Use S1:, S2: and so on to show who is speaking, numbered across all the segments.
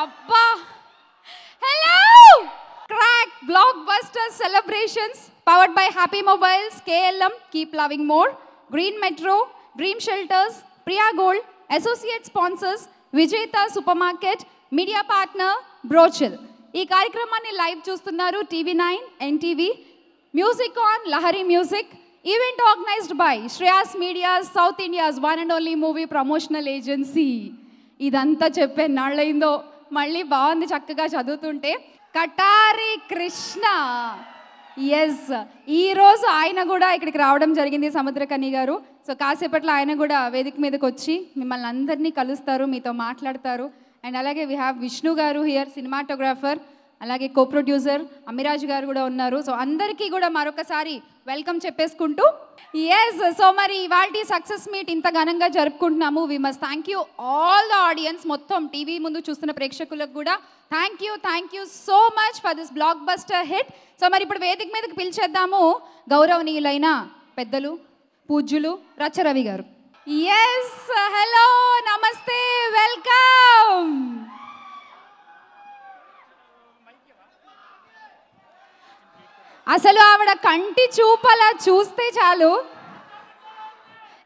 S1: అబ్బా hello Krack blockbuster celebrations powered by happy mobiles KLM keep loving more green metro dream shelters Priya gold associate sponsors Vijetha supermarket media partner బ్రోచిల్ ఈ కార్యక్రమాన్ని live చూస్తున్నారు TV nine NTV music on Lahari music event organised by Shreyas media south India's one and only movie promotional agency ఇదంతా చెప్పే నాళ్ళైందో మళ్ళీ బాగుంది చక్కగా చదువుతుంటే కటారి కృష్ణ ఎస్ ఈరోజు ఆయన కూడా ఇక్కడికి రావడం జరిగింది సముద్రకని గారు సో కాసేపట్లో ఆయన కూడా వేదిక మీదకి వచ్చి మిమ్మల్ని అందరినీ కలుస్తారు మీతో మాట్లాడతారు అండ్ అలాగే వీ హ్యావ్ విష్ణు గారు హియర్ సినిమాటోగ్రాఫర్ అలాగే కో ప్రొడ్యూసర్ అమిరాజ్ గారు కూడా ఉన్నారు సో అందరికీ కూడా మరొకసారి వెల్కమ్ చెప్పేసుకుంటూ ఎస్ సో మరి ఇవాళ సక్సెస్ మీట్ ఇంత ఘనంగా జరుపుకుంటున్నాము we must thank you all the audience మొత్తం టీవీ ముందు చూస్తున్న ప్రేక్షకులకు కూడా thank you thank you so much for this blockbuster hit so మరి ఇప్పుడు వేదిక మీదకి పిలిచేద్దాము గౌరవనీయులైన పెద్దలు పూజ్యులు రచ్చరవి గారు ఎస్ హలో నమస్తే వెల్కమ్ అసలు ఆవిడ కంటి చూపలా చూస్తే చాలు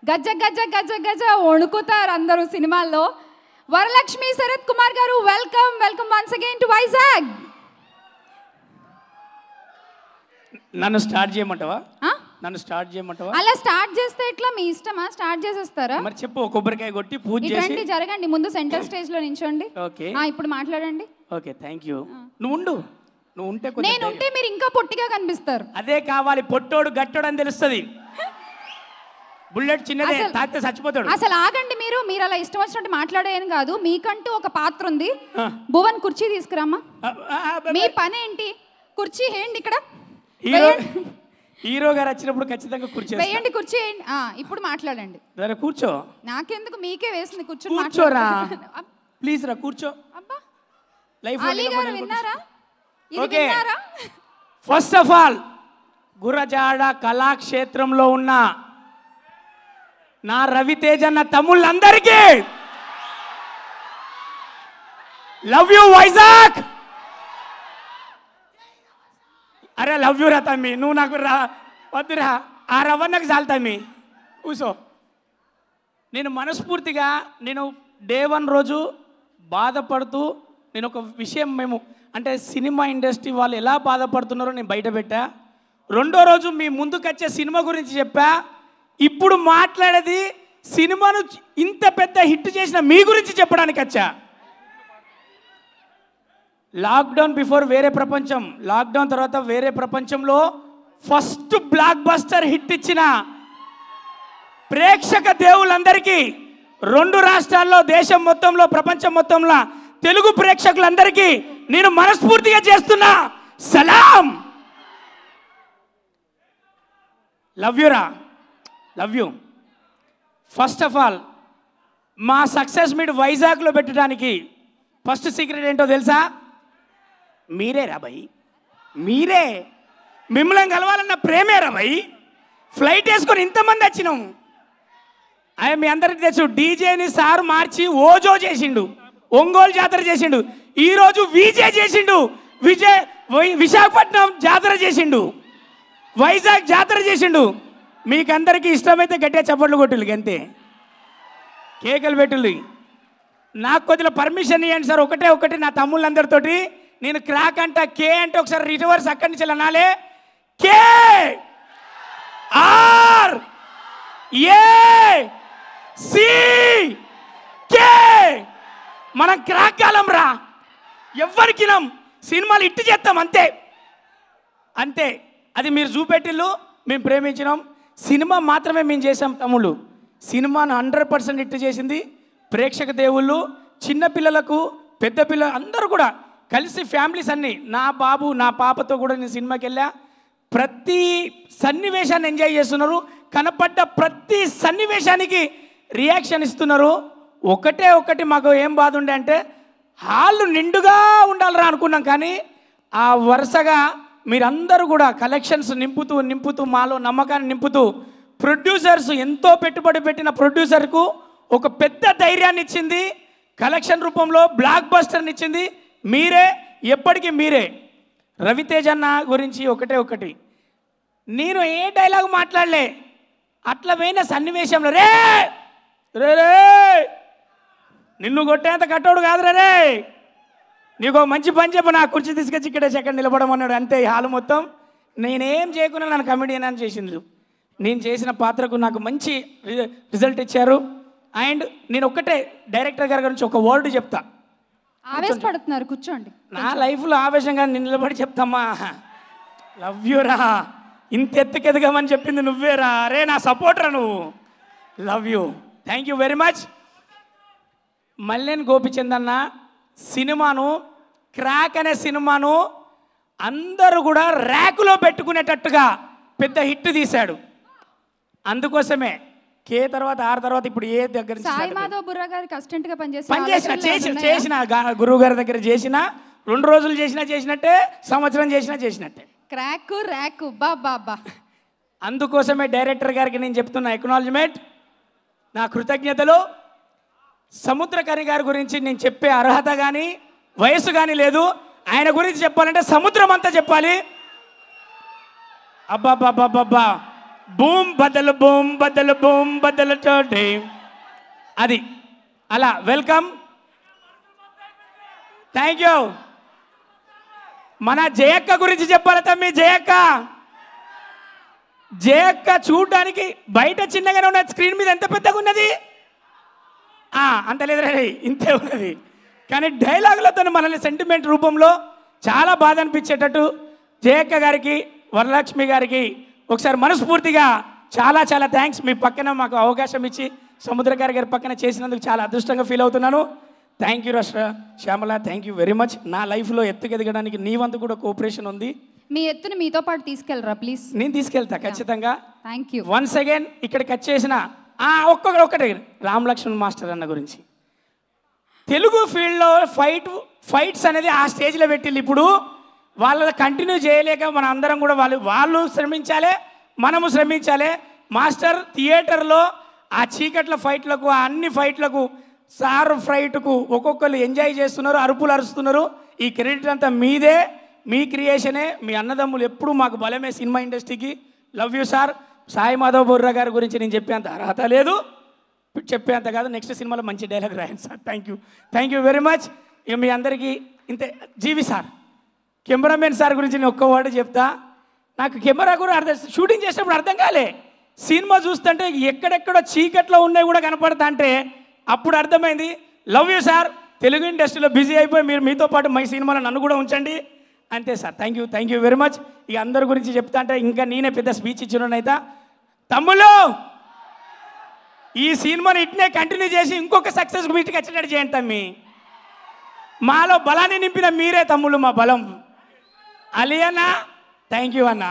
S1: గజ్జ గజ్జ గజ్జ గజ వణుకుతారు అందరూ సినిమాల్లో వరలక్ష్మి శరత్ కుమార్ గారు welcome welcome once again to Vizag
S2: నన్ను స్టార్ట్ చేయమంటావా నన్ను స్టార్ట్ చేయమంటావా అలా
S1: స్టార్ట్ చేస్తే ఎట్లా మీ ఇష్టమా స్టార్ట్ చేసేస్తారా
S2: మరి చెప్పు కొబ్బరికాయ కొట్టి పూజ చేసి
S1: జరగండి ముందు సెంటర్ స్టేజ్ లో నించోండి ఓకే ఇప్పుడు మాట్లాడండి
S2: ఓకే థ్యాంక్ యూ నువ్వు ఉండు ఉంటే నేను ఉంటే
S1: మీరు ఇంకా పొట్టిగా కనిపిస్తారు
S2: అదే కావాలి పొట్టోడు గట్టోడు అని తెలుస్తుంది బుల్లెట్ చిన్నదే తాకితే చచ్చిపోతాడు అసలు
S1: ఆగండి మీరు మీరు అలా ఇష్టం వచ్చినట్టు మాట్లాడేం కాదు మీకంటూ ఒక పాత్ర ఉంది భువన్ కుర్చీ తీసుకురామ్మా మీ పని ఏంటి కుర్చీ ఏంటి ఇక్కడ
S2: హీరో గారు వచ్చినప్పుడు ఖచ్చితంగా కుర్చీ వేయండి
S1: కుర్చీ ఇప్పుడు మాట్లాడండి కూర్చో నాకెందుకు మీకే వేసింది కూర్చో కూర్చోరా
S2: ప్లీజ్ రా కూర్చో అబ్బా లైఫ్ అలీ గారు విన్నారా okay first of all Gurajada కళాక్షేత్రంలో ఉన్న నా రవితేజ అన్న తమ్ముళ్ళందరికీ లవ్ యూ వైజాగ్ అరే లవ్ యూ రా తమ్మి నువ్వు నాకు రా వద్దురా ఆ రవ్వ నాకు చాలు తమ్మి కూసో నేను మనస్ఫూర్తిగా నేను డే వన్ రోజు బాధపడుతూ నేను ఒక విషయం మేము అంటే సినిమా ఇండస్ట్రీ వాళ్ళు ఎలా బాధపడుతున్నారో నేను బయట పెట్టా రెండో రోజు మీ ముందుకొచ్చే సినిమా గురించి చెప్పా ఇప్పుడు మాట్లాడేది సినిమాను ఇంత పెద్ద హిట్ చేసిన మీ గురించి చెప్పడానికి వచ్చా లాక్డౌన్ బిఫోర్ వేరే ప్రపంచం లాక్డౌన్ తర్వాత వేరే ప్రపంచంలో ఫస్ట్ బ్లాక్ బస్టర్ హిట్ ఇచ్చిన ప్రేక్షక దేవులందరికీ రెండు రాష్ట్రాల్లో దేశం మొత్తంలో ప్రపంచం మొత్తంలో తెలుగు ప్రేక్షకులందరికీ నేను మనస్ఫూర్తిగా చేస్తున్నా సలాం లవ్ యూరా love you first of all మా సక్సెస్ మీరు వైజాగ్లో పెట్టడానికి ఫస్ట్ సీక్రెట్ ఏంటో తెలుసా మీరే రాబాయి మీరే మిమ్మల్ని కలవాలన్న ప్రేమే రాబాయి ఫ్లైట్ వేసుకొని ఇంతమంది వచ్చినాం అయ్యా మీ అందరికీ తెలుసు డీజేని సారు మార్చి ఓజో చేసిండు ఒంగోలు జాతర చేసిండు ఈరోజు విజే చేసిండు విజయ్ విశాఖపట్నం జాతర చేసిండు వైజాగ్ జాతర చేసిండు మీకందరికీ ఇష్టమైతే గట్టిగా చప్పట్లు కొట్టులు అంతే కేకలు పెట్టులు నాకు కొద్దిగా పర్మిషన్ ఇవ్వండి సార్ ఒకటే ఒకటి నా తమ్ముళ్ళందరితోటి నేను క్రాక్ అంట కే అంటే ఒకసారి రిటవర్స్ అక్కడి నుంచి అనాలే కే ఆర్ ఏ సి కే మనం క్రాకాలం రా ఎవరికి నం సినిమాలు ఇట్టు చేస్తాం అంతే అంతే అది మీరు చూపెట్టిల్లు మేము ప్రేమించినాం సినిమా మాత్రమే మేము చేసాం తమ్ముళ్ళు సినిమాను హండ్రెడ్ పర్సెంట్ ఇట్టు చేసింది ప్రేక్షక దేవుళ్ళు చిన్నపిల్లలకు పెద్ద పిల్లలు అందరూ కూడా కలిసి ఫ్యామిలీస్ అన్నీ నా బాబు నా పాపతో కూడా నేను సినిమాకి వెళ్ళా ప్రతి సన్నివేశాన్ని ఎంజాయ్ చేస్తున్నారు కనపడ్డ ప్రతి సన్నివేశానికి రియాక్షన్ ఇస్తున్నారు ఒకటే ఒకటి మాకు ఏం బాధ ఉండే అంటే హాళ్ళు నిండుగా ఉండాలిరా అనుకున్నాం కానీ ఆ వరుసగా మీరందరూ కూడా కలెక్షన్స్ నింపుతూ నింపుతూ మాలో నమ్మకాన్ని నింపుతూ ప్రొడ్యూసర్స్ ఎంతో పెట్టుబడి పెట్టిన ప్రొడ్యూసర్కు ఒక పెద్ద ధైర్యాన్ని ఇచ్చింది కలెక్షన్ రూపంలో బ్లాక్ బస్టర్ని ఇచ్చింది మీరే ఎప్పటికీ మీరే రవితేజ్ అన్న గురించి ఒకటే ఒకటి నేను ఏ డైలాగ్ మాట్లాడలే అట్లా పోయిన సన్నివేశంలో రే రే రే నిన్ను కొట్టేంత కట్టోడు కాదురా రే నీకు మంచి పని చెప్పు నా కుర్చీ తీసుకొచ్చి ఇక్కడ సెకండ్ నిలబడమన్నాడు అంతే హాలు మొత్తం నేనేం చేయకుండా నన్ను కమిడియన్ అని చేసింది నేను చేసిన పాత్రకు నాకు మంచి రిజల్ట్ ఇచ్చారు అండ్ నేను ఒక్కటే డైరెక్టర్ గారి గురించి ఒక వర్డ్ చెప్తా
S1: ఆవేశపడుతున్నారు కూర్చోండి నా
S2: లైఫ్లో ఆవేశంగా నేను నిలబడి చెప్తామ్మా లవ్ యూ రా ఇంత ఎత్తుకెదగమని చెప్పింది నువ్వేరా అరే నా సపోర్టరా నువ్వు love you thank you very much మల్లెన్ గోపిచంద్ అన్న సినిమాను క్రాక్ అనే సినిమాను అందరూ కూడా ర్యాకులో పెట్టుకునేటట్టుగా పెద్ద హిట్ తీశాడు అందుకోసమే కే తర్వాత ఆరు తర్వాత ఇప్పుడు ఏ దగ్గర
S1: గారికి పనిచేసిన చేసిన చేసిన
S2: గురువు గారి దగ్గర చేసిన రెండు రోజులు చేసినా చేసినట్టే సంవత్సరం చేసినా చేసినట్టే
S1: క్రాక్ ర్యాక్ బాబా
S2: అందుకోసమే డైరెక్టర్ గారికి నేను చెప్తున్నా ఎక్నాలజ్మెంట్ నా కృతజ్ఞతలు సముద్రకని గారి గురించి నేను చెప్పే అర్హత కానీ వయసు కానీ లేదు ఆయన గురించి చెప్పాలంటే సముద్రం అంతా చెప్పాలి అబ్బాబ్బాబ్బాబ్బా బూమ్ బద్దలు బూమ్ బద్దలు బూమ్ బద్దలు చోటి అది అలా వెల్కమ్ థ్యాంక్ యూ మన జయక్క గురించి చెప్పాలి తమ్మి జయక్క జయక్క చూడడానికి బయట చిన్నగానే ఉన్న స్క్రీన్ మీద ఎంత పెద్దగా ఉన్నది అంత లేదురే ఇంతే ఉన్నది కానీ డైలాగులతో మనల్ని సెంటిమెంట్ రూపంలో చాలా బాధ అనిపించేటట్టు జయక్క గారికి వరలక్ష్మి గారికి ఒకసారి మనస్ఫూర్తిగా చాలా చాలా థ్యాంక్స్ మీ పక్కన మాకు అవకాశం ఇచ్చి సముద్ర గారి గారి పక్కన చేసినందుకు చాలా అదృష్టంగా ఫీల్ అవుతున్నాను థ్యాంక్ యూ రాష్ట్ర Shyamala thank you very much నా లైఫ్లో ఎత్తుకెదగడానికి నీ వంతు కూడా కోఆపరేషన్ ఉంది మీ
S1: ఎత్తుని మీతో పాటు తీసుకెళ్ళరా ప్లీజ్
S2: నేను తీసుకెళ్తా ఖచ్చితంగా థ్యాంక్ యూ వన్స్ అగైన్ ఇక్కడ కట్ చేసిన ఒక్కొక్కరు ఒక్కటే లక్ష్మణ్ మాస్టర్ అన్న గురించి తెలుగు ఫీల్డ్లో ఫైట్ ఫైట్స్ అనేది ఆ స్టేజ్లో పెట్టిళ్ళు ఇప్పుడు వాళ్ళని కంటిన్యూ చేయలేక మన అందరం కూడా వాళ్ళు వాళ్ళు శ్రమించాలి మనము శ్రమించాలి మాస్టర్ థియేటర్లో ఆ చీకట్ల ఫైట్లకు ఆ అన్ని ఫైట్లకు సార్ ఫ్రైట్కు ఒక్కొక్కరు ఎంజాయ్ చేస్తున్నారు అరుపులు అరుస్తున్నారు ఈ క్రెడిట్ అంతా మీదే మీ క్రియేషనే మీ అన్నదమ్ములు ఎప్పుడు మాకు బలమే సినిమా ఇండస్ట్రీకి love you sir Sai Madhav Burra గారి గురించి నేను చెప్పేంత అర్హత లేదు చెప్పేంత కాదు నెక్స్ట్ సినిమాలో మంచి డైలాగ్ రాయండి sir thank you thank you very much ఇక మీ అందరికీ ఇంతే జీవి సార్ కెమెరామెన్ సార్ గురించి నేను ఒక్క వాడు చెప్తా నాకు కెమెరా కూడా అర్థం షూటింగ్ చేసినప్పుడు అర్థం కాలే సినిమా చూస్తుంటే ఎక్కడెక్కడో చీకట్లో ఉన్నాయి కూడా కనపడతా అంటే అప్పుడు అర్థమైంది లవ్ యూ సార్ తెలుగు ఇండస్ట్రీలో బిజీ అయిపోయి మీరు మీతో పాటు మై సినిమాలో నన్ను కూడా ఉంచండి అంతే sir thank you thank you very much ఇక అందరి గురించి చెప్తా అంటే ఇంకా నేనే పెద్ద స్పీచ్ ఇచ్చిన అయితే తమ్ముళ్ళు ఈ సినిమాని ఇట్నే కంటిన్యూ చేసి ఇంకొక సక్సెస్ మీటికి వచ్చేటట్టు చేయండి తమ్మి మాలో బలాన్ని నింపిన మీరే తమ్ముళ్ళు మా బలం అలీ అన్న థ్యాంక్ యూ అన్న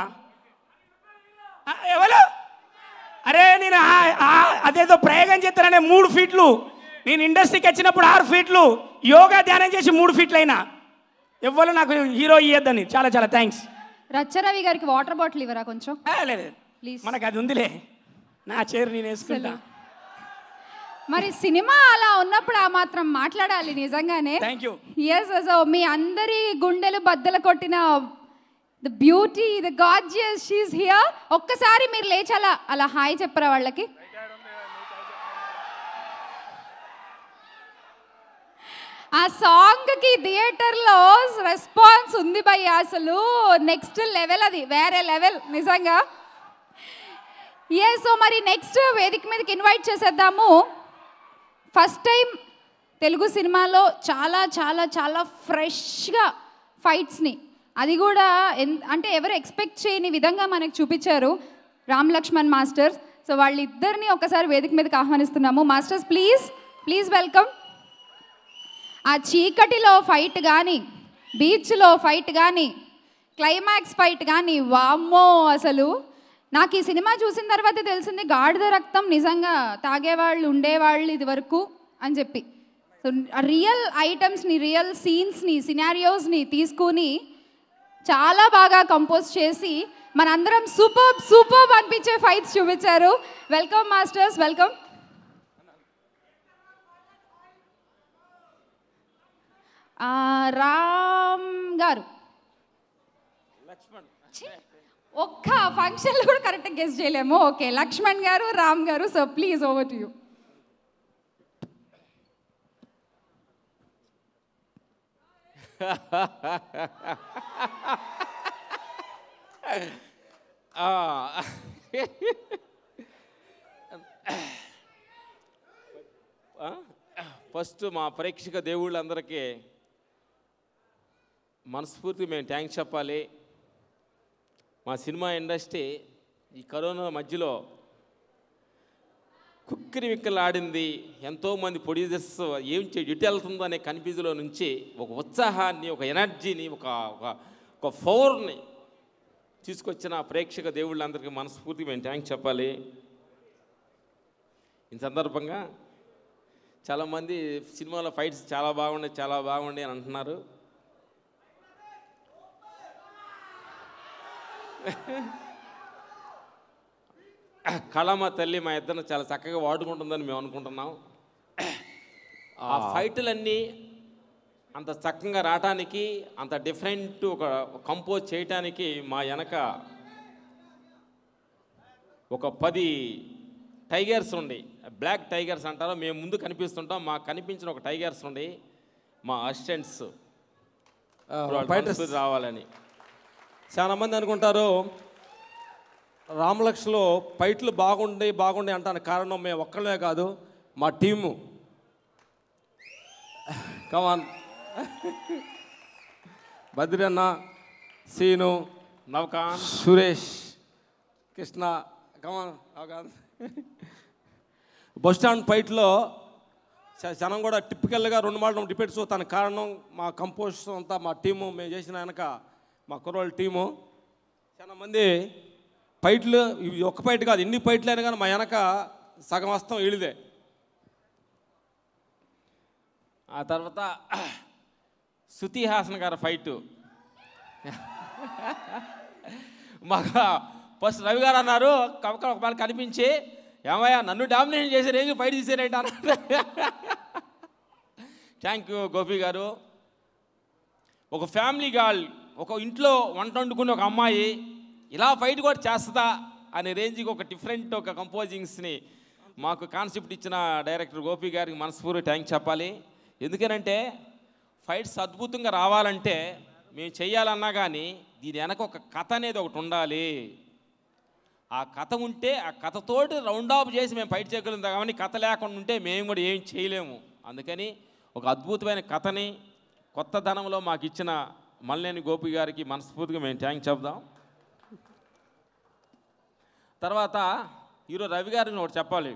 S2: ఎవరు అరే నేను అదేదో ప్రయోగం చేస్తాననే మూడు ఫీట్లు నేను ఇండస్ట్రీకి వచ్చినప్పుడు ఆరు ఫీట్లు యోగా ధ్యానం చేసి మూడు ఫీట్లు అయినా ఎవ్వరు నాకు హీరో ఇయ్యద్దని
S1: చాలా చాలా థ్యాంక్స్ రచ్చరవి గారికి వాటర్ బాటిల్ ఇవ్వరా కొంచెం లేదు ప్లీజ్ మనకు అది ఉందిలే నా చైర్ నేను వేసుకుంటా మరి సినిమా అలా ఉన్నప్పుడు ఆ మాత్రం మాట్లాడాలి నిజంగానే థ్యాంక్ యూ ఎస్ సో మీ అందరి గుండెలు బద్దలు కొట్టిన the beauty the gorgeous she's here ఒక్కసారి మీరు లేచాలా అలా హాయ్ చెప్పరా వాళ్ళకి ఆ సాంగ్కి థియేటర్లో రెస్పాన్స్ ఉంది భయ్య అసలు నెక్స్ట్ లెవెల్ అది వేరే లెవెల్ నిజంగా ఏ సో మరి నెక్స్ట్ వేదిక మీదకి ఇన్వైట్ చేసేద్దాము ఫస్ట్ టైం తెలుగు సినిమాలో చాలా చాలా చాలా ఫ్రెష్గా ఫైట్స్ని అది కూడా అంటే ఎవరు ఎక్స్పెక్ట్ చేయని విధంగా మనకు చూపించారు రామ్ లక్ష్మణ్ మాస్టర్స్ సో వాళ్ళిద్దరిని ఒకసారి వేదిక మీదకి ఆహ్వానిస్తున్నాము మాస్టర్స్ ప్లీజ్ ప్లీజ్ వెల్కమ్ ఆ చీకటిలో ఫైట్ కానీ బీచ్లో ఫైట్ కానీ క్లైమాక్స్ ఫైట్ కానీ వామ్మో అసలు నాకు ఈ సినిమా చూసిన తర్వాత తెలిసింది గాడిద రక్తం నిజంగా తాగేవాళ్ళు ఉండేవాళ్ళు ఇది వరకు అని చెప్పి సో రియల్ ఐటమ్స్ని రియల్ సీన్స్ని సినారియోస్ని తీసుకుని చాలా బాగా కంపోజ్ చేసి మనందరం సూపర్ సూపర్ అనిపించే ఫైట్స్ చూపించారు వెల్కమ్ మాస్టర్స్ వెల్కమ్ రామ్ గారు ఒక్క ఫంక్షన్లో కూడా కరెక్ట్గా గెస్ట్ చేయలేము ఓకే లక్ష్మణ్ గారు రామ్ గారు so please over to you
S3: first మా ప్రేక్షక దేవుళ్ళందరికీ మనస్ఫూర్తి మేము థ్యాంక్స్ చెప్పాలి మా సినిమా ఇండస్ట్రీ ఈ కరోనా మధ్యలో కుక్కిరి విక్కలాడింది ఎంతోమంది ప్రొడ్యూసర్స్ ఏం చే ఇటు వెళ్తుందో అనే కన్ఫ్యూజ్లో నుంచి ఒక ఉత్సాహాన్ని ఒక ఎనర్జీని ఒక ఒక ఫోర్ని తీసుకొచ్చిన ప్రేక్షక దేవుళ్ళందరికీ మనస్ఫూర్తి మేము థ్యాంక్స్ చెప్పాలి ఈ సందర్భంగా చాలామంది సినిమాలో ఫైట్స్ చాలా బాగుండే చాలా బాగుండే అని అంటున్నారు కళమ తల్లి మా ఇద్దరు చాలా చక్కగా వాడుకుంటుందని మేము అనుకుంటున్నాం ఆ ఫైట్లన్నీ అంత చక్కగా రావటానికి అంత డిఫరెంట్ ఒక కంపోజ్ చేయటానికి మా వెనక ఒక పది టైగర్స్ ఉండి బ్లాక్ టైగర్స్ అంటారో మేము ముందు కనిపిస్తుంటాం మాకు కనిపించిన ఒక టైగర్స్ ఉండి మా అసిస్టెంట్స్ రావాలని చాలామంది అనుకుంటారు రామలక్ష్లో పైట్లు బాగుండి బాగుండి అంటాను కారణం మేము ఒక్కళ్ళమే కాదు మా టీము కమాన్ బద్రన్న సీను నవకాన్ సురేష్ కృష్ణ కమాన్ నవకాన్ బస్ స్టాండ్ పైట్లో జనం కూడా టిప్పికల్గా రెండు మాటలు డిపెట్స్ తన కారణం మా కంపోజిషన్ అంతా మా టీము మేము చేసిన వెనక మా కుర్రోళ్ళ టీము చాలా మంది పైట్లు ఇవి ఒక్క పైట్ కాదు ఎన్ని పైట్లు అయినా కానీ మా వెనక సగం వస్తాం వీళ్ళదే ఆ తర్వాత శృతి హాసన్ గారి ఫైటు మాకు ఫస్ట్ రవి గారు అన్నారు కవక ఒకవేళ కనిపించి ఏమయ్యా నన్ను డామినేషన్ చేసే రేంజ్ బయట తీసేరేంట థ్యాంక్ యూ గోపి గారు ఒక ఫ్యామిలీ గర్ల్ ఒక ఇంట్లో వంట వండుకున్న ఒక అమ్మాయి ఇలా ఫైట్ కూడా చేస్తుందా అనే రేంజ్కి ఒక డిఫరెంట్ ఒక కంపోజింగ్స్ని మాకు కాన్సెప్ట్ ఇచ్చిన డైరెక్టర్ గోపి గారికి మనస్ఫూర్తి థ్యాంక్ చెప్పాలి ఎందుకనంటే ఫైట్స్ అద్భుతంగా రావాలంటే మేము చేయాలన్నా కానీ దీని వెనక ఒక కథ అనేది ఒకటి ఉండాలి ఆ కథ ఉంటే ఆ కథతోటి రౌండ్ ఆఫ్ చేసి మేము ఫైట్ చేయగలుగుతాం కానీ కథ లేకుండా ఉంటే మేము కూడా ఏం చేయలేము అందుకని ఒక అద్భుతమైన కథని కొత్త ధనంలో మాకు ఇచ్చిన మల్లేని గోపి గారికి మనస్ఫూర్తిగా మేము థ్యాంక్ చెప్దాం తర్వాత ఈరోజు రవి గారిని ఒకటి చెప్పాలి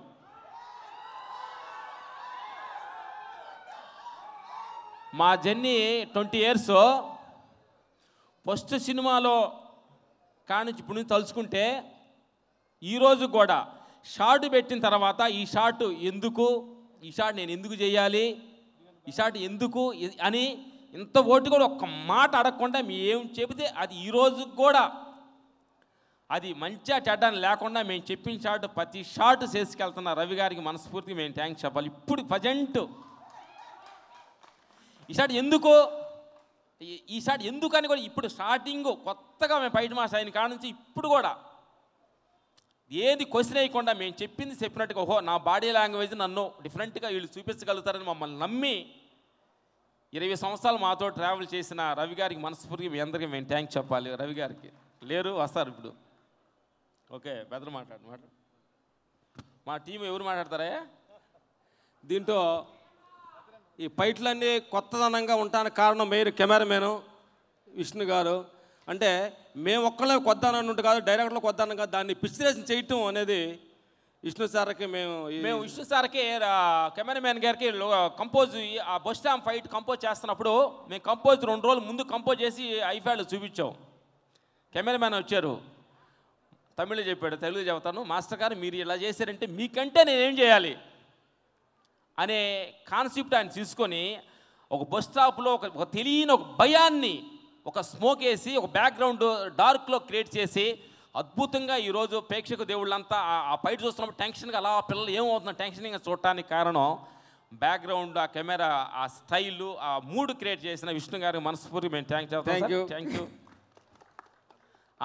S3: మా జర్నీ ట్వంటీ ఇయర్స్ ఫస్ట్ సినిమాలో కానిచ్చి ఇప్పుడు తలుచుకుంటే ఈరోజు కూడా షార్ట్ పెట్టిన తర్వాత ఈ షార్ట్ ఎందుకు ఈ షార్ట్ నేను ఎందుకు చేయాలి ఈ షార్ట్ ఎందుకు అని ఇంత ఓటు కూడా ఒక్క మాట అడగకుండా మేము చెబితే అది ఈరోజు కూడా అది మంచిగా చెడ్డాన్ని లేకుండా మేము చెప్పిన షాట్ ప్రతి షాట్ చేసుకెళ్తున్న రవి గారికి మనస్ఫూర్తి మేము థ్యాంక్స్ చెప్పాలి ఇప్పుడు ప్రజెంట్ ఈ ఎందుకో ఎందుకు ఎందుకని కూడా ఇప్పుడు స్టార్టింగ్ కొత్తగా మేము బయట మాస్ అయిన కాడ నుంచి ఇప్పుడు కూడా ఏది క్వశ్చన్ అయ్యకుండా మేము చెప్పింది చెప్పినట్టుగా ఓహో నా బాడీ లాంగ్వేజ్ నన్ను డిఫరెంట్గా వీళ్ళు చూపించగలుగుతారని మమ్మల్ని నమ్మి ఇరవై సంవత్సరాలు మాతో ట్రావెల్ చేసిన రవి గారికి మనస్ఫూర్తిగా మీ అందరికీ మేము థ్యాంక్ చెప్పాలి రవి గారికి లేరు వస్తారు ఇప్పుడు ఓకే పెద్దలు మాట్లాడు మాట మా టీం ఎవరు మాట్లాడతారా దీంట్లో ఈ పైట్లన్నీ కొత్తదనంగా ఉంటానికి కారణం మెయిన్ కెమెరామెను విష్ణు గారు అంటే మేము ఒక్కళ్ళే కొద్దానన్నట్టు కాదు డైరెక్ట్లో కొద్దానం కాదు దాన్ని పిక్చరేషన్ చేయటం అనేది విష్ణు సార్కి మేము మేము విష్ణు సార్కి కెమెరామెన్ గారికి కంపోజ్ ఆ బస్ స్టాండ్ ఫైట్ కంపోజ్ చేస్తున్నప్పుడు మేము కంపోజ్ రెండు రోజులు ముందు కంపోజ్ చేసి ఐఫాళ్ళు చూపించాం కెమెరామెన్ వచ్చారు తమిళ చెప్పాడు తెలుగు చెబుతాను మాస్టర్ గారు మీరు ఇలా చేశారంటే మీకంటే నేనేం చేయాలి అనే కాన్సెప్ట్ ఆయన తీసుకొని ఒక బస్ స్టాప్లో ఒక తెలియని ఒక భయాన్ని ఒక స్మోక్ వేసి ఒక బ్యాక్గ్రౌండ్ డార్క్లో క్రియేట్ చేసి అద్భుతంగా ఈరోజు ప్రేక్షక దేవుళ్ళంతా ఆ బయట చూస్తున్నప్పుడు టెన్షన్గా అలా పిల్లలు ఏమవుతున్న టెన్షన్గా చూడటానికి కారణం బ్యాక్గ్రౌండ్ ఆ కెమెరా ఆ స్టైల్ ఆ మూడ్ క్రియేట్ చేసిన విష్ణు గారికి మనస్ఫూర్తి మేము thank thank you thank you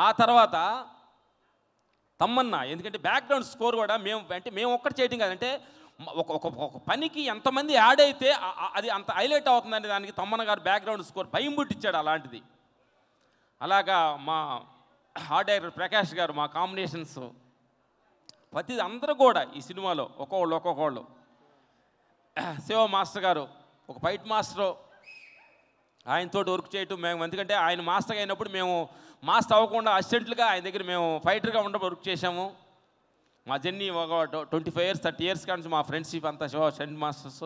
S3: ఆ తర్వాత తమ్మన్న ఎందుకంటే బ్యాక్గ్రౌండ్ స్కోర్ కూడా మేము అంటే మేము ఒక్కటి చేయటం కాదంటే ఒక ఒక ఒక పనికి ఎంతమంది యాడ్ అయితే అది అంత హైలైట్ అవుతుందని దానికి తమ్మన్న గారు బ్యాక్గ్రౌండ్ స్కోర్ భయం పుట్టించాడు అలాంటిది అలాగా మా హార్డ్ డైరెక్టర్ ప్రకాష్ గారు మా కాంబినేషన్స్ ప్రతి అందరూ కూడా ఈ సినిమాలో ఒక్కొక్కళ్ళు ఒక్కొక్కళ్ళు శివ మాస్టర్ గారు ఒక ఫైట్ మాస్టర్ ఆయనతో వర్క్ చేయటం మేము ఎందుకంటే ఆయన మాస్టర్ అయినప్పుడు మేము మాస్టర్ అవ్వకుండా అసిస్టెంట్లుగా ఆయన దగ్గర మేము ఫైటర్గా ఉండడం వర్క్ చేశాము మా జర్నీ ఒక twenty five years thirty years కానీ మా ఫ్రెండ్షిప్ అంతా శివ సెంట్ మాస్టర్స్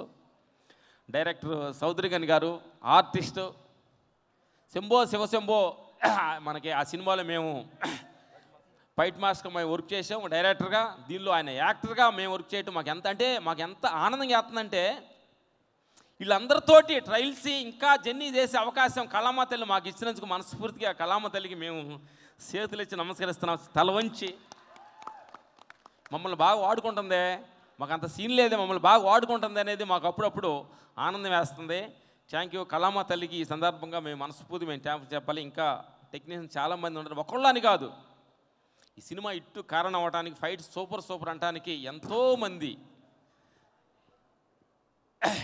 S3: డైరెక్టర్ సౌదరిగన్ గారు ఆర్టిస్టు శంభో శివశంభో మనకి ఆ సినిమాలో మేము ఫైట్ మాస్క్ మేము వర్క్ చేసాము డైరెక్టర్గా దీనిలో ఆయన యాక్టర్గా మేము వర్క్ చేయటం మాకు ఎంత అంటే మాకు ఎంత ఆనందం చేస్తుందంటే వీళ్ళందరితోటి ట్రయల్స్ ఇంకా జర్నీ చేసే అవకాశం కళామ తల్లి మాకు ఇచ్చినందుకు మనస్ఫూర్తిగా కళామ తల్లికి మేము చేతులు ఇచ్చి నమస్కరిస్తున్నాం తల వంచి మమ్మల్ని బాగా వాడుకుంటుంది మాకు అంత సీన్ లేదు మమ్మల్ని బాగా వాడుకుంటుంది అనేది మాకు అప్పుడప్పుడు ఆనందం వేస్తుంది థ్యాంక్ యూ కళామ తల్లికి ఈ సందర్భంగా మేము మనస్ఫూర్తి మేము థ్యాంక్ చెప్పాలి ఇంకా టెక్నీషియన్ చాలామంది ఉంటారు ఒకళ్ళని కాదు ఈ సినిమా ఇట్టు కారణం అవడానికి ఫైట్ సూపర్ సూపర్ అంటానికి ఎంతోమంది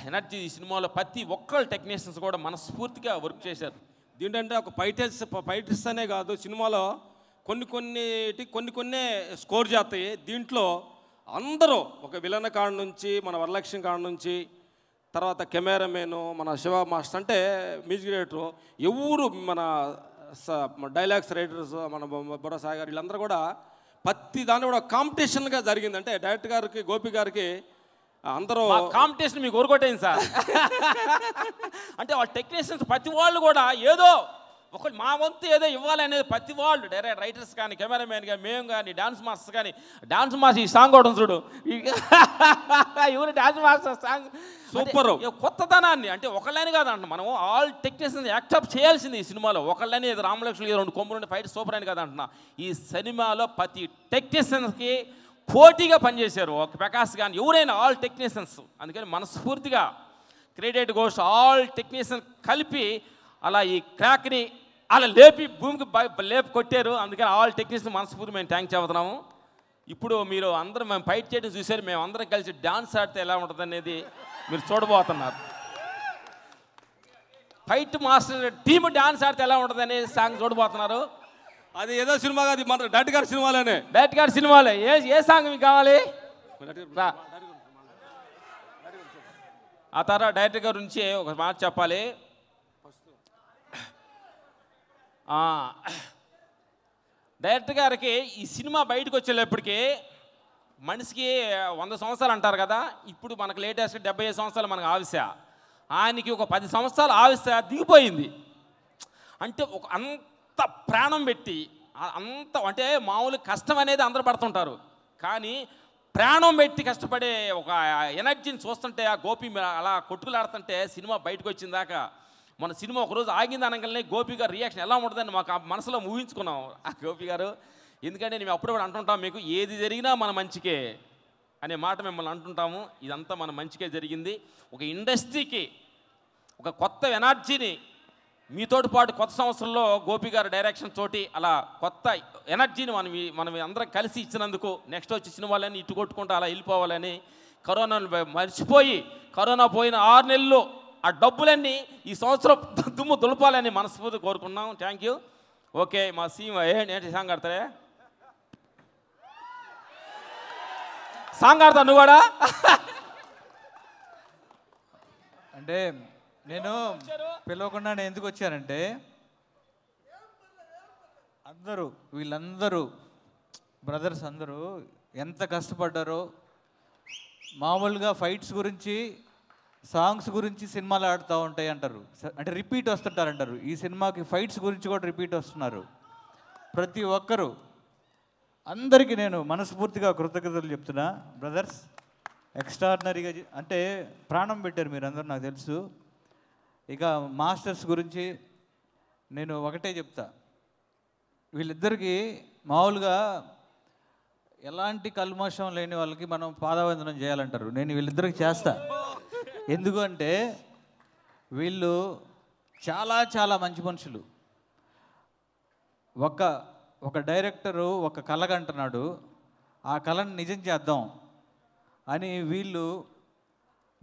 S3: ఎనర్జీ ఈ సినిమాలో ప్రతి ఒక్కళ్ళు టెక్నీషియన్స్ కూడా మనస్ఫూర్తిగా వర్క్ చేశారు దీంటంటే ఒక ఫైటర్స్ ఫైటర్స్ అనే కాదు సినిమాలో కొన్ని కొన్నిటి కొన్ని కొన్ని స్కోర్ చేస్తాయి దీంట్లో అందరూ ఒక విలన కాడ నుంచి మన వరలక్ష్మి కాడ నుంచి తర్వాత కెమెరామెను మన శివ మాస్టర్ అంటే మ్యూజిక్ డైరెక్టర్ ఎవరు మన డైలాగ్స్ రైటర్స్ మన బొరసాయి గారు వీళ్ళందరూ కూడా ప్రతి దాన్ని కూడా కాంపిటీషన్గా జరిగింది అంటే డైరెక్టర్ గారికి గోపి గారికి అందరూ కాంపిటీషన్ మీకు ఊరుకోటైంది సార్ అంటే వాళ్ళ టెక్నీషియన్స్ ప్రతి వాళ్ళు కూడా ఏదో ఒకటి మా వంతు ఏదో ఇవ్వాలనేది ప్రతి వాళ్ళు డైరెక్ట్ రైటర్స్ కానీ కెమెరామెన్ కానీ మేము కానీ డాన్స్ మాస్టర్ కానీ డాన్స్ మాస్టర్ ఈ సాంగ్ కూడా చూడు ఎవరు డాన్స్ మాస్టర్ సాంగ్ సూపర్ కొత్తదనాన్ని అంటే ఒకళ్ళని కాదంట మనం ఆల్ టెక్నీషియన్ యాక్సెప్ట్ చేయాల్సింది ఈ సినిమాలో ఒకళ్ళని రామలక్ష్మి రెండు రెండు ఫైట్ సూపర్ అని అంటున్నా ఈ సినిమాలో ప్రతి టెక్నీషియన్స్కి పోటీగా పనిచేశారు ఒక ప్రకాశ్ కానీ ఎవరైనా ఆల్ టెక్నీషియన్స్ అందుకని మనస్ఫూర్తిగా క్రెడిట్ గోస్ ఆల్ టెక్నీషియన్ కలిపి అలా ఈ క్రాక్ని అలా లేపి భూమికి లేపి కొట్టారు అందుకని ఆల్ టెక్నీషియన్ మనస్ఫూర్తి మేము థ్యాంక్ చెబుతున్నాము ఇప్పుడు మీరు అందరం మేము ఫైట్ చేయడం చూసారు మేము అందరం కలిసి డాన్స్ ఆడితే ఎలా ఉంటుంది అనేది మీరు చూడబోతున్నారు ఫైట్ మాస్టర్ టీమ్ డాన్స్ ఆడితే ఎలా ఉంటుంది అనే సాంగ్ చూడబోతున్నారు అది ఏదో సినిమా కాదు మన డట్ గారి సినిమాలోనే డట్ గారి సినిమాలే ఏ ఏ సాంగ్ మీకు కావాలి ఆ తర్వాత డైరెక్టర్ గారి నుంచి ఒక మాట చెప్పాలి డైరెక్టర్ గారికి ఈ సినిమా బయటకు వచ్చేటప్పటికి మనిషికి వంద సంవత్సరాలు అంటారు కదా ఇప్పుడు మనకు లేటెస్ట్ డెబ్బై ఐదు సంవత్సరాలు మనకు ఆవిశ ఆయనకి ఒక పది సంవత్సరాలు ఆవిశ దిగిపోయింది అంటే ఒక అంత ప్రాణం పెట్టి అంత అంటే మామూలు కష్టం అనేది అందరూ పడుతుంటారు కానీ ప్రాణం పెట్టి కష్టపడే ఒక ఎనర్జీని చూస్తుంటే ఆ గోపి అలా కొట్టుకులాడుతుంటే సినిమా బయటకు వచ్చిందాకా మన సినిమా ఒకరోజు ఆగింది అనగానే గోపి గారు రియాక్షన్ ఎలా ఉంటుందని మాకు మనసులో ఊహించుకున్నాం ఆ గోపి గారు ఎందుకంటే మేము అప్పుడప్పుడు అంటుంటాం మీకు ఏది జరిగినా మన మంచికే అనే మాట మిమ్మల్ని అంటుంటాము ఇదంతా మన మంచికే జరిగింది ఒక ఇండస్ట్రీకి ఒక కొత్త ఎనర్జీని మీతోటి పాటు కొత్త సంవత్సరంలో గోపి గారు డైరెక్షన్ తోటి అలా కొత్త ఎనర్జీని మనం మనం అందరం కలిసి ఇచ్చినందుకు నెక్స్ట్ వచ్చి సినిమాలని ఇటు కొట్టుకుంటూ అలా వెళ్ళిపోవాలని కరోనాను మర్చిపోయి కరోనా పోయిన ఆరు నెలల్లో ఆ డబ్బులన్నీ ఈ సంవత్సరం దుమ్ము దులపాలని మనస్ఫూర్తి కోరుకున్నాం థ్యాంక్ యూ ఓకే మా సీమ్ ఏంటి సాంగ్ ఆడతారే సాంగ్ ఆడతా నువ్వు కూడా అంటే
S4: నేను పిలవకుండా నేను ఎందుకు వచ్చానంటే అందరూ వీళ్ళందరూ బ్రదర్స్ అందరూ ఎంత కష్టపడ్డారో మామూలుగా ఫైట్స్ గురించి సాంగ్స్ గురించి సినిమాలు ఆడుతూ ఉంటాయి అంటారు అంటే రిపీట్ వస్తుంటారు అంటారు ఈ సినిమాకి ఫైట్స్ గురించి కూడా రిపీట్ వస్తున్నారు ప్రతి ఒక్కరూ అందరికీ నేను మనస్ఫూర్తిగా కృతజ్ఞతలు చెప్తున్నా బ్రదర్స్ ఎక్స్ట్రాడినరీగా అంటే ప్రాణం పెట్టారు మీరందరూ నాకు తెలుసు ఇక మాస్టర్స్ గురించి నేను ఒకటే చెప్తా వీళ్ళిద్దరికీ మామూలుగా ఎలాంటి కల్మోషం లేని వాళ్ళకి మనం పాదవందనం చేయాలంటారు నేను వీళ్ళిద్దరికి చేస్తా ఎందుకంటే వీళ్ళు చాలా చాలా మంచి మనుషులు ఒక ఒక డైరెక్టరు ఒక కళగంటున్నాడు ఆ కళను నిజం చేద్దాం అని వీళ్ళు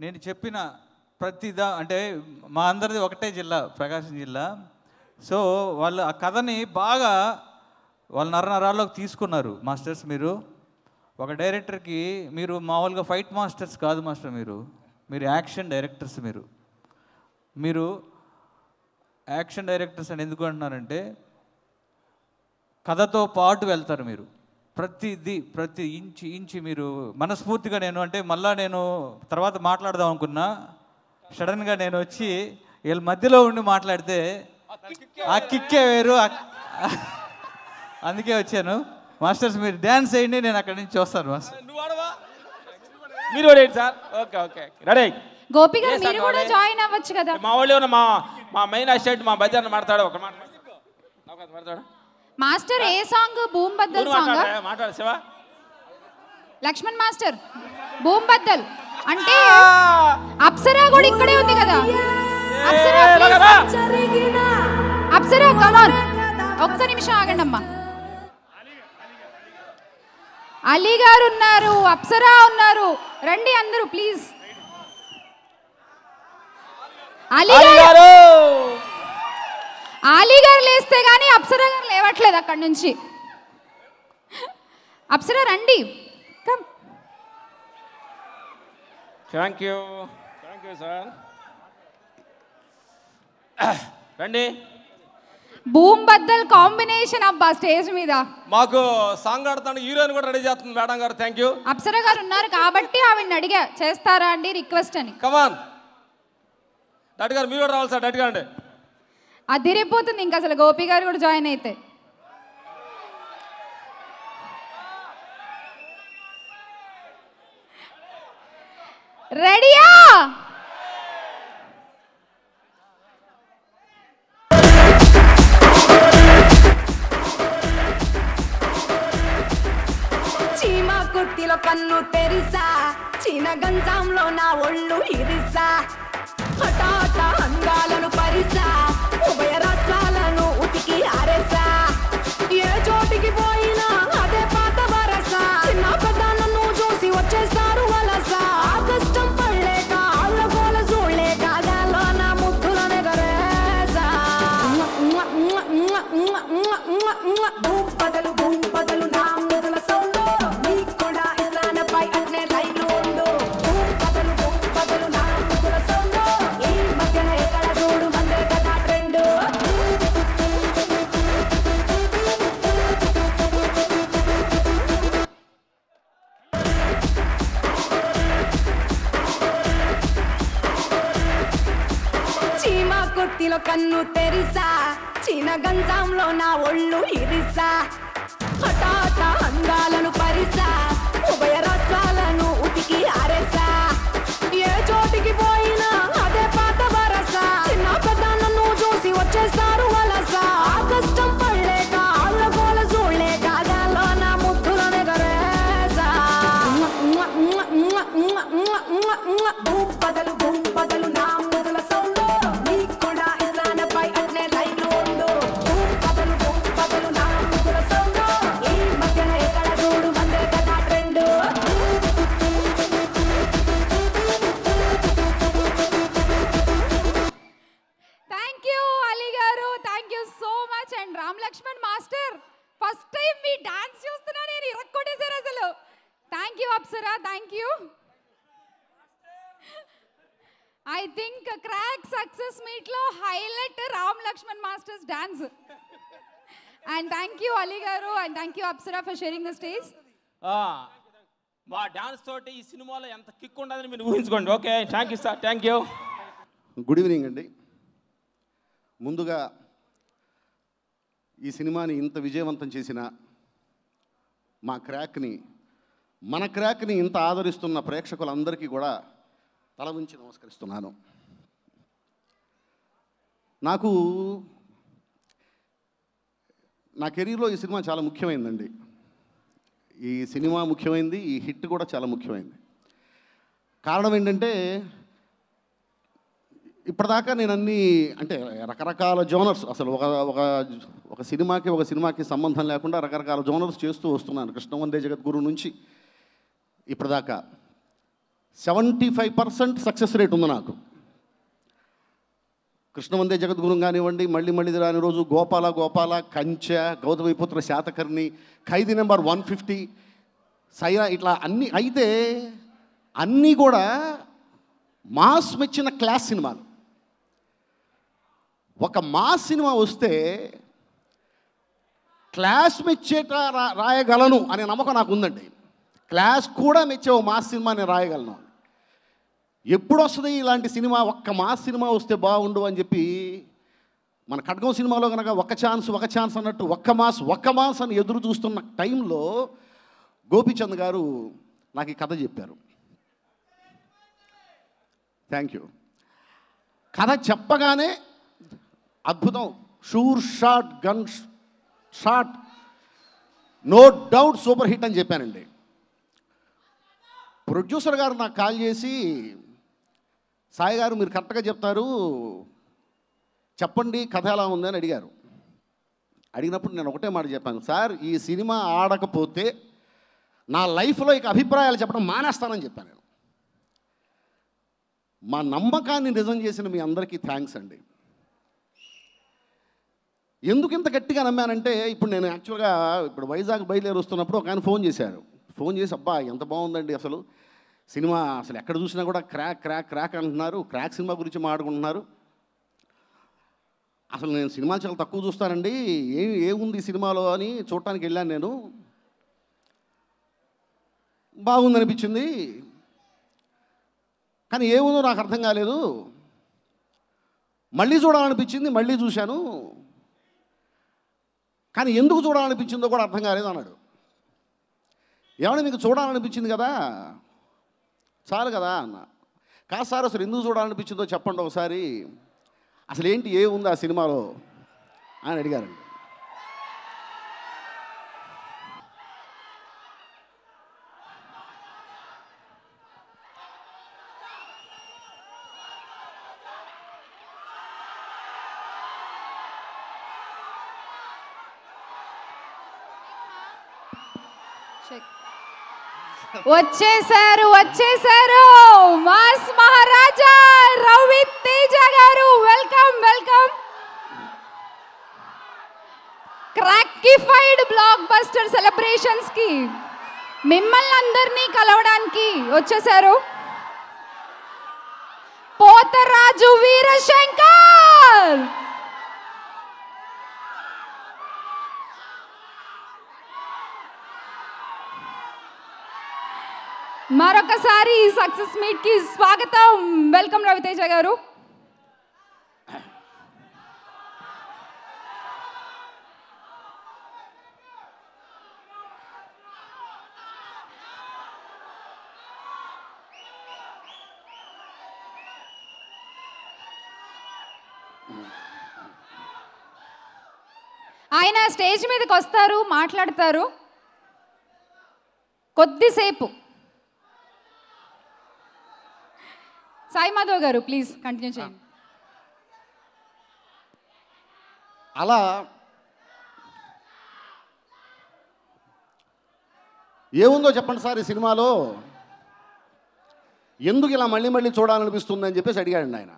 S4: నేను చెప్పిన ప్రతిదా అంటే మా అందరిది ఒకటే జిల్లా ప్రకాశం జిల్లా సో వాళ్ళు ఆ కథని బాగా వాళ్ళు నరనరాల్లోకి తీసుకున్నారు మాస్టర్స్ మీరు ఒక డైరెక్టర్కి మీరు మామూలుగా ఫైట్ మాస్టర్స్ కాదు మాస్టర్ మీరు మీరు యాక్షన్ డైరెక్టర్స్ మీరు మీరు యాక్షన్ డైరెక్టర్స్ అని ఎందుకు అంటున్నారంటే కథతో పాటు వెళ్తారు మీరు ప్రతిది ప్రతి ఇంచి ఇంచి మీరు మనస్ఫూర్తిగా నేను అంటే మళ్ళా నేను తర్వాత మాట్లాడదాం అనుకున్నా సడన్గా నేను వచ్చి వీళ్ళ మధ్యలో ఉండి మాట్లాడితే ఆ కిక్కే వేరు అందుకే వచ్చాను మాస్టర్స్ మీరు డ్యాన్స్ వేయండి నేను అక్కడి నుంచి చూస్తాను మాస్టర్
S3: మీరు కూడా sir okay okay ready
S1: Gopi గారు మీరు కూడా జాయిన్ అవ్వచ్చు కదా
S3: మా వాళ్ళు మా మా మెయిన్ అసిస్టెంట్ మా భజన మాట్లాడు ఒక మాట మాట్లాడు
S1: మాస్టర్ ఏ సాంగ్ భూమ్ బద్దల్ సాంగ్ మాట్లాడు శివ లక్ష్మణ్ మాస్టర్ భూమ్ బద్దల్ అంటే అప్సరా కూడా ఇక్కడే ఉంది కదా అప్సరా అప్సరా ఒక్క నిమిషం ఆగండి అమ్మా అలీ గారు ఉన్నారు అప్సరా ఉన్నారు రండి అందరూ ప్లీజ్ అలీ గారు లేస్తే కానీ అప్సర గారు లేవట్లేదు అక్కడి నుంచి అప్సర రండి
S3: thank you thank you sir రండి
S1: భూమ్ బద్దల్ కాంబినేషన్ అబ్బా స్టేజ్ మీద
S3: మాకు సాంగ్ ఆడుతాను హీరోయిన్ కూడా రెడీ చేస్తుంది మేడం గారు థ్యాంక్ యూ
S1: అప్సర గారు ఉన్నారు కాబట్టి ఆవిడని అడిగా చేస్తారా అండి రిక్వెస్ట్ అని కమాన్
S3: డాడీ గారు మీరు కూడా రావాలి సార్ డాడీ గారు
S1: అదిరిపోతుంది ఇంకా అసలు గోపి గారు కూడా జాయిన్ అయితే రెడీయా
S5: ఛాతీలో కన్ను తెరిసా చిన్న గంజాంలో నా ఒళ్ళు ఇరిసా హఠాత్ అందాలను పరిసా ఉభయరా కత్తిలో కన్ను తెరిసా చిన్న గంజాంలో నా ఒళ్ళు ఇరిసా హఠాత్ అందాలను పరిస
S3: మా డాన్స్ తోటి ఈ సినిమాలో ఎంత కిక్ ఉండదని మీరు ఊహించుకోండి okay thank you sir thank you
S6: good evening అండి ముందుగా ఈ సినిమాని ఇంత విజయవంతం చేసిన మా క్రాక్ని మన క్రాక్ని ఇంత ఆదరిస్తున్న ప్రేక్షకులందరికీ కూడా తల ఉంచి నమస్కరిస్తున్నాను నాకు నా కెరీర్లో ఈ సినిమా చాలా ముఖ్యమైందండి ఈ సినిమా ముఖ్యమైనది ఈ హిట్ కూడా చాలా ముఖ్యమైనది కారణం ఏంటంటే ఇప్పటిదాకా నేను అన్ని అంటే రకరకాల జోనర్స్ అసలు ఒక ఒక ఒక సినిమాకి ఒక సినిమాకి సంబంధం లేకుండా రకరకాల జోనర్స్ చేస్తూ వస్తున్నాను కృష్ణవందే జగద్గురు నుంచి ఇప్పటిదాకా seventy five percent success rate ఉంది నాకు కృష్ణవందే జగద్గురం కానివ్వండి మళ్ళీ మళ్ళీ రాని రోజు Gopala Gopala Kanche Gautamiputra Satakarni Khaidi number one fifty Sye Raa ఇట్లా అన్ని అయితే అన్నీ కూడా మాస్ మెచ్చిన క్లాస్ సినిమాలు ఒక మాస్ సినిమా వస్తే క్లాస్ మెచ్చేట రాయగలను అనే నమ్మకం నాకు ఉందండి క్లాస్ కూడా మెచ్చే ఓ మాస్ సినిమా నేను రాయగలను ఎప్పుడు వస్తుంది ఇలాంటి సినిమా ఒక్క మా సినిమా వస్తే బాగుండు అని చెప్పి మన ఖడ్గం సినిమాలో కనుక ఒక ఛాన్స్ ఒక ఛాన్స్ అన్నట్టు ఒక్క మాస్ ఒక్క మాస్ అని ఎదురు చూస్తున్న టైంలో గోపీచంద్ గారు నాకు ఈ కథ చెప్పారు థ్యాంక్ యూ కథ చెప్పగానే అద్భుతం sure shot gun shot no doubt super hit అని చెప్పానండి ప్రొడ్యూసర్ గారు నాకు కాల్ చేసి సాయి గారు మీరు కరెక్ట్గా చెప్తారు చెప్పండి కథ ఎలా ఉందని అడిగారు అడిగినప్పుడు నేను ఒకటే మాట చెప్పాను సార్ ఈ సినిమా ఆడకపోతే నా లైఫ్లో ఇక అభిప్రాయాలు చెప్పడం మానేస్తానని చెప్పాను నేను మా నమ్మకాన్ని నిజం చేసిన మీ అందరికీ థ్యాంక్స్ అండి ఎందుకు ఇంత గట్టిగా నమ్మానంటే ఇప్పుడు నేను యాక్చువల్గా ఇప్పుడు వైజాగ్ బయలుదేరి వస్తున్నప్పుడు ఒక ఆయన ఫోన్ చేశారు ఫోన్ చేసి అబ్బా ఎంత బాగుందండి అసలు సినిమా అసలు ఎక్కడ చూసినా కూడా క్రాక్ క్రాక్ క్రాక్ అంటున్నారు క్రాక్ సినిమా గురించి మాట్లాడుకుంటున్నారు అసలు నేను సినిమాలు చాలా తక్కువ చూస్తానండి ఏం ఏముంది సినిమాలో అని చూడటానికి వెళ్ళాను నేను బాగుందనిపించింది కానీ ఏముందో నాకు అర్థం కాలేదు మళ్ళీ చూడాలనిపించింది మళ్ళీ చూశాను కానీ ఎందుకు చూడాలనిపించిందో కూడా అర్థం కాలేదు అన్నాడు ఏమైనా మీకు చూడాలనిపించింది కదా చాలు కదా అన్న కాసారు అసలు ఎందుకు చూడాలనిపించిందో చెప్పండి ఒకసారి అసలు ఏంటి ఏముంది ఆ సినిమాలో అని అడిగారండి
S1: వచ్చేసారు వచ్చేసారు మాస్ మహారాజా రవి తేజ గారు వెల్కమ్ వెల్కమ్ క్రాక్టిఫైడ్ బ్లాక్ బస్టర్ సెలబ్రేషన్స్ కి మిమ్మల్ని అందరినీ కలవడానికి వచ్చేసారు పోతరాజు వీరశంకర్ మరొకసారి సక్సెస్ మీట్కి స్వాగతం వెల్కమ్ రవితేజ గారు ఆయన స్టేజ్ మీదకి వస్తారు మాట్లాడతారు కొద్దిసేపు సాయి మాధవ్ గారు ప్లీజ్ కంటిన్యూ చేయండి
S6: అలా ఏముందో చెప్పండి సార్ ఈ సినిమాలో ఎందుకు ఇలా మళ్ళీ మళ్ళీ చూడాలనిపిస్తుంది అని చెప్పేసి అడిగాడు ఆయన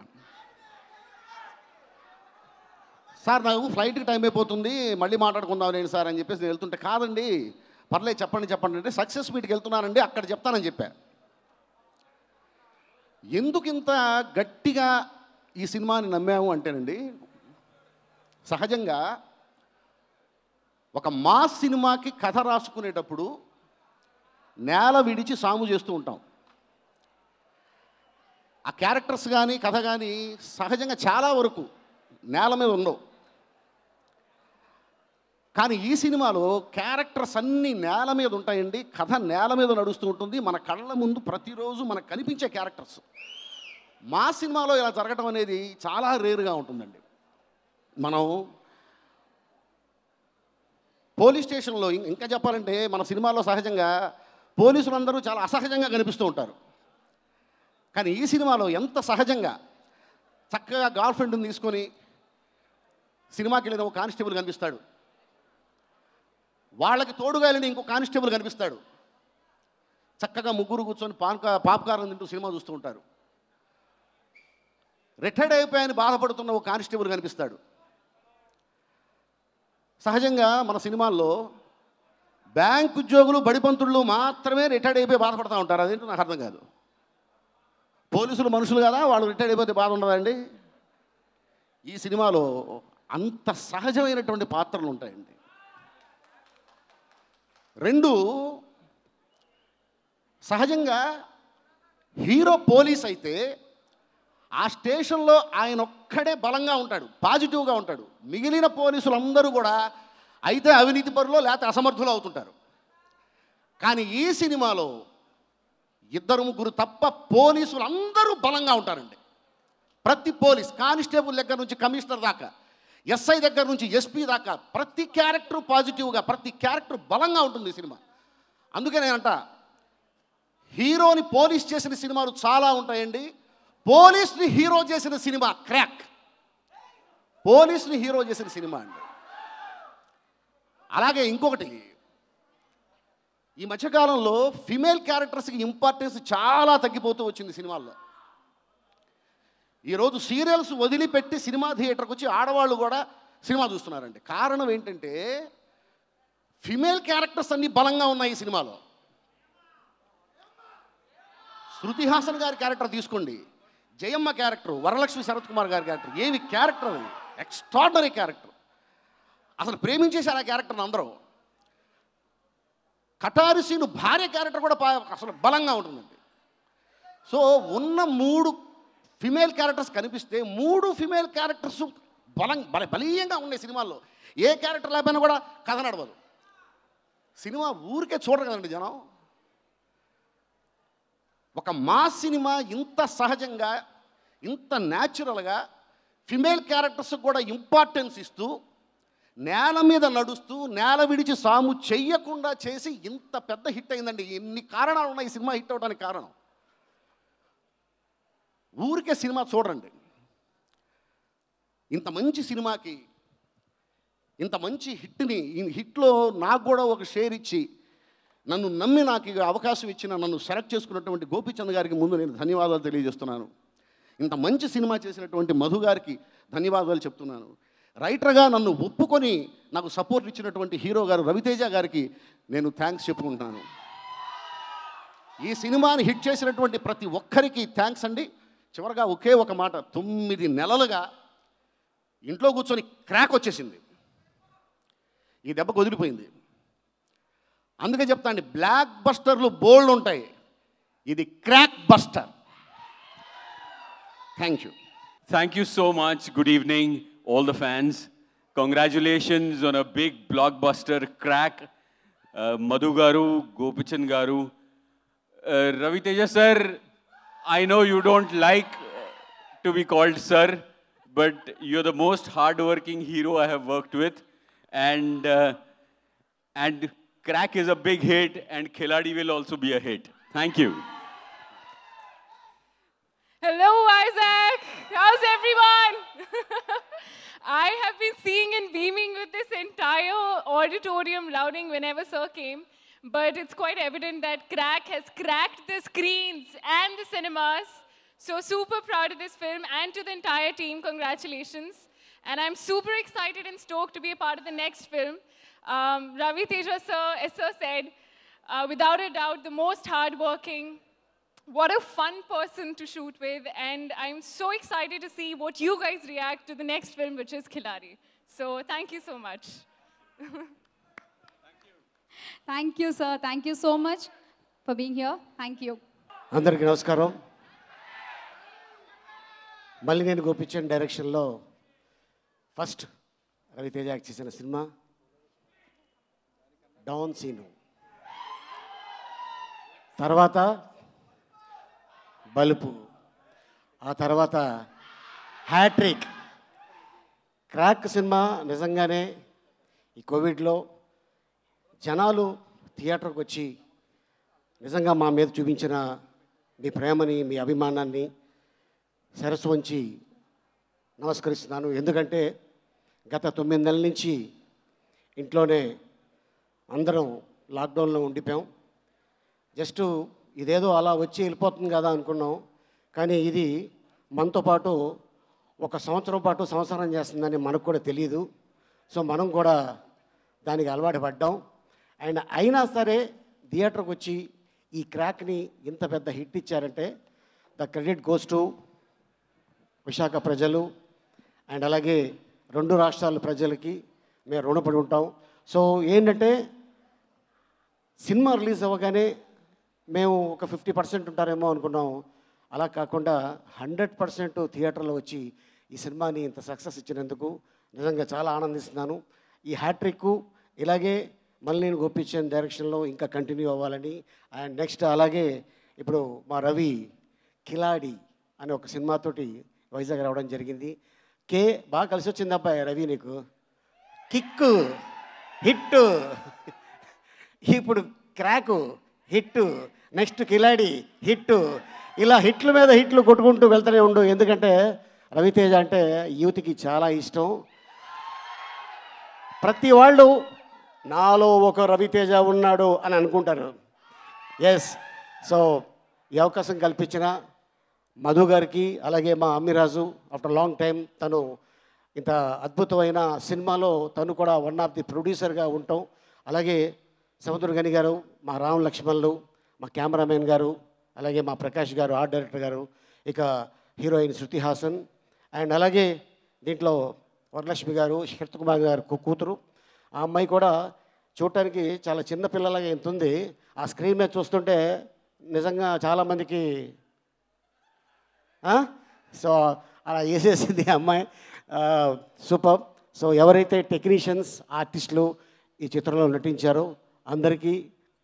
S6: సార్ నాకు ఫ్లైట్కి టైం అయిపోతుంది మళ్ళీ మాట్లాడుకుందాం లేని సార్ అని చెప్పేసి నేను వెళ్తుంటే కాదండి పర్లేదు చెప్పండి చెప్పండి అంటే సక్సెస్ మీట్కి వెళ్తున్నానండి అక్కడ చెప్తానని చెప్పాను ఎందుకు ఇంత గట్టిగా ఈ సినిమాని నమ్మాము అంటేనండి సహజంగా ఒక మా సినిమాకి కథ రాసుకునేటప్పుడు నేల విడిచి సాము చేస్తూ ఉంటాం ఆ క్యారెక్టర్స్ కానీ కథ కానీ సహజంగా చాలా వరకు నేల మీద ఉండవు కానీ ఈ సినిమాలో క్యారెక్టర్స్ అన్నీ నేల మీద ఉంటాయండి కథ నేల మీద నడుస్తూ ఉంటుంది మన కళ్ళ ముందు ప్రతిరోజు మనకు కనిపించే క్యారెక్టర్స్ మా సినిమాలో ఇలా జరగటం అనేది చాలా రేరుగా ఉంటుందండి మనం పోలీస్ స్టేషన్లో ఇంకా చెప్పాలంటే మన సినిమాలో సహజంగా పోలీసులందరూ చాలా అసహజంగా కనిపిస్తూ ఉంటారు కానీ ఈ సినిమాలో ఎంత సహజంగా చక్కగా గర్ల్ ఫ్రెండ్ని తీసుకొని సినిమాకి వెళ్ళిన ఒక కానిస్టేబుల్ కనిపిస్తాడు వాళ్ళకి తోడుగా ఇంకో కానిస్టేబుల్ కనిపిస్తాడు చక్కగా ముగ్గురు కూర్చొని పాన్కా పాప్కారం తింటూ సినిమా చూస్తూ ఉంటారు రిటైర్డ్ అయిపోయాయని బాధపడుతున్న ఒక కానిస్టేబుల్ కనిపిస్తాడు సహజంగా మన సినిమాల్లో బ్యాంక్ ఉద్యోగులు బడిపంతుళ్ళు మాత్రమే రిటైర్డ్ అయిపోయి బాధపడుతూ ఉంటారు అదేంటో నాకు అర్థం కాదు పోలీసులు మనుషులు కదా వాళ్ళు రిటైర్డ్ అయిపోతే బాధ ఉండదండి ఈ సినిమాలో అంత సహజమైనటువంటి పాత్రలు ఉంటాయండి రెండు సహజంగా హీరో పోలీస్ అయితే ఆ స్టేషన్లో ఆయన ఒక్కడే బలంగా ఉంటాడు పాజిటివ్గా ఉంటాడు మిగిలిన పోలీసులు అందరూ కూడా అయితే అవినీతి పరులో లేకపోతే అసమర్థులు అవుతుంటారు కానీ ఈ సినిమాలో ఇద్దరు ముగ్గురు తప్ప పోలీసులు అందరూ బలంగా ఉంటారండి ప్రతి పోలీస్ కానిస్టేబుల్ దగ్గర నుంచి కమిషనర్ దాకా ఎస్ఐ దగ్గర నుంచి ఎస్పీ దాకా ప్రతి క్యారెక్టర్ పాజిటివ్గా ప్రతి క్యారెక్టర్ బలంగా ఉంటుంది సినిమా అందుకే నేనంట హీరోని పోలీస్ చేసిన సినిమాలు చాలా ఉంటాయండి పోలీస్ని హీరో చేసిన సినిమా క్రాక్ పోలీస్ని హీరో చేసిన సినిమా అండి అలాగే ఇంకొకటి ఈ మధ్యకాలంలో ఫిమేల్ క్యారెక్టర్స్కి ఇంపార్టెన్స్ చాలా తగ్గిపోతూ వచ్చింది సినిమాల్లో ఈరోజు సీరియల్స్ వదిలిపెట్టి సినిమా థియేటర్కి వచ్చి ఆడవాళ్ళు కూడా సినిమా చూస్తున్నారండి కారణం ఏంటంటే ఫిమేల్ క్యారెక్టర్స్ అన్నీ బలంగా ఉన్నాయి ఈ సినిమాలో శృతి హాసన్ గారి క్యారెక్టర్ తీసుకోండి జయమ్మ క్యారెక్టర్ వరలక్ష్మి శరత్ కుమార్ గారి క్యారెక్టర్ ఏవి క్యారెక్టర్ అది ఎక్స్ట్రాడనరీ క్యారెక్టర్ అసలు ప్రేమించేశారు ఆ క్యారెక్టర్ని అందరూ కటారిసీను భార్య క్యారెక్టర్ కూడా అసలు బలంగా ఉంటుందండి సో ఉన్న మూడు ఫిమేల్ క్యారెక్టర్స్ కనిపిస్తే మూడు ఫిమేల్ క్యారెక్టర్స్ బలం బల బలీయంగా ఉన్నాయి సినిమాల్లో ఏ క్యారెక్టర్ లేకపోయినా కూడా కథ నడవదు సినిమా ఊరికే చూడరు కదండి జనం ఒక మా సినిమా ఇంత సహజంగా ఇంత న్యాచురల్గా ఫిమేల్ క్యారెక్టర్స్ కూడా ఇంపార్టెన్స్ ఇస్తూ నేల మీద నడుస్తూ నేల విడిచి సాము చెయ్యకుండా చేసి ఇంత పెద్ద హిట్ అయిందండి ఎన్ని కారణాలు ఉన్నాయి ఈ సినిమా హిట్ అవడానికి కారణం ఊరికే సినిమా చూడండి ఇంత మంచి సినిమాకి ఇంత మంచి హిట్ని ఈ హిట్లో నాకు కూడా ఒక షేర్ ఇచ్చి నన్ను నమ్మి నాకు అవకాశం ఇచ్చిన నన్ను సెలెక్ట్ చేసుకున్నటువంటి గోపీచంద్ గారికి ముందు నేను ధన్యవాదాలు తెలియజేస్తున్నాను ఇంత మంచి సినిమా చేసినటువంటి మధు గారికి ధన్యవాదాలు చెప్తున్నాను రైటర్గా నన్ను ఒప్పుకొని నాకు సపోర్ట్ ఇచ్చినటువంటి హీరో గారు రవితేజ గారికి నేను థ్యాంక్స్ చెప్పుకుంటున్నాను ఈ సినిమాని హిట్ చేసినటువంటి ప్రతి ఒక్కరికి థ్యాంక్స్ అండి చివరిగా ఒకే ఒక మాట తొమ్మిది నెలలుగా ఇంట్లో కూర్చొని క్రాక్ వచ్చేసింది ఈ దెబ్బ కుదిరిపోయింది అందుకే చెప్తాండి బ్లాక్ బస్టర్లు బోల్డ్ ఉంటాయి ఇది Krack buster
S7: thank you thank you so much good evening all the fans congratulations on a big blockbuster Krack Madhu garu Gopichand garu Ravi Teja sir I know you don't like to be called sir, but you're the most hardworking hero I have worked with. And, uh, and Crack is a big hit, and Khiladi will also be a hit. Thank
S1: you. Hello, Isaac. How's everyone? I have been seeing and beaming with this entire auditorium louding whenever sir came. But it's quite evident that Crack has cracked the screens and the cinemas. So super proud of this film and to the entire team, congratulations. And I'm super excited and stoked to be a part of the next film. Um, Ravi Teja sir, as sir said, uh, without a doubt, the most hardworking, what a fun person to shoot with, and I'm so excited to see what you guys react to the next film, which is *Kilari*. So thank you so much. Thank you sir thank you so much for being here thank you
S8: అందరికీ నమస్కారం మళ్ళీ నేను గోపిచంద్ డైరెక్షన్లో first Ravi Teja act చేసిన cinema Don Seenu తర్వాత బలుపు ఆ తర్వాత hat trick crack cinema నిజంగానే ఈ కోవిడ్లో జనాలు థియేటర్కి వచ్చి నిజంగా మా మీద చూపించిన మీ ప్రేమని మీ అభిమానాన్ని సరస్సు వంచి నమస్కరిస్తున్నాను ఎందుకంటే గత తొమ్మిది నెలల నుంచి ఇంట్లోనే అందరం లాక్డౌన్లో ఉండిపోయాం జస్ట్ ఇదేదో అలా వచ్చి వెళ్ళిపోతుంది కదా అనుకున్నాం కానీ ఇది మనతో పాటు ఒక సంవత్సరం పాటు సంవత్సరం చేస్తుందని మనకు కూడా తెలియదు సో మనం కూడా దానికి అలవాటు పడ్డాం ఆయన అయినా సరే థియేటర్కి వచ్చి ఈ క్రాక్ని ఇంత పెద్ద హిట్ ఇచ్చారంటే the credit goes to Visakha ప్రజలు అండ్ అలాగే రెండు రాష్ట్రాల ప్రజలకి మేము రుణపడి ఉంటాం సో ఏంటంటే సినిమా రిలీజ్ అవ్వగానే మేము ఒక ఫిఫ్టీ పర్సెంట్ ఉంటారేమో అనుకున్నాం అలా కాకుండా హండ్రెడ్ పర్సెంట్ థియేటర్లో వచ్చి ఈ సినిమాని ఇంత సక్సెస్ ఇచ్చినందుకు నిజంగా చాలా ఆనందిస్తున్నాను ఈ హ్యాట్రిక్ ఇలాగే మళ్ళీ నేను గొప్పించిన డైరెక్షన్లో ఇంకా కంటిన్యూ అవ్వాలని అండ్ నెక్స్ట్ అలాగే ఇప్పుడు మా రవి కిలాడి అనే ఒక సినిమాతోటి వైజాగ్ రావడం జరిగింది కే బాగా కలిసి వచ్చింది అబ్బాయి రవి నీకు కిక్కు హిట్ ఇప్పుడు Krack hit next Khiladi hit ఇలా హిట్ల మీద హిట్లు కొట్టుకుంటూ వెళ్తూనే ఉండు ఎందుకంటే రవితేజ అంటే యూత్కి చాలా ఇష్టం ప్రతి వాళ్ళు నాలో ఒక రవితేజ ఉన్నాడు అని అనుకుంటారు ఎస్ సో ఈ అవకాశం కల్పించిన మధు గారికి అలాగే మా అమ్మిరాజు ఆఫ్టర్ లాంగ్ టైం తను ఇంత అద్భుతమైన సినిమాలో తను కూడా వన్ ఆఫ్ ది ప్రొడ్యూసర్గా ఉంటాం అలాగే గని గారు మా రామ్ లక్ష్మణ్లు మా కెమెరామెన్ గారు అలాగే మా ప్రకాష్ గారు ఆర్ట్ డైరెక్టర్ గారు ఇక హీరోయిన్ శృతి హాసన్ అండ్ అలాగే దీంట్లో వరలక్ష్మి గారు శరత్ కుమార్ గారు కూతురు ఆ అమ్మాయి కూడా చూడటానికి చాలా చిన్న పిల్లలాగా ఎంత ఉంది ఆ స్క్రీన్ మీద చూస్తుంటే నిజంగా చాలామందికి సో అలా వేసేసింది అమ్మాయి సూపర్ సో ఎవరైతే టెక్నీషియన్స్ ఆర్టిస్టులు ఈ చిత్రంలో నటించారో అందరికీ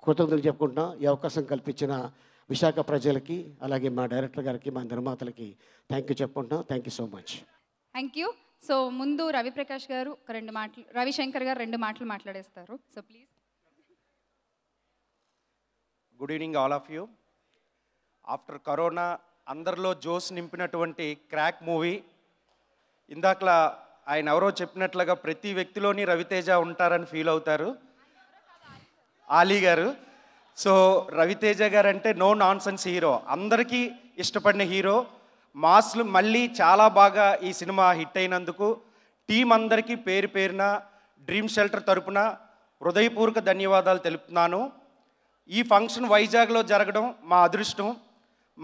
S8: కృతజ్ఞతలు చెప్పుకుంటున్నా ఈ అవకాశం కల్పించిన విశాఖ ప్రజలకి అలాగే మా డైరెక్టర్ గారికి మా నిర్మాతలకి థ్యాంక్ యూ చెప్పుకుంటున్నాం thank you so much
S1: thank you so ముందు రవిప్రకాష్ గారు ఒక రెండు మాటలు రవిశంకర్ గారు రెండు మాటలు మాట్లాడేస్తారు so please
S4: good evening all of you after corona అందరిలో జోస్ నింపినటువంటి క్రాక్ మూవీ
S6: ఇందాకలా ఆయన ఎవరో చెప్పినట్లుగా ప్రతి వ్యక్తిలోని రవితేజ ఉంటారని ఫీల్ అవుతారు ఆలీ గారు సో రవితేజ గారు అంటే నో నాన్ సెన్స్ హీరో అందరికీ ఇష్టపడిన హీరో మాస్లు మళ్ళీ చాలా బాగా ఈ సినిమా హిట్ అయినందుకు టీం అందరికీ పేరు పేరున డ్రీమ్ షెల్టర్ తరపున హృదయపూర్వక ధన్యవాదాలు తెలుపుతున్నాను ఈ ఫంక్షన్ వైజాగ్లో జరగడం మా అదృష్టం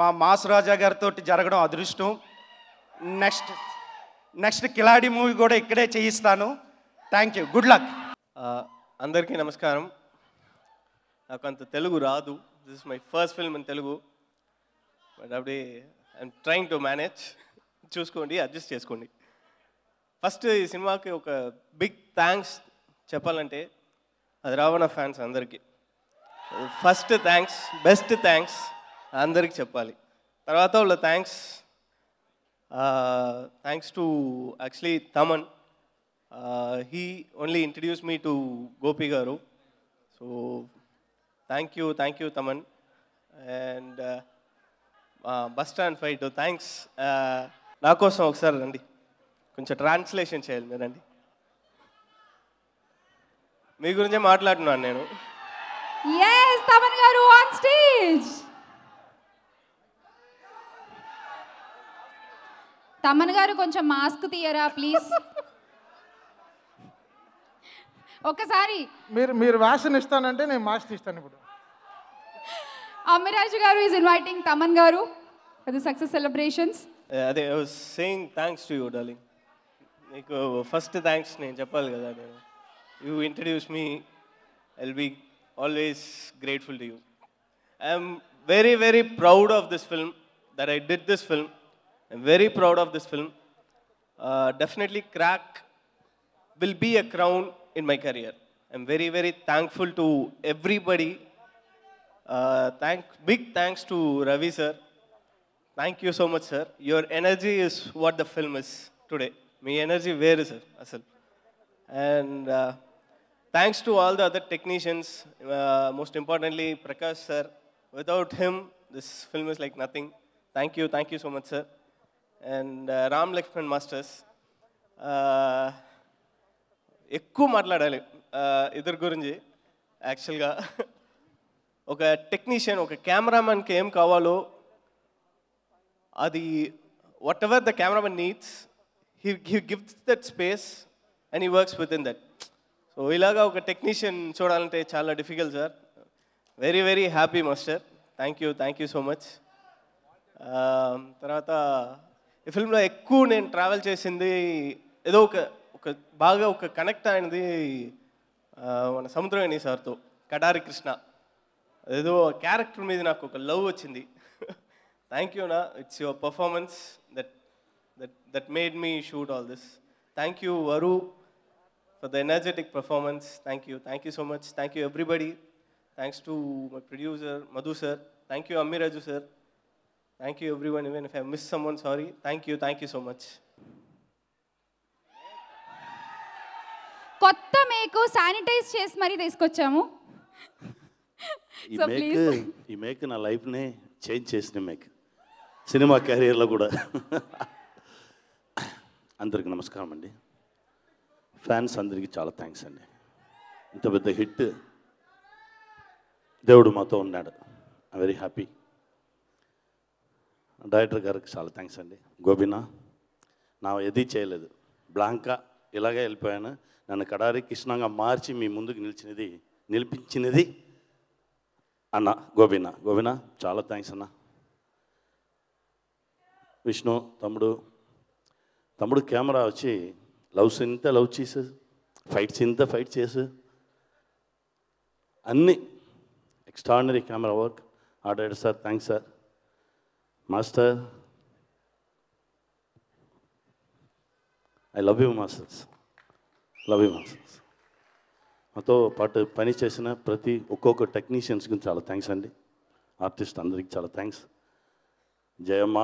S6: మా మాస్ రాజా గారితో జరగడం అదృష్టం నెక్స్ట్ నెక్స్ట్ కిలాడి మూవీ కూడా ఇక్కడే చేయిస్తాను థ్యాంక్ యూ గుడ్ లక్
S9: అందరికీ నమస్కారం నాకు అంత తెలుగు రాదు this my first film in Telugu but అప్పుడే ఐమ్ ట్రైంగ్ టు మేనేజ్ చూసుకోండి అడ్జస్ట్ చేసుకోండి ఫస్ట్ ఈ సినిమాకి ఒక బిగ్ థ్యాంక్స్ చెప్పాలంటే అది రావణ ఫ్యాన్స్ అందరికీ ఫస్ట్ థ్యాంక్స్ బెస్ట్ థ్యాంక్స్ అందరికి చెప్పాలి తర్వాత వాళ్ళ thanks thanks to actually Thaman he only introduce me to Gopi garu so thank you thank you Thaman and bus stand fight thanks నా కోసం ఒకసారి రండి కొంచెం ట్రాన్స్లేషన్ చేయాలి రండి మీ గురించే మాట్లాడుతున్నాను నేను
S1: తమన్ గారు ఆన్ స్టేజ్ తమన్ గారు కొంచెం మాస్క్ తీయరా ప్లీజ్ ఒకసారి
S10: మీరు మీరు వాసన ఇస్తానంటే నేను మాస్క్ తీస్తాను ఇప్పుడు
S1: Amiraj is inviting Taman for the success celebrations.
S9: Uh, I was saying thanks to you, darling. First thanks, you introduced me. I'll be always grateful to you. I'm very, very proud of this film, that I did this film. I'm very proud of this film. Uh, definitely crack will be a crown in my career. I'm very, very thankful to everybody uh, thank, big thanks to Ravi, sir. Thank you so much, sir. Your energy is what the film is today. My energy, where is it? Asal. And uh, thanks to all the other technicians, uh, most importantly, Prakash, sir. Without him, this film is like nothing. Thank you, thank you so much, sir. And uh, Ram Lakshman Masters. Uh, ఎక్కువ Dali, uh, ఇద్దరు Gurunji, యాక్చువల్గా ఒక technician ఒక కెమెరామెన్కి ఏం కావాలో అది whatever the cameraman needs he he gifts that space and he works with in that so ఇలాగా ఒక టెక్నీషియన్ చూడాలంటే చాలా difficult sir very very happy master thank you thank you so much తర్వాత ఈ ఫిల్మ్లో ఎక్కువ నేను ట్రావెల్ చేసింది ఏదో ఒక ఒక బాగా ఒక కనెక్ట్ అయినది uh, మన సముద్రవేణి సార్తో కడారి కృష్ణ ఏదో క్యారెక్టర్ మీద నాకు ఒక లవ్ వచ్చింది థ్యాంక్ యూ నా it's your performance that that that made me shoot all this thank you Varu for the energetic performance thank you thank you so much thank you everybody thanks to my producer Madhu sir thank you Ammiraju sir thank you every one even if I miss someone sorry thank you thank you so much
S1: కొత్త మేకు sanitise చేసి మరీ తీసుకొచ్చాము ఈ make
S11: ఈ మేక్ నా లైఫ్నే చేంజ్ చేసిన మేక్ సినిమా కెరీర్లో కూడా అందరికి నమస్కారం అండి ఫ్యాన్స్ అందరికీ చాలా థ్యాంక్స్ అండి ఇంత పెద్ద హిట్ దేవుడు మాతో ఉన్నాడు ఐ వెరీ హ్యాపీ డైరెక్టర్ గారికి చాలా థ్యాంక్స్ అండి గోబీనా నా ఏది చేయలేదు బ్లాంకా ఇలాగే వెళ్ళిపోయాను నన్ను కడారి కృష్ణంగా మార్చి మీ ముందుకు నిలిచినది నిలిపించినది అన్న గోబీనా గోబీనా చాలా థ్యాంక్స్ అన్న విష్ణు తమ్ముడు తమ్ముడు కెమెరా వచ్చి లవ్ సీన్ ఇంత లవ్ చేసు ఫైట్స్ ఇంత ఫైట్ చేసు అన్నీ extraordinary camera work order sir thanks sir master I love you masters love you masters మాతో పాటు పని చేసిన ప్రతి ఒక్కొక్క టెక్నీషియన్స్కి చాలా థ్యాంక్స్ అండి ఆర్టిస్ట్ అందరికి చాలా thanks Jayamma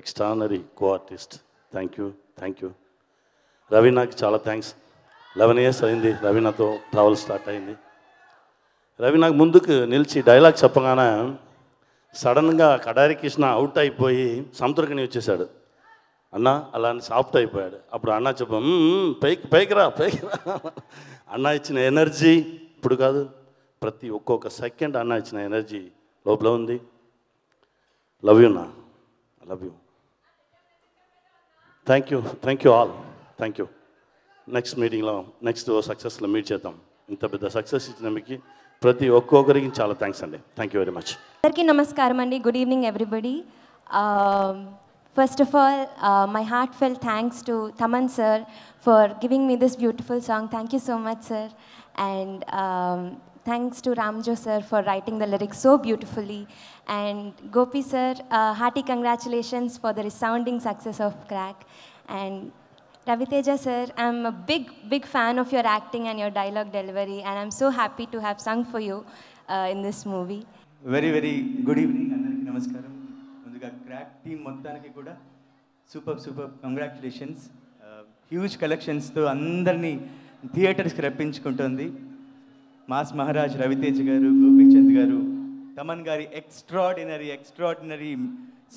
S11: extraordinary co artist thank you thank you Ravi నాకు చాలా థ్యాంక్స్ లెవెన్ ఇయర్స్ అయింది రవి నాతో ట్రావెల్ స్టార్ట్ అయింది రవి నాకు ముందుకు నిలిచి డైలాగ్ చెప్పగానే సడన్గా కడారి కృష్ణ అవుట్ అయిపోయి సంతృకని వచ్చేసాడు అన్న అలా అని సాఫ్ట్ అయిపోయాడు అప్పుడు అన్న చెప్ప పైకి పైకి రా పైకి రా అన్న ఇచ్చిన ఎనర్జీ ఇప్పుడు కాదు ప్రతి ఒక్కొక్క సెకండ్ అన్న ఇచ్చిన ఎనర్జీ లోపల ఉంది లవ్ యూ నా love you thank you thank you all thank you next మీటింగ్లో నెక్స్ట్ సక్సెస్లో మీట్ చేద్దాం ఇంత పెద్ద సక్సెస్ ఇచ్చిన మీకు ప్రతి ఒక్కొక్కరికి చాలా థ్యాంక్స్ అండి థ్యాంక్ యూ వెరీ మచ్
S5: అందరికీ నమస్కారం అండి good evening everybody First of all, uh, my heartfelt thanks to Taman sir for giving me this beautiful song. Thank you so much, sir. And um, thanks to Ramjo sir for writing the lyrics so beautifully. And Gopi sir, uh, hearty congratulations for the resounding success of Crack. And Raviteja sir, I'm a big, big fan of your acting and your dialogue delivery, and I'm so happy to have sung for you uh, in this movie.
S7: Very, very good evening. Namaskaram. Back team మొత్తానికి కూడా super super congratulations huge కలెక్షన్స్తో అందరినీ థియేటర్స్కి రప్పించుకుంటుంది mass Maharaj Ravitej గారు గోపీచంద్ గారు తమన్ గారి extraordinary extraordinary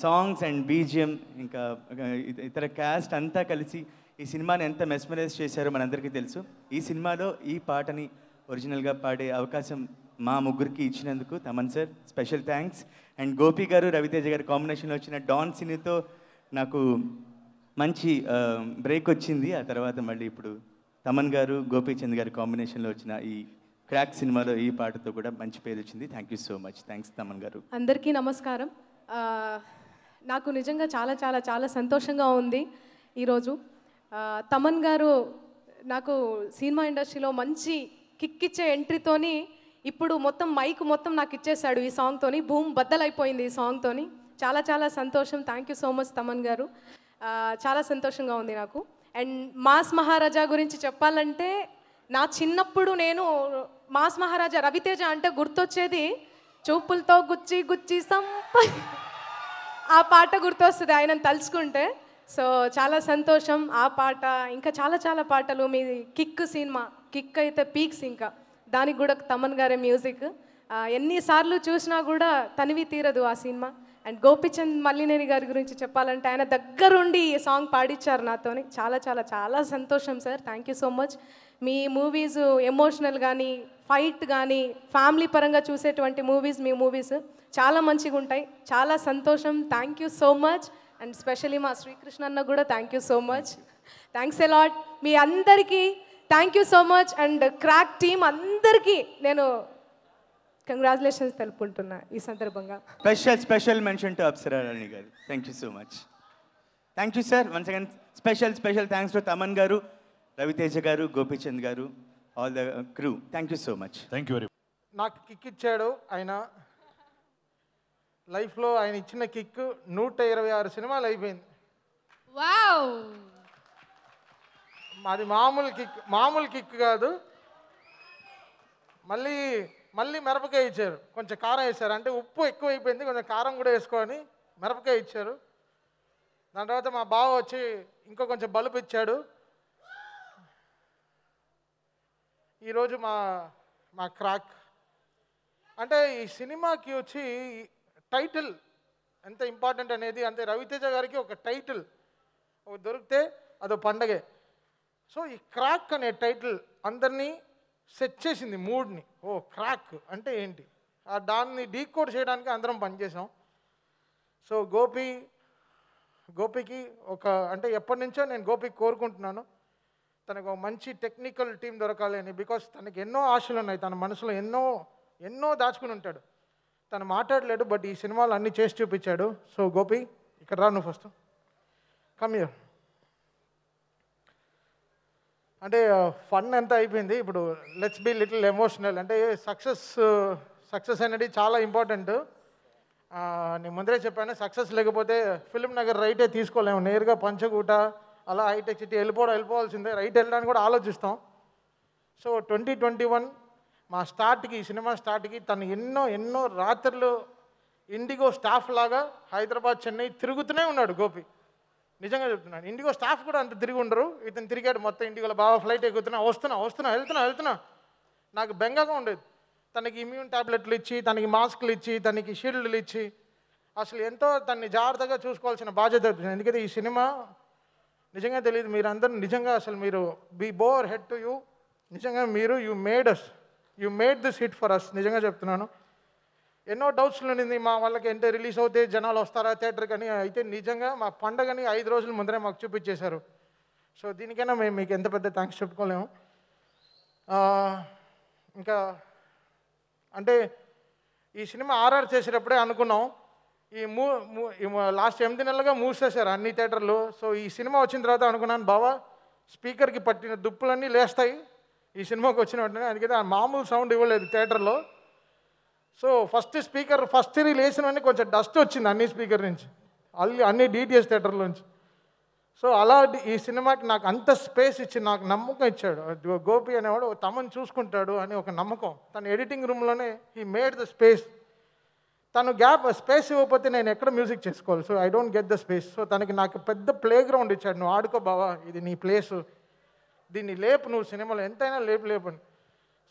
S7: songs and BGM ఇంకా ఇతర caste అంతా కలిసి ఈ సినిమాని ఎంత మెస్మరైజ్ చేశారో మనందరికీ తెలుసు ఈ సినిమాలో ఈ పాటని ఒరిజినల్గా పాడే అవకాశం మా ముగ్గురికి ఇచ్చినందుకు Thaman sir special thanks and Gopi garu Ravi Teja గారి కాంబినేషన్లో వచ్చిన డాన్ సినీతో నాకు మంచి బ్రేక్ వచ్చింది ఆ తర్వాత మళ్ళీ ఇప్పుడు తమన్ గారు గోపీచంద్ గారి కాంబినేషన్లో వచ్చిన ఈ క్రాక్ సినిమాలో ఈ పాటతో కూడా మంచి పేరు వచ్చింది thank you so much thanks Thaman garu
S5: అందరికీ నమస్కారం నాకు నిజంగా చాలా చాలా చాలా సంతోషంగా ఉంది ఈరోజు తమన్ గారు నాకు సినిమా ఇండస్ట్రీలో మంచి కిక్ ఇచ్చే ఎంట్రీతోని ఇప్పుడు మొత్తం మైక్ మొత్తం నాకు ఇచ్చేశాడు ఈ సాంగ్తోని భూమి బద్దలైపోయింది ఈ సాంగ్తోని చాలా చాలా సంతోషం thank you so much Thaman garu చాలా సంతోషంగా ఉంది నాకు అండ్ మాస్ మహారాజా గురించి చెప్పాలంటే నా చిన్నప్పుడు నేను మాస్ మహారాజా రవితేజ అంటే గుర్తొచ్చేది చూపులతో గుచ్చి గుచ్చి సంప ఆ పాట గుర్తొస్తుంది ఆయనను తలుచుకుంటే సో చాలా సంతోషం ఆ పాట ఇంకా చాలా చాలా పాటలు మీ కిక్ సినిమా కిక్ అయితే పీక్స్ ఇంకా దానికి కూడా తమన్ గారే మ్యూజిక్ ఎన్నిసార్లు చూసినా కూడా తనివి తీరదు ఆ సినిమా అండ్ గోపిచంద్ మల్లినేని గారి గురించి చెప్పాలంటే ఆయన దగ్గరుండి ఈ సాంగ్ పాడిచ్చారు నాతోని చాలా చాలా చాలా సంతోషం sir thank you so much మీ మూవీస్ ఎమోషనల్ కానీ ఫైట్ కానీ ఫ్యామిలీ పరంగా చూసేటువంటి మూవీస్ మీ మూవీస్ చాలా మంచిగా ఉంటాయి చాలా సంతోషం thank you so much and specially మా శ్రీకృష్ణ అన్న కూడా thank you so much thanks a lot మీ అందరికీ thank you so much and Krack team అందరికీ నేను కంగ్రాచులేషన్స్ తెలుపుకుంటున్నా ఈ సందర్భంగా
S7: special special mention to Apsara Rani garu thank you so much thank you sir once again special special thanks to Thaman garu Ravi Teja garu Gopichand garu all the crew thank you so
S11: much thank you very
S10: నాకు కిక్ ఇచ్చాడు ఆయన లైఫ్లో ఆయన ఇచ్చిన కిక్ నూట ఇరవై ఆరు సినిమాలు అయిపోయింది వావ్ అది మామూలు కిక్ మామూలు కిక్ కాదు మళ్ళీ మళ్ళీ మిరపకాయ ఇచ్చారు కొంచెం కారం వేసారు అంటే ఉప్పు ఎక్కువ అయిపోయింది కొంచెం కారం కూడా వేసుకొని మిరపకాయ ఇచ్చారు దాని తర్వాత మా బావ వచ్చి ఇంకో కొంచెం బలుపు ఇచ్చాడు ఈరోజు మా మా క్రాక్ అంటే ఈ సినిమాకి వచ్చి టైటిల్ ఎంత ఇంపార్టెంట్ అనేది అంటే రవితేజ గారికి ఒక టైటిల్ దొరికితే అదో పండగే సో ఈ క్రాక్ అనే టైటిల్ అందరినీ సెట్ చేసింది మూడ్ని ఓ క్రాక్ అంటే ఏంటి ఆ దాన్ని డీకోడ్ చేయడానికి అందరం పనిచేసాం సో గోపి గోపికి ఒక అంటే ఎప్పటి నుంచో నేను గోపికి కోరుకుంటున్నాను తనకు మంచి టెక్నికల్ టీం దొరకాలి అని బికాస్ తనకి ఎన్నో ఆశలు ఉన్నాయి తన మనసులో ఎన్నో ఎన్నో దాచుకుని ఉంటాడు తను మాట్లాడలేడు బట్ ఈ సినిమాలు అన్నీ చేసి చూపించాడు సో గోపి ఇక్కడ రా నువ్వు ఫస్ట్ కమ్ ఇయర్ అంటే ఫన్ ఎంత అయిపోయింది ఇప్పుడు లెట్స్ బీ లిటిల్ ఎమోషనల్ అంటే సక్సెస్ సక్సెస్ అనేది చాలా ఇంపార్టెంట్ నేను ముందరే చెప్పాను సక్సెస్ లేకపోతే ఫిలిం నగర్ రైటే తీసుకోలేము నేరుగా పంచకూట అలా హైటెక్ సిటీ వెళ్ళిపోవడం వెళ్ళిపోవాల్సిందే రైట్ వెళ్ళడానికి కూడా ఆలోచిస్తాం సో ట్వంటీ ట్వంటీ వన్ మా స్టార్ట్కి సినిమా స్టార్ట్కి తను ఎన్నో ఎన్నో రాత్రులు ఇండిగో స్టాఫ్ లాగా హైదరాబాద్ చెన్నై తిరుగుతూనే ఉన్నాడు గోపి నిజంగా చెప్తున్నాను ఇండిగో స్టాఫ్ కూడా అంత తిరిగి ఉండరు ఇతను తిరిగాడు మొత్తం ఇండిగోలో బాగా ఫ్లైట్ ఎక్కుతున్నా వస్తున్నా వస్తున్నా వెళ్తున్నా వెళ్తున్నా నాకు బెంగగా ఉండేది తనకి ఇమ్యూన్ ట్యాబ్లెట్లు ఇచ్చి తనకి మాస్కులు ఇచ్చి తనకి షీల్డ్లు ఇచ్చి అసలు ఎంతో తన్ని జాగ్రత్తగా చూసుకోవాల్సిన బాధ్యత ఎందుకంటే ఈ సినిమా నిజంగా తెలియదు మీరందరూ నిజంగా అసలు మీరు beholden to you నిజంగా మీరు you made us you made this hit for us నిజంగా చెప్తున్నాను ఎన్నో డౌట్స్లు ఉండింది మా వాళ్ళకి అంటే రిలీజ్ అవుతే జనాలు వస్తారా థియేటర్ కానీ అయితే నిజంగా మా పండగని ఐదు రోజుల ముందరే మాకు చూపించేశారు సో దీనికైనా మేము మీకు ఎంత పెద్ద థ్యాంక్స్ చెప్పుకోలేము ఇంకా అంటే ఈ సినిమా ఆర్ఆర్ చేసేటప్పుడే అనుకున్నాం ఈ మూ లాస్ట్ ఎనిమిది నెలలుగా మూసేశారు అన్ని థియేటర్లు సో ఈ సినిమా వచ్చిన తర్వాత అనుకున్నాను బావా స్పీకర్కి పట్టిన దుప్పులన్నీ లేస్తాయి ఈ సినిమాకి వచ్చిన వెంటనే అందుకైతే మామూలు సౌండ్ ఇవ్వలేదు థియేటర్లో సో ఫస్ట్ స్పీకర్ ఫస్ట్ లేచినవన్నీ కొంచెం డస్ట్ వచ్చింది అన్ని స్పీకర్ నుంచి అల్లి అన్ని డిటిఎస్ థియేటర్లోంచి సో అలా ఈ సినిమాకి నాకు అంత స్పేస్ ఇచ్చి నాకు నమ్మకం ఇచ్చాడు గోపి అనేవాడు తమను చూసుకుంటాడు అని ఒక నమ్మకం తన ఎడిటింగ్ రూమ్లోనే ఈ మేడ్ ద స్పేస్ తను గ్యాప్ స్పేస్ ఇవ్వకపోతే నేను ఎక్కడ మ్యూజిక్ చేసుకోవాలి so I don't get the space so తనకి నాకు పెద్ద ప్లే గ్రౌండ్ ఇచ్చాడు నువ్వు ఆడుకో బావా ఇది నీ ప్లేసు దీన్ని లేపు నువ్వు సినిమాలో ఎంతైనా లేపు లేపని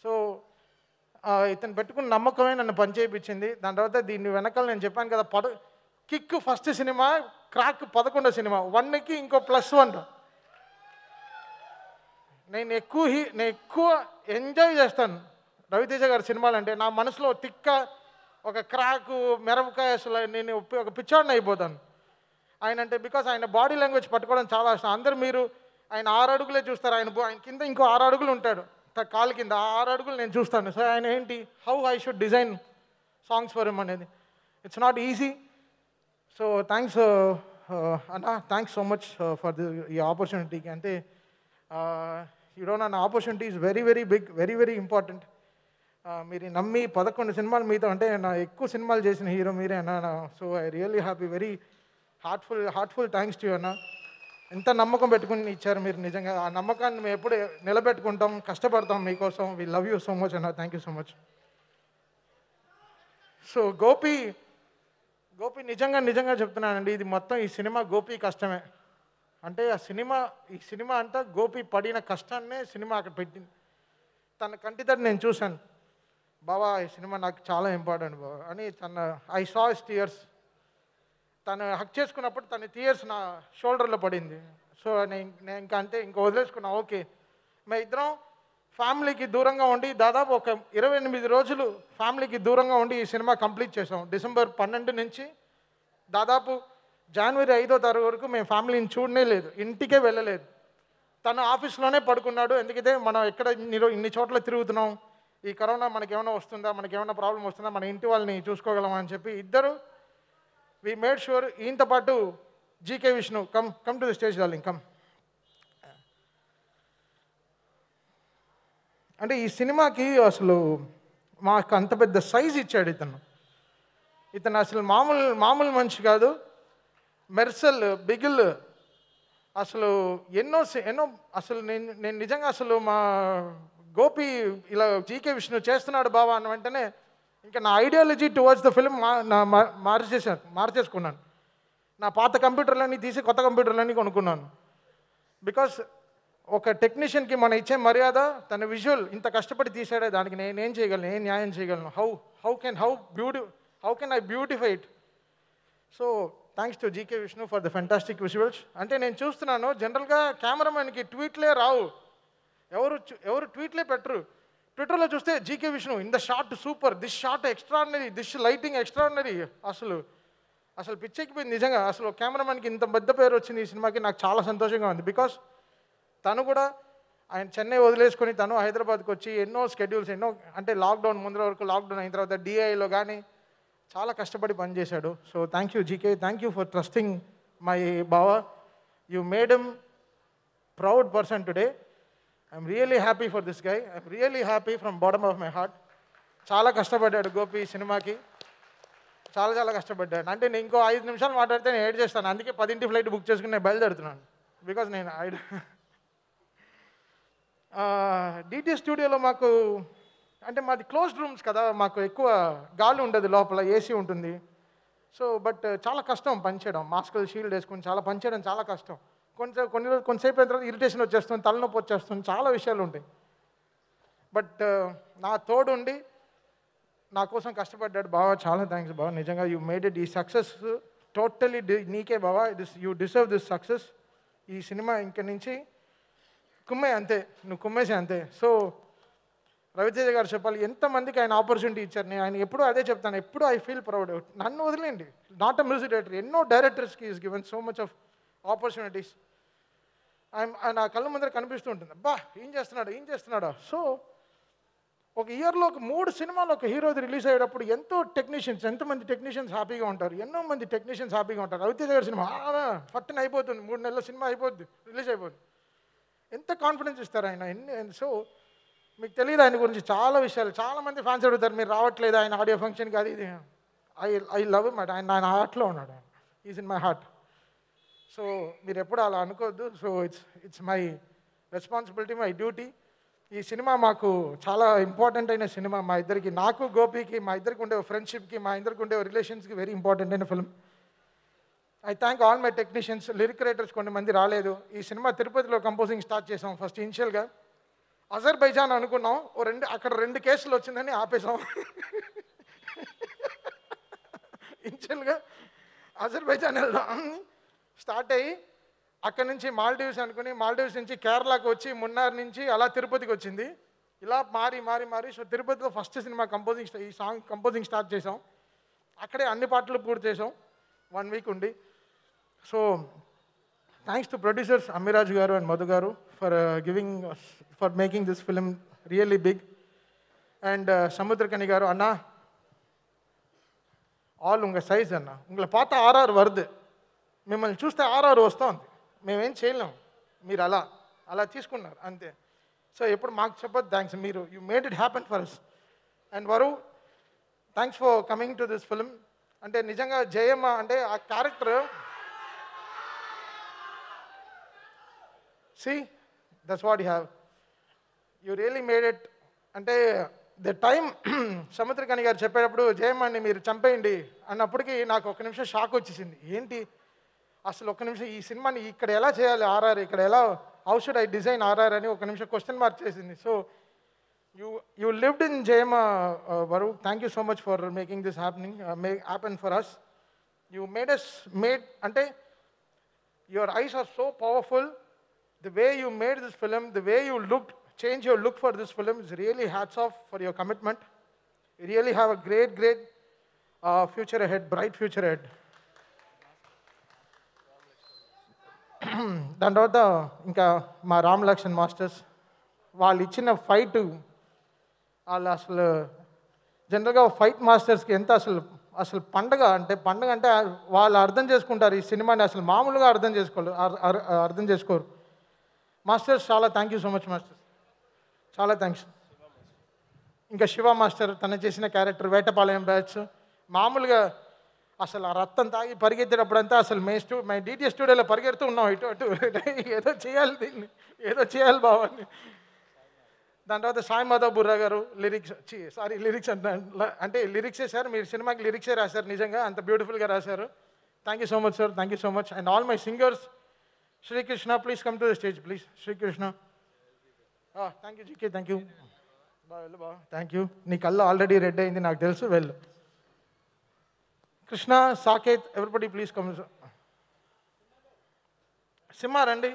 S10: సో ఇతను పెట్టుకున్న నమ్మకమే నన్ను పనిచేయించింది దాని తర్వాత దీన్ని వెనకాల నేను చెప్పాను కదా పద కిక్ ఫస్ట్ సినిమా క్రాక్ పదకొండో సినిమా వన్కి ఇంకో ప్లస్ వన్ నేను ఎక్కువ హీ నేను ఎక్కువ ఎంజాయ్ చేస్తాను రవితేజ గారి సినిమాలు అంటే నా మనసులో తిక్క ఒక క్రాక్ మెరవకాయసులు నేను ఒక పిచ్చాడిని అయిపోతాను ఆయన అంటే బికాస్ ఆయన బాడీ లాంగ్వేజ్ పట్టుకోవడం చాలా ఇష్టం అందరు మీరు ఆయన ఆరు అడుగులే చూస్తారు ఆయన ఆయన కింద ఇంకో ఆరు అడుగులు ఉంటాడు కాలు కింద ఆరు అడుగులు నేను చూస్తాను సో ఆయన ఏంటి how I should design songs for ఎమ్ అనేది it's not easy so thanks అన్న thanks so much for the ఈ ఆపర్చునిటీకి అంటే యూ డోంట్ అన్న opportunity is very very big very very important మీరు నమ్మి పదకొండు సినిమాలు మీతో అంటే నా ఎక్కువ సినిమాలు చేసిన హీరో మీరే అన్న so I really happy very heartful heartful thanks to you అన్న ఇంత నమ్మకం పెట్టుకుని ఇచ్చారు మీరు నిజంగా ఆ నమ్మకాన్ని మేము ఎప్పుడు నిలబెట్టుకుంటాం కష్టపడతాం మీకోసం we love you so much అన్న thank you so much so Gopi Gopi నిజంగా నిజంగా చెప్తున్నానండి ఇది మొత్తం ఈ సినిమా గోపి కష్టమే అంటే ఆ సినిమా ఈ సినిమా అంతా గోపి పడిన కష్టాన్నే సినిమా అక్కడ పెట్టింది తన కంటితో నేను చూశాను బాబా ఈ సినిమా నాకు చాలా ఇంపార్టెంట్ బాబా అని తన ఐ సాస్ ఇయర్స్ తను హక్ చేసుకున్నప్పుడు తన టీయర్స్ నా షోల్డర్లో పడింది సో నేను నేను ఇంకా అంతే ఇంకా వదిలేసుకున్నా ఓకే మా ఇద్దరం ఫ్యామిలీకి దూరంగా ఉండి దాదాపు ఒక ఇరవై ఎనిమిది రోజులు ఫ్యామిలీకి దూరంగా ఉండి ఈ సినిమా కంప్లీట్ చేసాం డిసెంబర్ పన్నెండు నుంచి దాదాపు జనవరి ఐదో తారీఖు వరకు మేము ఫ్యామిలీని చూడనే లేదు ఇంటికే వెళ్ళలేదు తను ఆఫీస్లోనే పడుకున్నాడు ఎందుకంటే మనం ఎక్కడ ఇన్ని ఇన్ని చోట్ల తిరుగుతున్నాం ఈ కరోనా మనకేమైనా వస్తుందా మనకేమైనా ప్రాబ్లం వస్తుందా మన ఇంటి వాళ్ళని చూసుకోగలమా అని చెప్పి ఇద్దరు వీ మేడ్ షూర్ ఈయనతో పాటు GK Vishnu come come to the stage darling come అంటే ఈ సినిమాకి అసలు మాకు అంత పెద్ద సైజ్ ఇచ్చాడు ఇతను ఇతను అసలు మామూలు మామూలు మనిషి కాదు మెర్సల్ బిగిల్ అసలు ఎన్నో ఎన్నో అసలు నేను నేను నిజంగా అసలు మా గోపి ఇలా జీకే విష్ణు చేస్తున్నాడు బాబా అన్న వెంటనే ఇంకా నా ఐడియాలజీ టువర్డ్స్ ద ఫిల్మ్ మార్చేసాను మార్చేసుకున్నాను నా పాత కంప్యూటర్లన్నీ తీసి కొత్త కంప్యూటర్లన్నీ కొనుక్కున్నాను బికాస్ ఒక టెక్నీషియన్కి మనం ఇచ్చే మర్యాద తన విజువల్ ఇంత కష్టపడి తీసాడే దానికి నేనేం చేయగలను ఏం న్యాయం చేయగలను how how can how beauty how can I beautify it so thanks to GK Vishnu for the fantastic visuals అంటే నేను చూస్తున్నాను జనరల్గా కెమెరామెన్కి ట్వీట్లే రావు ఎవరు ఎవరు ట్వీట్లే పెట్టరు ట్విట్టర్లో చూస్తే GK Vishnu in the shot super this shot extraordinary this lighting extraordinary అసలు అసలు పిచ్చెక్కిపోయింది నిజంగా అసలు కెమెరామెన్కి ఇంత పెద్ద పేరు వచ్చింది ఈ సినిమాకి నాకు చాలా సంతోషంగా ఉంది బికాస్ తను కూడా ఆయన చెన్నై వదిలేసుకొని తను హైదరాబాద్కి వచ్చి ఎన్నో స్కెడ్యూల్స్ ఎన్నో అంటే లాక్డౌన్ ముందర వరకు లాక్డౌన్ అయిన తర్వాత డిఐలో కానీ చాలా కష్టపడి పనిచేశాడు so thank you GK thank you for trusting my బావ you made him proud person today I'm really happy for this guy I'm really happy from bottom of my heart చాలా కష్టపడ్డాడు గోపి సినిమాకి చాలా చాలా కష్టపడ్డాడు అంటే నేను ఇంకో ఐదు నిమిషాలు మాట్లాడితే నేను ఏడ్ చేస్తాను అందుకే పదింటి ఫ్లైట్ బుక్ చేసుకుని నేను బయలుదేరుతున్నాను బికాజ్ నేను ఐ డిటి స్టూడియోలో మాకు అంటే మాది క్లోజ్డ్ రూమ్స్ కదా మాకు ఎక్కువ గాలి ఉండదు లోపల ఏసీ ఉంటుంది సో బట్ చాలా కష్టం పనిచేయడం మాస్కులు షీల్డ్ వేసుకుని చాలా పనిచేయడం చాలా కష్టం కొంచెం కొన్ని రోజులు కొంతసేపు అయిన తర్వాత ఇరిటేషన్ వచ్చేస్తుంది తలనొప్పి వచ్చేస్తుంది చాలా విషయాలు ఉంటాయి బట్ uh, నా తోడు నా కోసం కష్టపడ్డాడు బావా చాలా థ్యాంక్స్ బావా నిజంగా యూ మేడ్ ఇట్ ఈ సక్సెస్ టోటలీ నీకే బావా this you deserve this success ఈ సినిమా ఇంక నుంచి కుమ్మే అంతే నువ్వు కుమ్మేసే అంతే సో రవితేజ గారు చెప్పాలి ఎంతమందికి ఆయన ఆపర్చునిటీ ఇచ్చారు నేను ఆయన ఎప్పుడూ అదే చెప్తాను ఎప్పుడూ ఐ ఫీల్ ప్రౌడ్ నన్ను వదిలేండి నాట్ అ మ్యూజిక్ డైరెక్టర్ ఎన్నో డైరెక్టర్స్కి is given so much of opportunities ఆయన ఆ కళ్ళ ముందర కనిపిస్తూ ఉంటుంది అబ్బా ఏం చేస్తున్నాడు ఏం చేస్తున్నాడు సో ఒక ఇయర్లో ఒక మూడు సినిమాలు ఒక హీరోది రిలీజ్ అయ్యేటప్పుడు ఎంతో టెక్నీషియన్స్ ఎంతోమంది టెక్నీషియన్స్ హ్యాపీగా ఉంటారు ఎన్నో మంది టెక్నీషియన్స్ హ్యాపీగా ఉంటారు రవితేజ దగ్గర సినిమా ఫట్టున అయిపోతుంది మూడు నెలల సినిమా అయిపోద్ది రిలీజ్ అయిపోద్ది ఎంత కాన్ఫిడెన్స్ ఇస్తారు ఆయన ఎన్ని సో మీకు తెలియదు ఆయన గురించి చాలా విషయాలు చాలామంది ఫ్యాన్స్ అడుగుతారు మీరు రావట్లేదు ఆయన ఆడియో ఫంక్షన్కి అది ఇది ఐ ఐ లవ్ మట్ ఆయన ఆయన హార్ట్లో ఉన్నాడు ఆయన is in my heart so మీరు ఎప్పుడు అలా అనుకోవద్దు so it's it's my responsibility my duty ఈ సినిమా మాకు చాలా ఇంపార్టెంట్ అయిన సినిమా మా ఇద్దరికి నాకు గోపికి మా ఇద్దరికి ఉండే ఫ్రెండ్షిప్కి మా ఇద్దరికి ఉండే రిలేషన్స్కి వెరీ ఇంపార్టెంట్ అయిన film I thank all my technicians lyric writers కొంతమంది రాలేదు ఈ సినిమా తిరుపతిలో కంపోజింగ్ స్టార్ట్ చేసాం ఫస్ట్ ఇనిషియల్గా అజర్బైజాన్ అనుకున్నాం ఓ రెండు అక్కడ రెండు కేసులు వచ్చిందని ఆపేసాం ఇనిషియల్గా అజర్బైజాన్ వెళ్దాం స్టార్ట్ అయ్యి అక్కడి నుంచి మాల్డీవ్స్ అనుకుని మాల్డీవ్స్ నుంచి కేరళకు వచ్చి మున్నార్ నుంచి అలా తిరుపతికి వచ్చింది ఇలా మారి మారి మారి సో తిరుపతిలో ఫస్ట్ సినిమా కంపోజింగ్ ఈ సాంగ్ కంపోజింగ్ స్టార్ట్ చేసాం అక్కడే అన్ని పాటలు పూర్తి చేసాం వన్ వీక్ ఉండి so thanks to producers Ammiraju garu and Madhu garu for giving for making this film really big and Samuthirakani garu అన్నా ఆల్ ఉంగ సైజ్ అన్న ఉంగ పాత ఆర్ఆర్ வருது మిమ్మల్ని చూస్తే ఆర్ఆర్ వస్తుంది మేమేం చేయలేం మీరు అలా అలా తీసుకున్నారు అంతే సో ఎప్పుడు మాకు చెప్పదు థ్యాంక్స్ మీరు you made it happen for us and Varu thanks for coming to this film అంటే నిజంగా జయమ్మ అంటే ఆ character see that's what you have you really made it అంటే ద టైం సముద్రకని గారు చెప్పేటప్పుడు జయమ్మ మీరు చంపేయండి అన్నప్పటికీ నాకు ఒక నిమిషం షాక్ వచ్చేసింది ఏంటి అసలు ఒక నిమిషం ఈ సినిమాని ఇక్కడ ఎలా చేయాలి ఆర్ఆర్ ఇక్కడ ఎలా how should I design RR అని ఒక నిమిషం క్వశ్చన్ మార్క్ చేసింది so you you lived in Jayamma Varu thank you so much for making this happening may happen for us you made us made అంటే your eyes are so powerful the way you made this film the way you look change your look for this film is really hats off for your commitment you really have a great great future ahead bright future ahead దాని తర్వాత ఇంకా మా Ram Laxman masters వాళ్ళు ఇచ్చిన fight వాళ్ళు అసలు జనరల్గా fight మాస్టర్స్కి ఎంత అసలు అసలు పండగ అంటే పండగ అంటే వాళ్ళు అర్థం చేసుకుంటారు ఈ సినిమాని అసలు మామూలుగా అర్థం చేసుకోరు అర్థం చేసుకోరు మాస్టర్స్ చాలా thank you so much master చాలా థ్యాంక్స్ ఇంకా శివ మాస్టర్ తను చేసిన క్యారెక్టర్ వేటపాలయం బ్యాచ్ మామూలుగా అసలు ఆ రక్తం తాగి పరిగెత్తేటప్పుడంతా అసలు మే స్టూ మై డీటీ స్టూడియోలో పరిగెడుతూ ఉన్నాం ఇటు అటు ఏదో చేయాలి దీన్ని ఏదో చేయాలి బావాన్ని దాని తర్వాత సాయి మాధవ్ బుర్రా గారు లిరిక్స్ సారీ లిరిక్స్ అంటే అంటే లిరిక్సే సార్ మీరు సినిమాకి లిరిక్సే రాశారు నిజంగా అంత బ్యూటిఫుల్గా రాశారు thank you so much sir thank you so much and all my singers Srikrishna please come to the stage please Srikrishna thank you GK thank you బాగా వెళ్ళు బాగా థ్యాంక్ యూ నీ కళ్ళు ఆల్రెడీ రెడ్ అయింది నాకు తెలుసు వెళ్ళు కృష్ణ సాకేత్ ఎవరిబడి ప్లీజ్ కమ్ సింహ రండి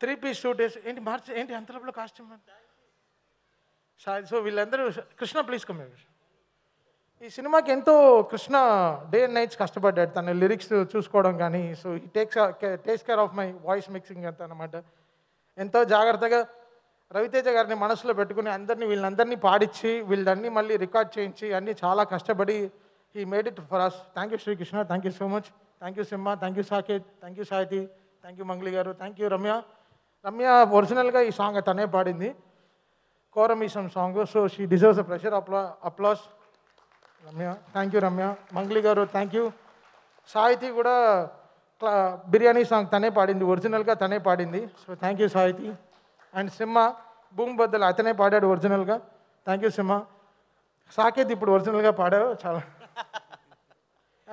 S10: త్రీ పీస్ టూ డేస్ ఏంటి మార్చి ఏంటి అంతలోపల కాస్ట్యూమ్ సో వీళ్ళందరూ కృష్ణ ప్లీజ్ కమ్ ఈ సినిమాకి ఎంతో కృష్ణ డే అండ్ నైట్స్ కష్టపడ్డాడు తన లిరిక్స్ చూసుకోవడం కానీ సో ఈ takes takes care of my voice mixing అంత అనమాట ఎంతో జాగ్రత్తగా రవితేజ గారిని మనసులో పెట్టుకుని అందరినీ వీళ్ళందరినీ పాడించి వీళ్ళన్నీ మళ్ళీ రికార్డ్ చేయించి అన్నీ చాలా కష్టపడి he made it for us thank you Srikrishna thank you so much thank you Simha thank you Saketh thank you Sahithi thank you Mangli గారు థ్యాంక్ యూ రమ్య రమ్య ఒరిజినల్గా ఈ సాంగ్ తనే పాడింది Korameesam song so she deserves a pressure అప్లా applause Ramya thank you Ramya Mangli గారు thank you Sahiti కూడా క్లా biryani song తనే పాడింది ఒరిజినల్గా తనే పాడింది so thank you Sahithi and Simha భూమి బద్దలు అతనే పాడాడు ఒరిజినల్గా థ్యాంక్ యూ సింహ సాకేత్ ఇప్పుడు ఒరిజినల్గా పాడావు చాలా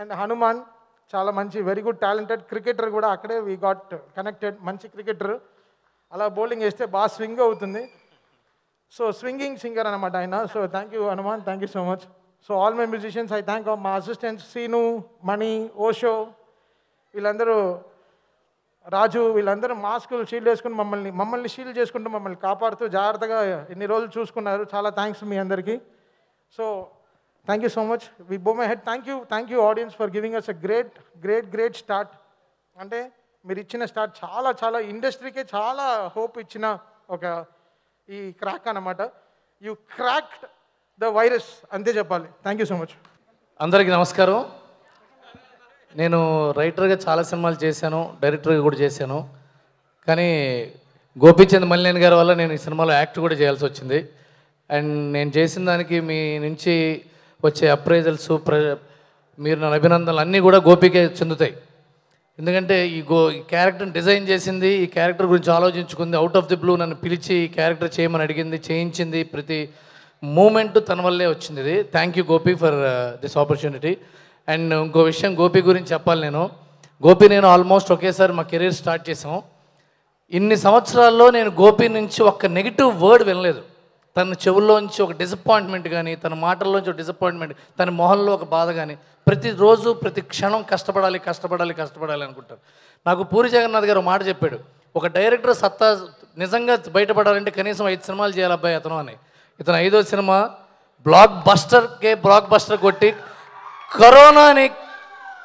S10: అండ్ హనుమాన్ చాలా మంచి వెరీ గుడ్ టాలెంటెడ్ క్రికెటర్ కూడా అక్కడే వీ గాట్ కనెక్టెడ్ మంచి క్రికెటర్ అలా బౌలింగ్ వేస్తే బాగా స్వింగ్ అవుతుంది సో స్వింగింగ్ సింగర్ అనమాట ఆయన so thank you Hanuman thank you so much so all my musicians I thank మా అసిస్టెంట్స్ సీను మణి ఓషో వీళ్ళందరూ రాజు వీళ్ళందరూ మాస్కులు షీల్డ్ వేసుకుని మమ్మల్ని మమ్మల్ని షీల్డ్ చేసుకుంటూ మమ్మల్ని కాపాడుతూ జాగ్రత్తగా ఎన్ని రోజులు చూసుకున్నారు చాలా థ్యాంక్స్ మీ అందరికీ so thank you so much we bow my head. Thank you, thank you audience for giving us a great great great start. అంటే మీరు ఇచ్చిన స్టార్ట్ చాలా చాలా ఇండస్ట్రీకే చాలా హోప్ ఇచ్చిన ఒక ఈ క్రాక్ అనమాట యు క్రాక్డ్ ద వైరస్ అంతే
S12: చెప్పాలి థ్యాంక్ యూ సో మచ్ అందరికీ నమస్కారం నేను రైటర్గా చాలా సినిమాలు చేశాను డైరెక్టర్గా కూడా చేశాను కానీ గోపీచంద్ మల్లేన్ గారి వల్ల నేను ఈ సినిమాలో యాక్ట్ కూడా చేయాల్సి వచ్చింది అండ్ నేను చేసిన దానికి మీ నుంచి వచ్చే అప్రైజల్స్ ప్ర మీరు నా అభినందనలు అన్నీ కూడా గోపికే చెందుతాయి ఎందుకంటే ఈ గో ఈ క్యారెక్టర్ని డిజైన్ చేసింది ఈ క్యారెక్టర్ గురించి ఆలోచించుకుంది అవుట్ ఆఫ్ ది బ్లూ నన్ను పిలిచి ఈ క్యారెక్టర్ చేయమని అడిగింది చేయించింది ప్రతి మూమెంట్ తన వల్లే వచ్చింది ఇది thank you Gopi for this opportunity and ఇంకో విషయం గోపి గురించి చెప్పాలి నేను గోపి నేను ఆల్మోస్ట్ ఒకేసారి మా కెరీర్ స్టార్ట్ చేసాము ఇన్ని సంవత్సరాల్లో నేను గోపి నుంచి ఒక్క నెగిటివ్ వర్డ్ వినలేదు తన చెవుల్లోంచి ఒక డిసప్పాయింట్మెంట్ కానీ తన మాటల్లోంచి ఒక డిసప్పాయింట్మెంట్ తన మొహంలో ఒక బాధ కానీ ప్రతిరోజు ప్రతి క్షణం కష్టపడాలి కష్టపడాలి కష్టపడాలి అనుకుంటారు నాకు పూరి జగన్నాథ్ గారు మాట చెప్పాడు ఒక డైరెక్టర్ సత్తా నిజంగా బయటపడాలంటే కనీసం ఐదు సినిమాలు చేయాలి అబ్బాయి అతను అని ఇతను ఐదో సినిమా బ్లాక్ బస్టర్కే బ్లాక్ బస్టర్ కొట్టి కరోనాని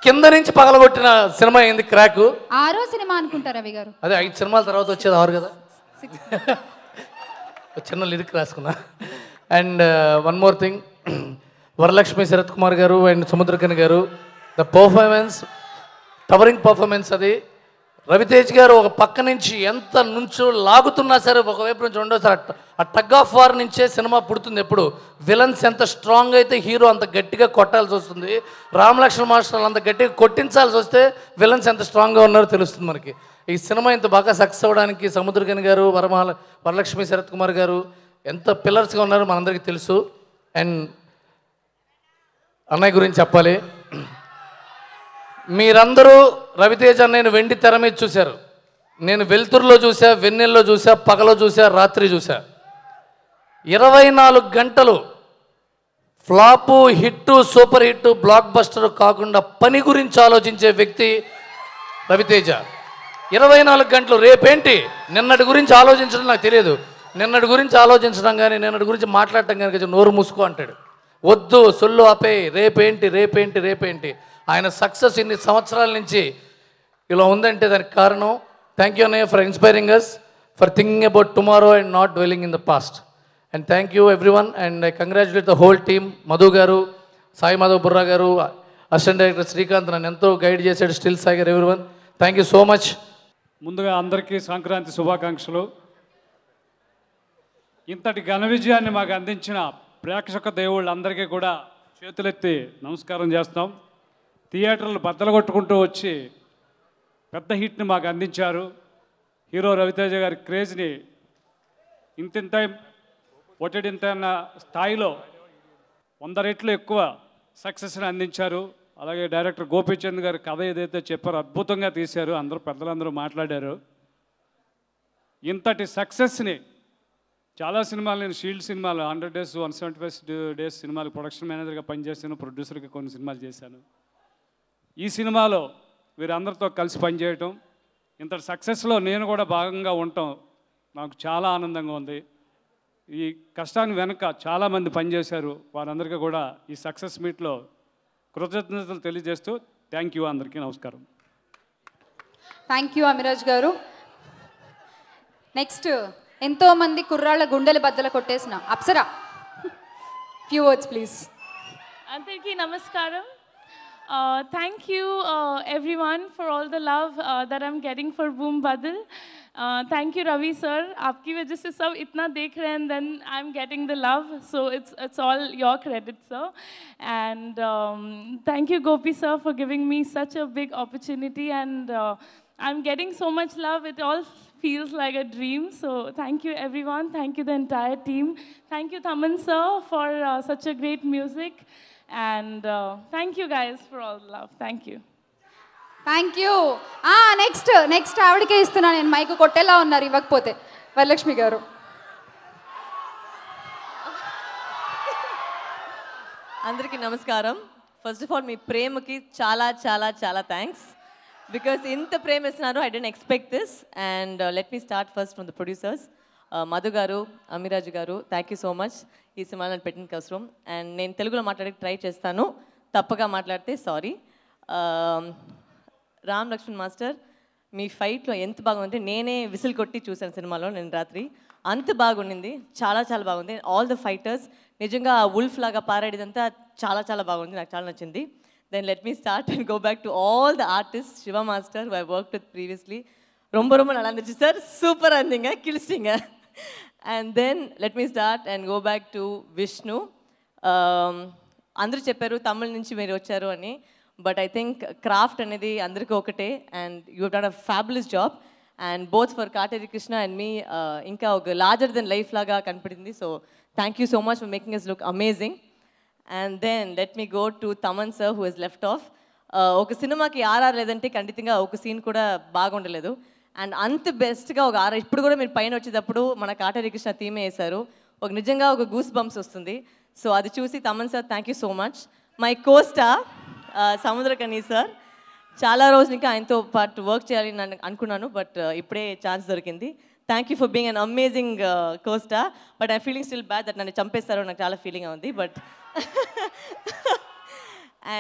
S12: కింద నుంచి పగలగొట్టిన సినిమా ఏంది క్రాక్
S1: ఆరో సినిమా అనుకుంటారు అవి గారు
S12: అదే ఐదు సినిమాల తర్వాత వచ్చేది ఆరు కదా చిన్న లిరిక్ రాసుకున్నా and one more thing Varalakshmi Sarath Kumar గారు అండ్ సముద్రకన్ గారు ద పర్ఫార్మెన్స్ టవరింగ్ పర్ఫార్మెన్స్ అది రవితేజ్ గారు ఒక పక్క నుంచి ఎంత నుంచో లాగుతున్నా సరే ఒకవైపు నుంచి ఉండవు సార్ ఆ టగ్ ఆఫ్ వార్ నుంచే సినిమా పుడుతుంది ఎప్పుడు విలన్స్ ఎంత స్ట్రాంగ్ అయితే హీరో అంత గట్టిగా కొట్టాల్సి వస్తుంది రామలక్ష్మణ మాస్టర్ అంత గట్టిగా కొట్టించాల్సి వస్తే విలన్స్ ఎంత స్ట్రాంగ్గా ఉన్నారో తెలుస్తుంది మనకి ఈ సినిమా ఇంత బాగా సక్సెస్ అవ్వడానికి సముద్రకన్ గారు వరమహాల వరలక్ష్మి శరత్ కుమార్ గారు ఎంత పిల్లర్స్గా ఉన్నారో మనందరికీ తెలుసు అండ్ అన్నయ్య గురించి చెప్పాలి మీరందరూ రవితేజ నేను వెండి తెర మీద చూశారు నేను వెలుతురులో చూసా వెన్నెల్లో చూసా పగలో చూసా రాత్రి చూసా ఇరవై నాలుగు గంటలు flop hit super hit blockbuster కాకుండా పని గురించి ఆలోచించే వ్యక్తి రవితేజ ఇరవై నాలుగు గంటలు రేపేంటి నిన్నటి గురించి ఆలోచించడం నాకు తెలియదు నిన్నటి గురించి ఆలోచించడం కానీ నిన్నటి గురించి మాట్లాడటం కానీ నోరు మూసుకో అంటాడు వద్దు సొల్లు ఆపే రేపేంటి రేపేంటి రేపేంటి ఆయన సక్సెస్ ఇన్ని సంవత్సరాల నుంచి ఇలా ఉందంటే దానికి కారణం థ్యాంక్ యూ అన్నయ్య for inspiring us for thinking about tomorrow and not dwelling in the past and thank you everyone and I congratulate the whole team Madhu గారు సాయి మాధవ్ బుర్రా గారు అసిస్టెంట్ డైరెక్టర్ శ్రీకాంత్ నన్ను ఎంతో గైడ్ చేశాడు still Sagar everyone thank you so much ముందుగా అందరికీ
S13: సంక్రాంతి శుభాకాంక్షలు ఇంతటి ఘన విజయాన్ని మాకు అందించిన ప్రేక్షక దేవుళ్ళందరికీ కూడా చేతులెత్తి నమస్కారం చేస్తాం థియేటర్లు బద్దలు కొట్టుకుంటూ వచ్చి పెద్ద హిట్ని మాకు అందించారు హీరో రవితేజ గారి క్రేజ్ని ఇంతింత ఒటిడింత స్థాయిలో వంద రెట్లు ఎక్కువ సక్సెస్ని అందించారు అలాగే డైరెక్టర్ గోపీచంద్ గారు కథ ఏదైతే చెప్పారో అద్భుతంగా తీశారు అందరూ పెద్దలందరూ మాట్లాడారు ఇంతటి సక్సెస్ని చాలా సినిమాలు నేను షీల్డ్ సినిమాలు hundred days one seventy first days సినిమాలు ప్రొడక్షన్ మేనేజర్గా పనిచేశాను ప్రొడ్యూసర్గా కొన్ని సినిమాలు చేశాను ఈ సినిమాలో వీరందరితో కలిసి పనిచేయటం ఇంతటి సక్సెస్లో నేను కూడా భాగంగా ఉండటం నాకు చాలా ఆనందంగా ఉంది ఈ కష్టాన్ని వెనుక చాలామంది పనిచేశారు వారందరికీ కూడా ఈ సక్సెస్ మీట్లో కృతజ్ఞతలు తెలియజేస్తూ థ్యాంక్ యూ అందరికీ నమస్కారం
S1: థ్యాంక్ యూ అమిరాజ్ గారు నెక్స్ట్ ఎంతో మంది కుర్రాళ్ళ గుండెలు బద్దలు కొట్టేసిన అప్సరా
S5: ఫ్యూ వర్డ్స్ ప్లీజ్ అందరికీ నమస్కారం thank you every everyone for all the love that I'm getting for Bhoom Bhaddhal Uh, thank you, Ravi sir. Aapki wajah se sab itna dekh rahe then I'm getting the love. So it's it's all your credit, sir. And um, thank you, Gopi sir, for giving me such a big opportunity. And uh, I'm getting so much love. It all feels like a dream. So thank you, everyone. Thank you, the entire team. Thank you, Thaman sir, for uh, such a great music. And thank you guys for all the love.
S1: Thank you. Thank you next next ఆవిడకే ఇస్తున్నా నేను mic కొట్టేలా ఉన్నారు ఇవ్వకపోతే వరలక్ష్మి గారు
S14: అందరికీ నమస్కారం first of all మీ ప్రేమకి చాలా చాలా చాలా థ్యాంక్స్ బికాస్ ఇంత ప్రేమ ఇస్తున్నారు I didn't expect this and let me start first from the producers Madhu గారు అమీరాజు గారు థ్యాంక్ యూ సో మచ్ ఈ సినిమాలో నేను పెట్టిన కోసం అండ్ నేను తెలుగులో మాట్లాడే ట్రై చేస్తాను తప్పగా మాట్లాడితే సారీ రామ్ లక్ష్మణ్ మాస్టర్ మీ ఫైట్లో ఎంత బాగుందంటే నేనే విసిల్ కొట్టి చూశాను సినిమాలో నేను రాత్రి అంత బాగుండింది చాలా చాలా బాగుంది ఆల్ ద ఫైటర్స్ నిజంగా ఉల్ఫ్ లాగా పారాడేదంతా చాలా చాలా బాగుంది నాకు చాలా నచ్చింది then let me start and go back to all the artist Shiva master why work with previously రొంబ ரொம்ப நல்லா இருந்துச்சு சார் சூப்பராக இருந்தீங்க and then let me start and go back to Vishnu అందరూ చెప్పారు తమిళ నుంచి మీరు వచ్చారు అని బట్ ఐ థింక్ క్రాఫ్ట్ అనేది అందరికీ ఒకటే and you done a fabulous job and both for Kateri Krishna and మీ ఇంకా ఒక లార్జర్ దెన్ లైఫ్ లాగా కనపడింది so thank you so much for making his look amazing and then let me go to Thaman sir who is left of ఒక సినిమాకి RR లేదంటే ఖండితంగా ఒక scene కూడా బాగుండలేదు అండ్ అంత బెస్ట్గా ఒక ఆర్ఆర్ ఇప్పుడు కూడా మీరు పైన వచ్చేటప్పుడు మన కాటేరి కృష్ణ థీమే వేశారు ఒక నిజంగా ఒక గూస్ బంప్స్ వస్తుంది సో అది చూసి Thaman sir thank you so much my co-star Samudra Samuthirakani sir చాలా రోజులకి ఆయనతో పాటు వర్క్ చేయాలని అనుకున్నాను బట్ ఇప్పుడే ఛాన్స్ దొరికింది thank you for being an amazing co-star but I feeling still bad that నన్ను చంపేస్తారో నాకు చాలా ఫీలింగ్ ఉంది బట్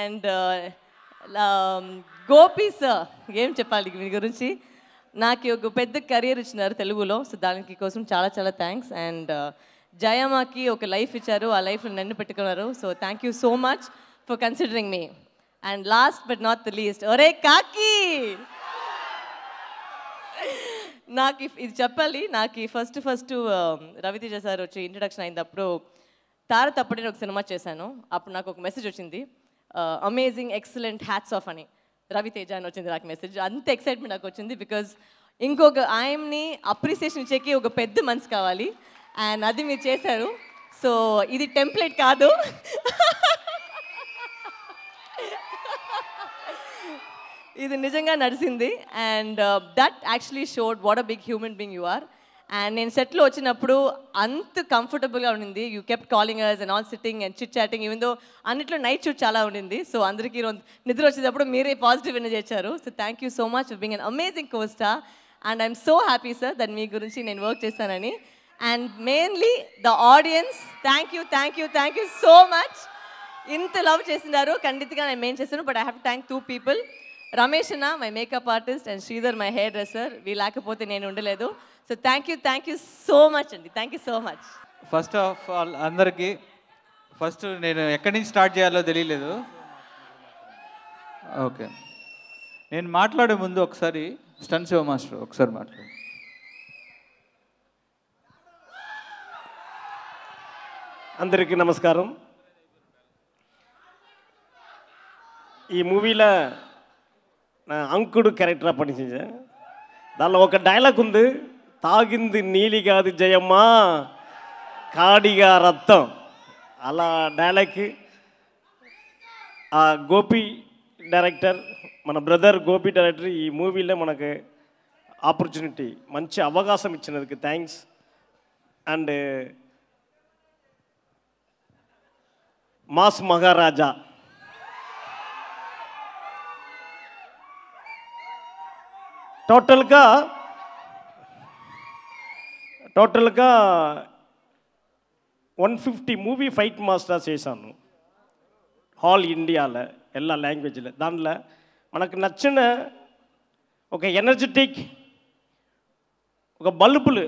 S14: అండ్ గోపి సార్ ఏం చెప్పాలి మీ గురించి నాకు ఒక పెద్ద కెరీర్ ఇచ్చినారు తెలుగులో సో దానికి కోసం చాలా చాలా థ్యాంక్స్ అండ్ జయమాకి ఒక లైఫ్ ఇచ్చారు ఆ లైఫ్ నన్ను పెట్టుకున్నారు so thank you so much for considering me and last but not the least ఒరే కాకి నాకు ఇది చెప్పాలి నాకు first first um, Raviteja sir వచ్చి ఇంట్రడక్షన్ అయినప్పుడు తార తప్పటి ఒక సినిమా చేశాను అప్పుడు నాకు ఒక మెసేజ్ వచ్చింది అమేజింగ్ ఎక్సలెంట్ హ్యాట్స్ ఆఫ్ అని రవితేజ అని వచ్చింది నాకు మెసేజ్ అంత ఎక్సైట్మెంట్ నాకు వచ్చింది బికాజ్ ఇంకొక ఆయన్ని అప్రిసియేషన్ ఇచ్చేకి ఒక పెద్ద మనసు కావాలి అండ్ అది మీరు చేశారు సో ఇది టెంప్లెట్ కాదు ఇది నిజంగా నడిచింది and that actually showed what a big human being you are and నేను సెట్లో వచ్చినప్పుడు అంత కంఫర్టబుల్గా ఉండింది you kept calling us and all sitting and chit chatting even though అన్నిట్లో నైట్ షూట్ చాలా ఉండింది సో అందరికీ నిద్ర వచ్చేటప్పుడు మీరే పాజిటివ్ ఎనర్జీ ఇచ్చారు so thank you so much being an amazing co-star and I'm so happy sir దాని మీ గురించి నేను వర్క్ చేశానని and mainly the audience thank you thank you thank you so much ఇంత లవ్ చేసినారు ఖండితంగా నేను మెయిన్ చేశాను but I have thank two people Ramesh అన్న my makeup artist and Sridhar my hairdresser వీ లేకపోతే నేను ఉండలేదు so thank you thank you so much అండి thank you so much
S4: first of all అందరికీ ఫస్ట్ నేను ఎక్కడి నుంచి స్టార్ట్ చేయాలో తెలియలేదు ఓకే నేను మాట్లాడే ముందు ఒకసారి స్టన్ శివ మాస్టర్ ఒకసారి మాట్లాడు
S15: అందరికీ నమస్కారం ఈ మూవీలో అంకుడు క్యారెక్టర్ అప్పటి నుంచి దానిలో ఒక డైలాగ్ ఉంది తాగింది నీలి కాదు జయమ్మ కాడిగా రక్తం అలా డైలాగ్కి ఆ గోపి డైరెక్టర్ మన బ్రదర్ గోపి డైరెక్టర్ ఈ మూవీలో మనకు ఆపర్చునిటీ మంచి అవకాశం ఇచ్చినందుకు థ్యాంక్స్ అండ్ మాస్ మహారాజా టోటల్గా టోటల్గా one fifty movie fight masters చేశాను హాల్ ఇండియాలో ఎల్లా లాంగ్వేజ్లో దాంట్లో మనకు నచ్చిన ఒక ఎనర్జెటిక్ ఒక బలుపులు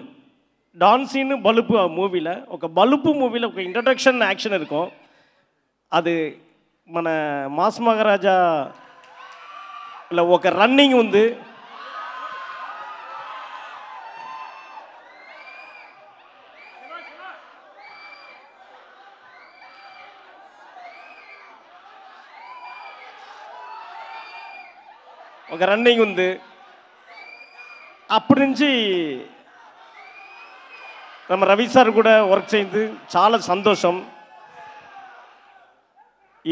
S15: డాన్సీను బలుపు ఆ మూవీలో ఒక బలుపు మూవీలో ఒక ఇంట్రడక్షన్ యాక్షన్ இருக்கும் అది మన మాస్ మహారాజా ఒక రన్నింగ్ ఉంది ఒక రన్నింగ్ ఉంది అప్పటి నుంచి నమ్మ రవి సార్ కూడా వర్క్ చేయింది చాలా సంతోషం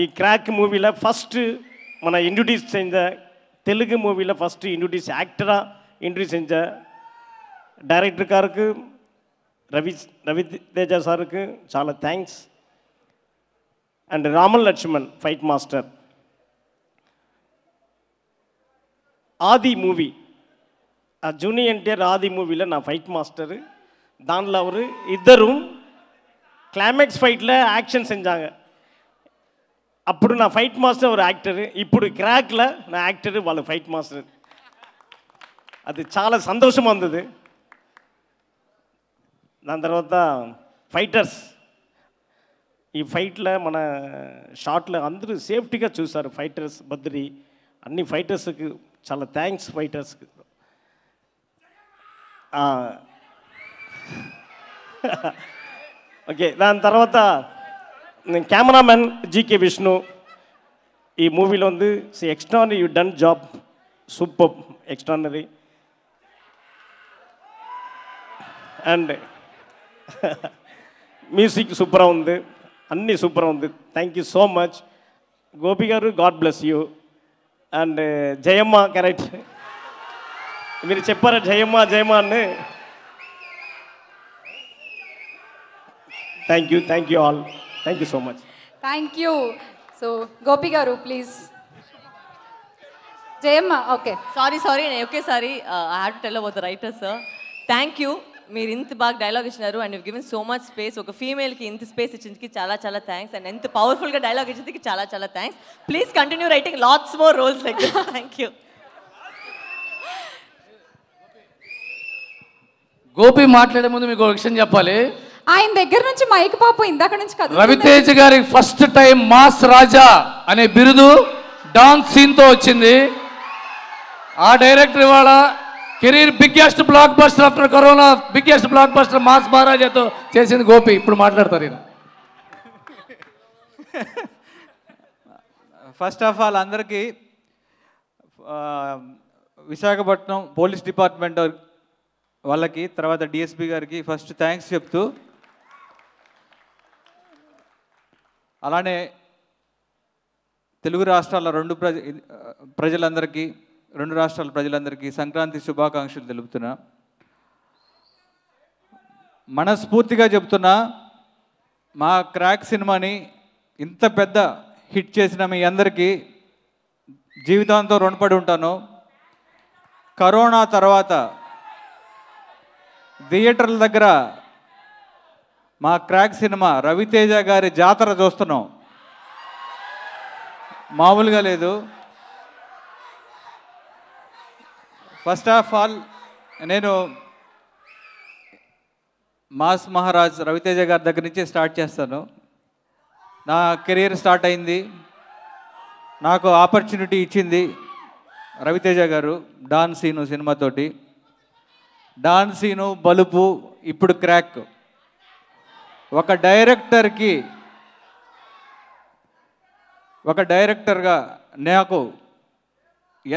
S15: ఈ క్రాక్ మూవీలో ఫస్ట్ మన ఇంట్రడ్యూస్ చేయింద தெலுங்கு மூவியில் ஃபஸ்ட்டு இன்ட்ரடியூஸ் ஆக்டராக இன்ட்ரடியூஸ் செஞ்ச டைரக்டருக்காருக்கு ரவி ரவி தேஜா சாருக்கு சால thanks and Raman Lakshman fight master Aadi movie Junior NTR Aadi மூவியில் நான் ஃபைட் மாஸ்டரு தான்ல அவர் இத்தரும் கிளைமேக்ஸ் ஃபைட்டில் ஆக்ஷன் செஞ்சாங்க அப்படி நான் ஃபைட் மாஸ்டர் ஒரு ஆக்டரு இப்படி கிராக்கில் நான் ஆக்டரு வாழ் ஃபைட் மாஸ்டர் அது சாலை சந்தோஷமாக இருந்தது நான் தர்றது தான் ஃபைட்டர்ஸ் ஃபைட்டில் மன ஷார்ட்டில் வந்துட்டு சேஃப்டிக்காக சூஸார் ஃபைட்டர்ஸ் பத்ரி அன்னி ஃபைட்டர்ஸுக்கு చాలా థ్యాంక్స్ ఫైటర్స్ ఓకే దాని తర్వాత కెమెరామెన్ జీకే విష్ణు ఈ మూవీలో వందు సి extraordinary you done job super extraordinary and music సూపర్గా ఉంది అన్నీ సూపర్గా ఉంది thank you so much Gopi గారు God bless you and Jayamma correct మీరు చెప్పారా జయమ్మ జయమ్మ అని thank you thank you all thank you so much
S1: thank you so Gopi గారు please
S14: Jayamma okay sorry sorry నేను ఒకేసారి had tell about writer sir thank you మీరు ఇంత బాగా డైలాగ్ ఇచ్చినారు and given so much space ఒక ఫీమేల్కి ఇంత స్పేస్ ఇచ్చినందుకు చాలా చాలా థ్యాంక్స్ అండ్ ఎంత పవర్ఫుల్గా డైలాగ్ ఇచ్చిందికి చాలా చాలా thanks please continue writing lots more roles
S1: like thank you
S12: Gopi మాట్లాడే ముందు మీకు ఒక విషయం చెప్పాలి
S1: ఆయన దగ్గర నుంచి మైక్ పాప ఇందాక నుంచి రవితేజ్
S12: గారి ఫస్ట్ టైం మాస్ రాజా అనే బిరుదు డాన్స్ సీన్తో వచ్చింది ఆ డైరెక్టర్ ఇవాళ career biggest blockbuster after corona biggest blockbuster mass మహారాజాతో చేసింది గోపి ఇప్పుడు మాట్లాడతారు ఈయన
S4: ఫస్ట్ ఆఫ్ ఆల్ అందరికీ విశాఖపట్నం పోలీస్ డిపార్ట్మెంట్ వాళ్ళకి తర్వాత డిఎస్పి గారికి ఫస్ట్ థ్యాంక్స్ చెప్తూ అలానే తెలుగు రాష్ట్రాల రెండు ప్రజ ప్రజలందరికీ రెండు రాష్ట్రాల ప్రజలందరికీ సంక్రాంతి శుభాకాంక్షలు తెలుపుతున్నా మనస్ఫూర్తిగా చెప్తున్నా మా క్రాక్ సినిమాని ఇంత పెద్ద హిట్ చేసిన మీ అందరికీ జీవితాంతో రుణపడి ఉంటాను కరోనా తర్వాత థియేటర్ల దగ్గర మా క్రాక్ సినిమా రవితేజ గారి జాతర చూస్తున్నాం మామూలుగా లేదు ఫస్ట్ ఆఫ్ ఆల్ నేను మాస్ మహారాజ్ రవితేజ గారి దగ్గర నుంచి స్టార్ట్ చేస్తాను నా కెరీర్ స్టార్ట్ అయింది నాకు ఆపర్చునిటీ ఇచ్చింది రవితేజ గారు డాన్ సీను సినిమాతోటి డాన్ సీను బలుపు ఇప్పుడు క్రాక్ ఒక డైరెక్టర్కి ఒక డైరెక్టర్గా నాకు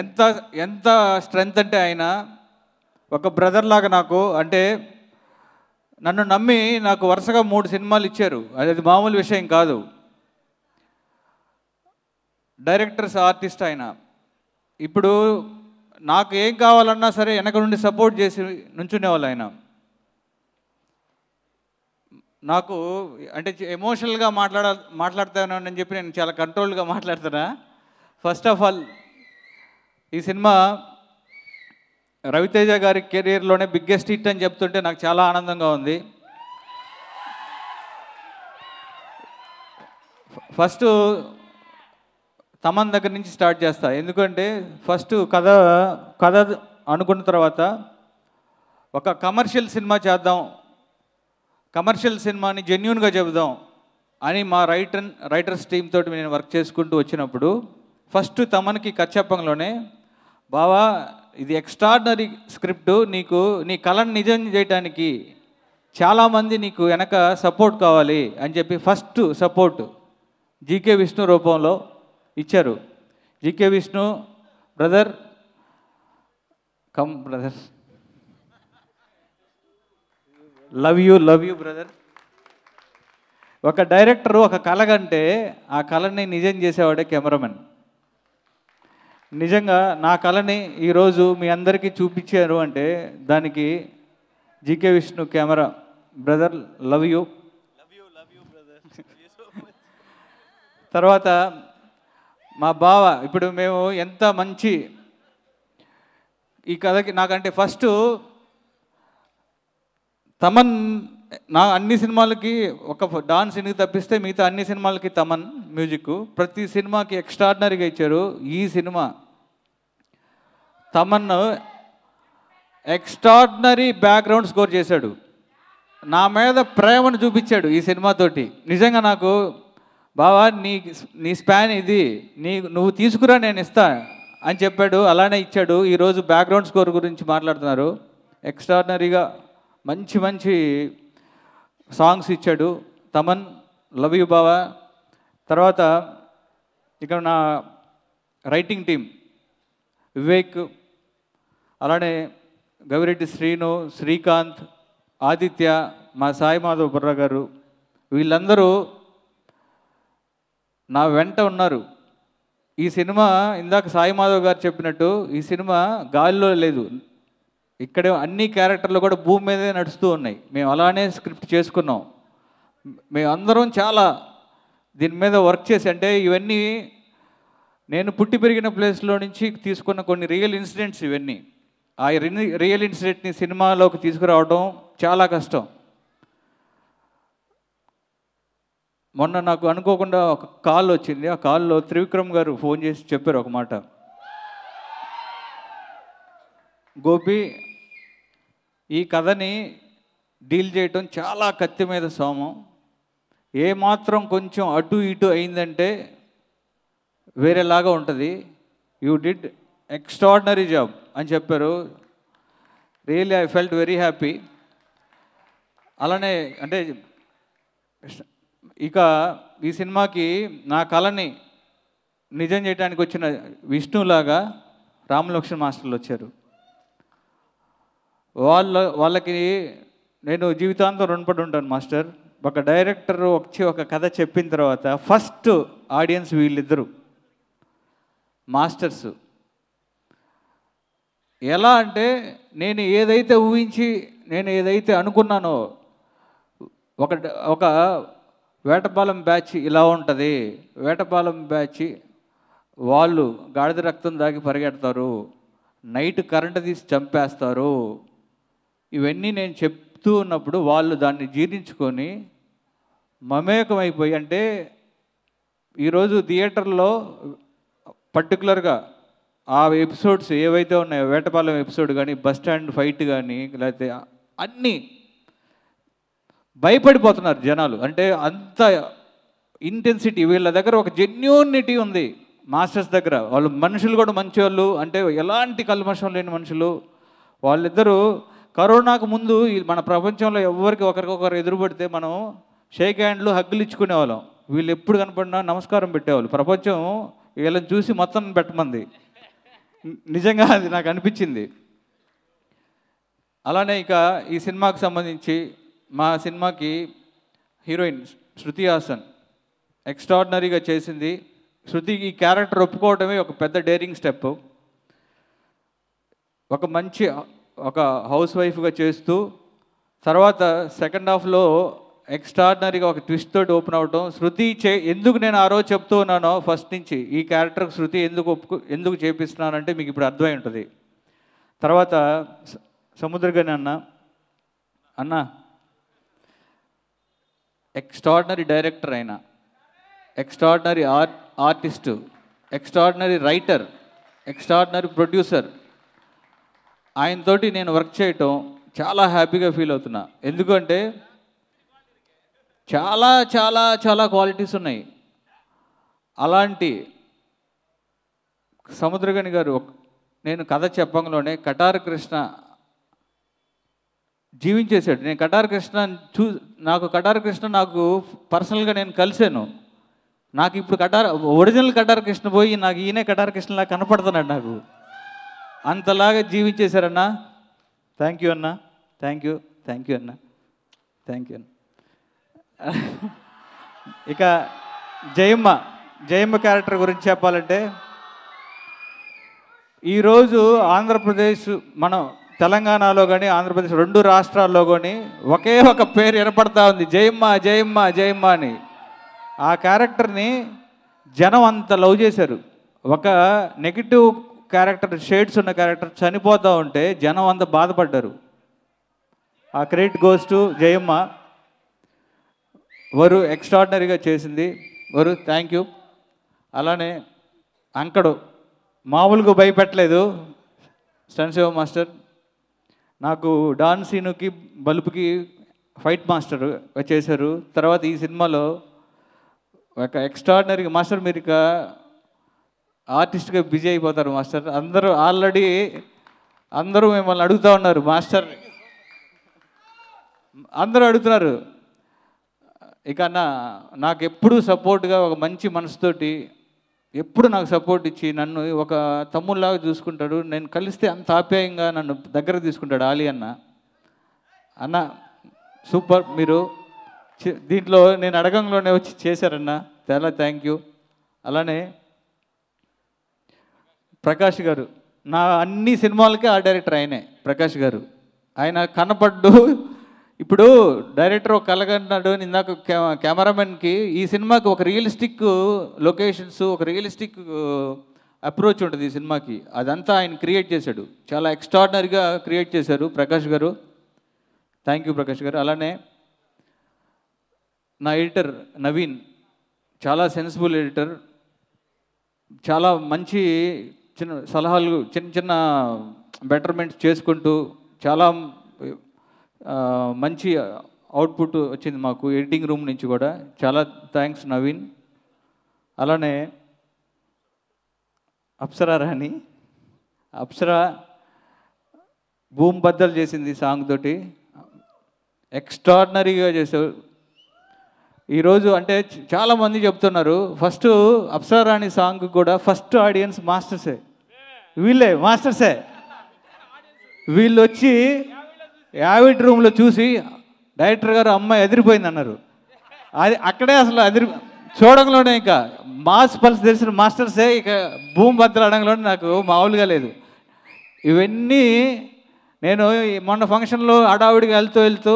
S4: ఎంత ఎంత స్ట్రెంగ్త్ అంటే ఆయన ఒక బ్రదర్ లాగా నాకు అంటే నన్ను నమ్మి నాకు వరుసగా మూడు సినిమాలు ఇచ్చారు అది మామూలు విషయం కాదు డైరెక్టర్స్ ఆర్టిస్ట్ ఆయన ఇప్పుడు నాకు ఏం కావాలన్నా సరే వెనక నుండి సపోర్ట్ చేసి నుంచునేవాళ్ళు ఆయన నాకు అంటే ఎమోషనల్గా మాట్లాడ మాట్లాడతాను అని చెప్పి నేను చాలా కంట్రోల్గా మాట్లాడుతున్నా ఫస్ట్ ఆఫ్ ఆల్ ఈ సినిమా రవితేజ గారి కెరీర్లోనే బిగ్గెస్ట్ హిట్ అని చెప్తుంటే నాకు చాలా ఆనందంగా ఉంది ఫస్ట్ తమన్ దగ్గర నుంచి స్టార్ట్ చేస్తా ఎందుకంటే ఫస్ట్ కథ కథ అనుకున్న తర్వాత ఒక కమర్షియల్ సినిమా చేద్దాం కమర్షియల్ సినిమాని జెన్యున్గా చెబుదాం అని మా రైటర్ రైటర్స్ టీమ్ తోటి నేను వర్క్ చేసుకుంటూ వచ్చినప్పుడు ఫస్ట్ తమన్కి కచ్చప్పంలోనే బావా ఇది ఎక్స్ట్రాడినరీ స్క్రిప్ట్ నీకు నీ కళను నిజం చేయడానికి చాలామంది నీకు వెనక సపోర్ట్ కావాలి అని చెప్పి ఫస్ట్ సపోర్ట్ జీకే విష్ణు రూపంలో ఇచ్చారు GK Vishnu brother come brother love you love you brother ఒక డైరెక్టరు ఒక కళ కంటే ఆ కళని నిజం చేసేవాడే కెమెరామెన్ నిజంగా నా కళని ఈరోజు మీ అందరికీ చూపించారు అంటే దానికి GK Vishnu camera brother love you తర్వాత మా బావ ఇప్పుడు మేము ఎంత మంచి ఈ కథకి నాకంటే ఫస్ట్ తమన్ నా అన్ని సినిమాలకి ఒక డాన్స్ ఎందుకు తప్పిస్తే మిగతా అన్ని సినిమాలకి తమన్ మ్యూజిక్ ప్రతి సినిమాకి ఎక్స్ట్రాడినరీగా ఇచ్చారు ఈ సినిమా తమన్ ఎక్స్ట్రాడినరీ బ్యాక్గ్రౌండ్ స్కోర్ చేశాడు నా మీద ప్రేమను చూపించాడు ఈ సినిమాతోటి నిజంగా నాకు బాబా నీ నీ స్పాన్ ఇది నీ నువ్వు తీసుకురా నేను ఇస్తా అని చెప్పాడు అలానే ఇచ్చాడు ఈరోజు బ్యాక్గ్రౌండ్ స్కోర్ గురించి మాట్లాడుతున్నారు ఎక్స్ట్రాడినరీగా మంచి మంచి సాంగ్స్ ఇచ్చాడు తమన్ లవ్ యూ బావ తర్వాత ఇక్కడ నా రైటింగ్ టీం వివేక్ అలానే గవిరెడ్డి శ్రీను శ్రీకాంత్ ఆదిత్య మా సాయి మాధవ్ బుర్ర గారు వీళ్ళందరూ నా వెంట ఉన్నారు ఈ సినిమా ఇందాక సాయి మాధవ్ గారు చెప్పినట్టు ఈ సినిమా గాలిలో లేదు ఇక్కడ అన్ని క్యారెక్టర్లు కూడా భూమి మీదే నడుస్తూ ఉన్నాయి మేము అలానే స్క్రిప్ట్ చేసుకున్నాం మేమందరం చాలా దీని మీద వర్క్ చేసి అంటే ఇవన్నీ నేను పుట్టి పెరిగిన ప్లేస్లో నుంచి తీసుకున్న కొన్ని రియల్ ఇన్సిడెంట్స్ ఇవన్నీ ఆ రియల్ ఇన్సిడెంట్ని సినిమాలోకి తీసుకురావడం చాలా కష్టం మొన్న నాకు అనుకోకుండా ఒక కాల్ వచ్చింది ఆ కాల్లో త్రివిక్రమ్ గారు ఫోన్ చేసి చెప్పారు ఒక మాట గోపి ఈ కథని డీల్ చేయటం చాలా కత్తి మీద సోమం ఏమాత్రం కొంచెం అటు ఇటు అయిందంటే వేరేలాగా ఉంటుంది యూ డిడ్ ఎక్స్ట్రాడినరీ జాబ్ అని చెప్పారు really I felt very happy అలానే అంటే ఇక ఈ సినిమాకి నా కళని నిజం చేయడానికి వచ్చిన విష్ణులాగా రామలక్ష్మణ్ మాస్టర్లు వచ్చారు వాళ్ళ వాళ్ళకి నేను జీవితాంతం రుణపడి ఉంటాను మాస్టర్ ఒక డైరెక్టర్ వచ్చి ఒక కథ చెప్పిన తర్వాత ఫస్ట్ ఆడియన్స్ వీళ్ళిద్దరు మాస్టర్స్ ఎలా అంటే నేను ఏదైతే ఊహించి నేను ఏదైతే అనుకున్నానో ఒక ఒక వేటపాలెం బ్యాచ్ ఇలా ఉంటుంది వేటపాలెం బ్యాచ్ వాళ్ళు గాడిద రక్తం దాగి పరిగెడతారు నైట్ కరెంట్ తీసి చంపేస్తారు ఇవన్నీ నేను చెప్తూ ఉన్నప్పుడు వాళ్ళు దాన్ని జీర్ణించుకొని మమేకమైపోయి అంటే ఈరోజు థియేటర్లో పర్టికులర్గా ఆ ఎపిసోడ్స్ ఏవైతే ఉన్నాయో వేటపాలెం ఎపిసోడ్ కానీ బస్ స్టాండ్ ఫైట్ కానీ లేకపోతే అన్నీ భయపడిపోతున్నారు జనాలు అంటే అంత ఇంటెన్సిటీ వీళ్ళ దగ్గర ఒక జెన్యూనిటీ ఉంది మాస్టర్స్ దగ్గర వాళ్ళు మనుషులు కూడా మంచి వాళ్ళు అంటే ఎలాంటి కల్మషం లేని మనుషులు వాళ్ళిద్దరూ కరోనాకు ముందు మన ప్రపంచంలో ఎవరికి ఒకరికొకరు ఎదురుపడితే మనం షేక్ హ్యాండ్లు హగ్గులు ఇచ్చుకునేవాళ్ళం వీళ్ళు ఎప్పుడు కనపడినా నమస్కారం పెట్టేవాళ్ళు ప్రపంచం వీళ్ళని చూసి మొత్తం పెట్టమంది నిజంగా అది నాకు అనిపించింది అలానే ఇక ఈ సినిమాకి సంబంధించి మా సినిమాకి హీరోయిన్ శృతి హాసన్ ఎక్స్ట్రాడినరీగా చేసింది శృతి ఈ క్యారెక్టర్ ఒప్పుకోవడమే ఒక పెద్ద డేరింగ్ స్టెప్ ఒక మంచి ఒక హౌస్ వైఫ్గా చేస్తూ తర్వాత సెకండ్ హాఫ్లో ఎక్స్ట్రాడినరీగా ఒక ట్విస్ట్ తోటి ఓపెన్ అవడం శృతి చే ఎందుకు నేను ఆ రోజు చెప్తూ ఉన్నానో ఫస్ట్ నుంచి ఈ క్యారెక్టర్ శృతి ఎందుకు ఒప్పుకు ఎందుకు చేపిస్తున్నానంటే మీకు ఇప్పుడు అర్థమై ఉంటుంది తర్వాత సముద్రగాని అన్న అన్న ఎక్స్ట్రాడినరీ డైరెక్టర్ అయిన extraordinary art artist extraordinary writer extraordinary producer ఆయనతోటి నేను వర్క్ చేయటం చాలా హ్యాపీగా ఫీల్ అవుతున్నా ఎందుకంటే చాలా చాలా చాలా క్వాలిటీస్ ఉన్నాయి అలాంటి సముద్రగని గారు నేను కథ చెప్పంలోనే కటార్ కృష్ణ జీవించేశాడు నేను కటార్ కృష్ణ చూ నాకు కటార్ కృష్ణ నాకు పర్సనల్గా నేను కలిశాను నాకు ఇప్పుడు కటార్ ఒరిజినల్ కటార్ కృష్ణ పోయి నాకు ఈయనే కటార్ కృష్ణలా కనపడుతున్నాడు నాకు అంతలాగా జీవించేశారన్నా థ్యాంక్ యూ అన్నా థ్యాంక్ యూ థ్యాంక్ యూ అన్నా థ్యాంక్ యూ అన్న ఇక జయమ్మ జయమ్మ క్యారెక్టర్ గురించి చెప్పాలంటే ఈరోజు ఆంధ్రప్రదేశ్ మనం తెలంగాణలో కానీ ఆంధ్రప్రదేశ్ రెండు రాష్ట్రాల్లో కానీ ఒకే ఒక పేరు ఏర్పడతా ఉంది జయమ్మ జయమ్మ జయమ్మ అని ఆ క్యారెక్టర్ని జనం అంత లవ్ చేశారు ఒక నెగిటివ్ క్యారెక్టర్ షేడ్స్ ఉన్న క్యారెక్టర్ చనిపోతూ ఉంటే జనం అంత బాధపడ్డారు ఆ క్రెడిట్ గోస్ టు జయమ్మ వరు ఎక్స్ట్రాడినరీగా చేసింది వరు థ్యాంక్ యూ అలానే అంకడు మామూలుగా భయపెట్టలేదు శివ మాస్టర్ నాకు డాన్స్ సీనుకి బల్బుకి ఫైట్ మాస్టర్ చేశారు తర్వాత ఈ సినిమాలో ఒక ఎక్స్ట్రాడినరీ మాస్టర్ మీరు ఆర్టిస్ట్గా బిజీ అయిపోతారు మాస్టర్ అందరూ ఆల్రెడీ అందరూ మిమ్మల్ని అడుగుతూ ఉన్నారు మాస్టర్ అందరూ అడుగుతున్నారు ఇక నా నాకు ఎప్పుడూ సపోర్ట్గా ఒక మంచి మనసుతోటి ఎప్పుడు నాకు సపోర్ట్ ఇచ్చి నన్ను ఒక తమ్ముళ్ళలాగా చూసుకుంటాడు నేను కలిస్తే అంత ఆప్యాయంగా నన్ను దగ్గర తీసుకుంటాడు ఆలి అన్న అన్న సూపర్ మీరు దీంట్లో నేను అడగంలోనే వచ్చి చేశారన్న చాలా థ్యాంక్ యూ అలానే ప్రకాష్ గారు నా అన్ని సినిమాలకే ఆ డైరెక్టర్ ఆయనే ప్రకాష్ గారు ఆయన కనపడ్డు ఇప్పుడు డైరెక్టర్ ఒక కలగన్నాడు ఇందాక కెమెరామెన్కి ఈ సినిమాకి ఒక రియలిస్టిక్ లొకేషన్స్ ఒక రియలిస్టిక్ అప్రోచ్ ఉంటుంది ఈ సినిమాకి అదంతా ఆయన క్రియేట్ చేశాడు చాలా ఎక్స్ట్రాడినరీగా క్రియేట్ చేశారు ప్రకాష్ గారు థ్యాంక్ యూ ప్రకాష్ గారు అలానే నా ఎడిటర్ నవీన్ చాలా సెన్సిబుల్ ఎడిటర్ చాలా మంచి చిన్న సలహాలు చిన్న చిన్న బెటర్మెంట్స్ చేసుకుంటూ చాలా మంచి అవుట్పుట్ వచ్చింది మాకు ఎడిటింగ్ రూమ్ నుంచి కూడా చాలా థ్యాంక్స్ నవీన్ అలానే అప్సరా రాణి అప్సరా భూమి బద్దలు చేసింది సాంగ్ తోటి ఎక్స్ట్రాడినరీగా చేసే ఈరోజు అంటే చాలామంది చెప్తున్నారు ఫస్ట్ అప్సరాణి సాంగ్ కూడా ఫస్ట్ ఆడియన్స్ మాస్టర్సే వీళ్ళే మాస్టర్సే వీళ్ళు వచ్చి యావిడ్ రూమ్లో చూసి డైరెక్టర్ గారు అమ్మాయి ఎదిరిపోయింది అన్నారు అది అక్కడే అసలు అదిరి చూడంలోనే ఇంకా మాస్ పల్స్ తెలిసిన మాస్టర్సే ఇక భూమి బద్దలు నాకు మామూలుగా లేదు ఇవన్నీ నేను మొన్న ఫంక్షన్లో హడావుడిగా వెళ్తూ వెళ్తూ